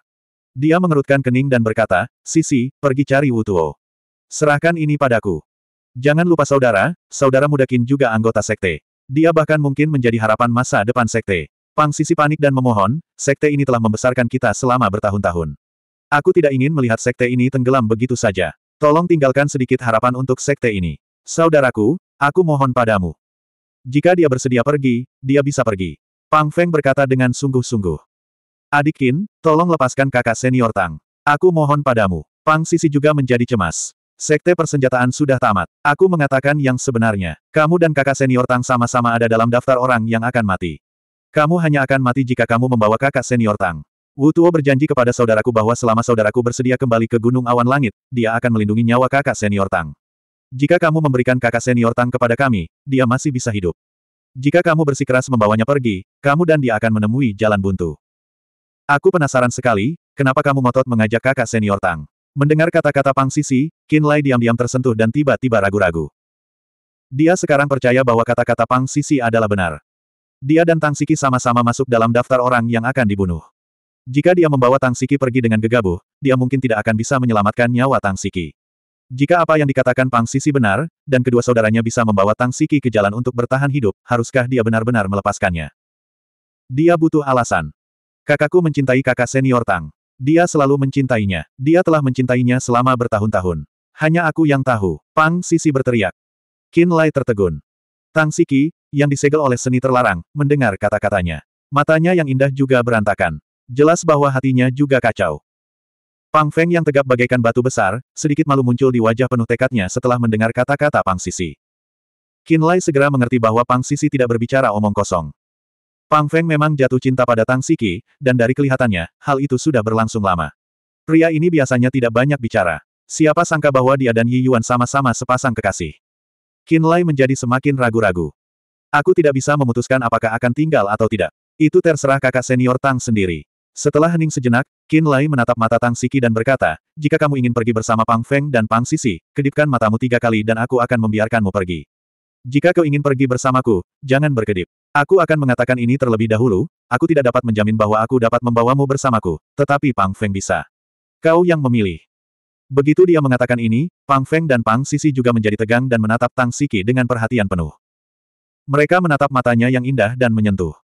Dia mengerutkan kening dan berkata, Sisi, pergi cari Wu Tuo Serahkan ini padaku. Jangan lupa saudara, saudara muda juga anggota sekte. Dia bahkan mungkin menjadi harapan masa depan sekte. Pang Sisi panik dan memohon, sekte ini telah membesarkan kita selama bertahun-tahun. Aku tidak ingin melihat sekte ini tenggelam begitu saja. Tolong tinggalkan sedikit harapan untuk sekte ini. Saudaraku, aku mohon padamu. Jika dia bersedia pergi, dia bisa pergi. Pang Feng berkata dengan sungguh-sungguh. Adikin, tolong lepaskan kakak senior Tang. Aku mohon padamu. Pang Sisi juga menjadi cemas. Sekte persenjataan sudah tamat. Aku mengatakan yang sebenarnya. Kamu dan kakak senior Tang sama-sama ada dalam daftar orang yang akan mati. Kamu hanya akan mati jika kamu membawa kakak senior Tang. Wu Tuo berjanji kepada saudaraku bahwa selama saudaraku bersedia kembali ke Gunung Awan Langit, dia akan melindungi nyawa kakak senior Tang. Jika kamu memberikan kakak senior Tang kepada kami, dia masih bisa hidup. Jika kamu bersikeras membawanya pergi, kamu dan dia akan menemui jalan buntu. Aku penasaran sekali, kenapa kamu ngotot mengajak kakak senior Tang? Mendengar kata-kata Pang Sisi, Qin Lai diam-diam tersentuh dan tiba-tiba ragu-ragu. Dia sekarang percaya bahwa kata-kata Pang Sisi adalah benar. Dia dan Tang Siki sama-sama masuk dalam daftar orang yang akan dibunuh. Jika dia membawa Tang Siki pergi dengan gegabah, dia mungkin tidak akan bisa menyelamatkan nyawa Tang Siki. Jika apa yang dikatakan Pang Sisi benar, dan kedua saudaranya bisa membawa Tang Siki ke jalan untuk bertahan hidup, haruskah dia benar-benar melepaskannya? Dia butuh alasan. Kakakku mencintai kakak senior Tang. Dia selalu mencintainya. Dia telah mencintainya selama bertahun-tahun. Hanya aku yang tahu. Pang Sisi berteriak. Qin Lai tertegun. Tang Siki, yang disegel oleh seni terlarang, mendengar kata-katanya. Matanya yang indah juga berantakan. Jelas bahwa hatinya juga kacau. Pang Feng yang tegap bagaikan batu besar, sedikit malu muncul di wajah penuh tekadnya setelah mendengar kata-kata Pang Sisi. Qin Lai segera mengerti bahwa Pang Sisi tidak berbicara omong kosong. Pang Feng memang jatuh cinta pada Tang Siki, dan dari kelihatannya, hal itu sudah berlangsung lama. Pria ini biasanya tidak banyak bicara. Siapa sangka bahwa dia dan Yi Yuan sama-sama sepasang kekasih. Qin Lai menjadi semakin ragu-ragu. Aku tidak bisa memutuskan apakah akan tinggal atau tidak. Itu terserah kakak senior Tang sendiri. Setelah hening sejenak, Qin Lai menatap mata Tang Siki dan berkata, jika kamu ingin pergi bersama Pang Feng dan Pang Sisi, kedipkan matamu tiga kali dan aku akan membiarkanmu pergi. Jika kau ingin pergi bersamaku, jangan berkedip. Aku akan mengatakan ini terlebih dahulu, aku tidak dapat menjamin bahwa aku dapat membawamu bersamaku, tetapi Pang Feng bisa. Kau yang memilih. Begitu dia mengatakan ini, Pang Feng dan Pang Sisi juga menjadi tegang dan menatap Tang Siki dengan perhatian penuh. Mereka menatap matanya yang indah dan menyentuh.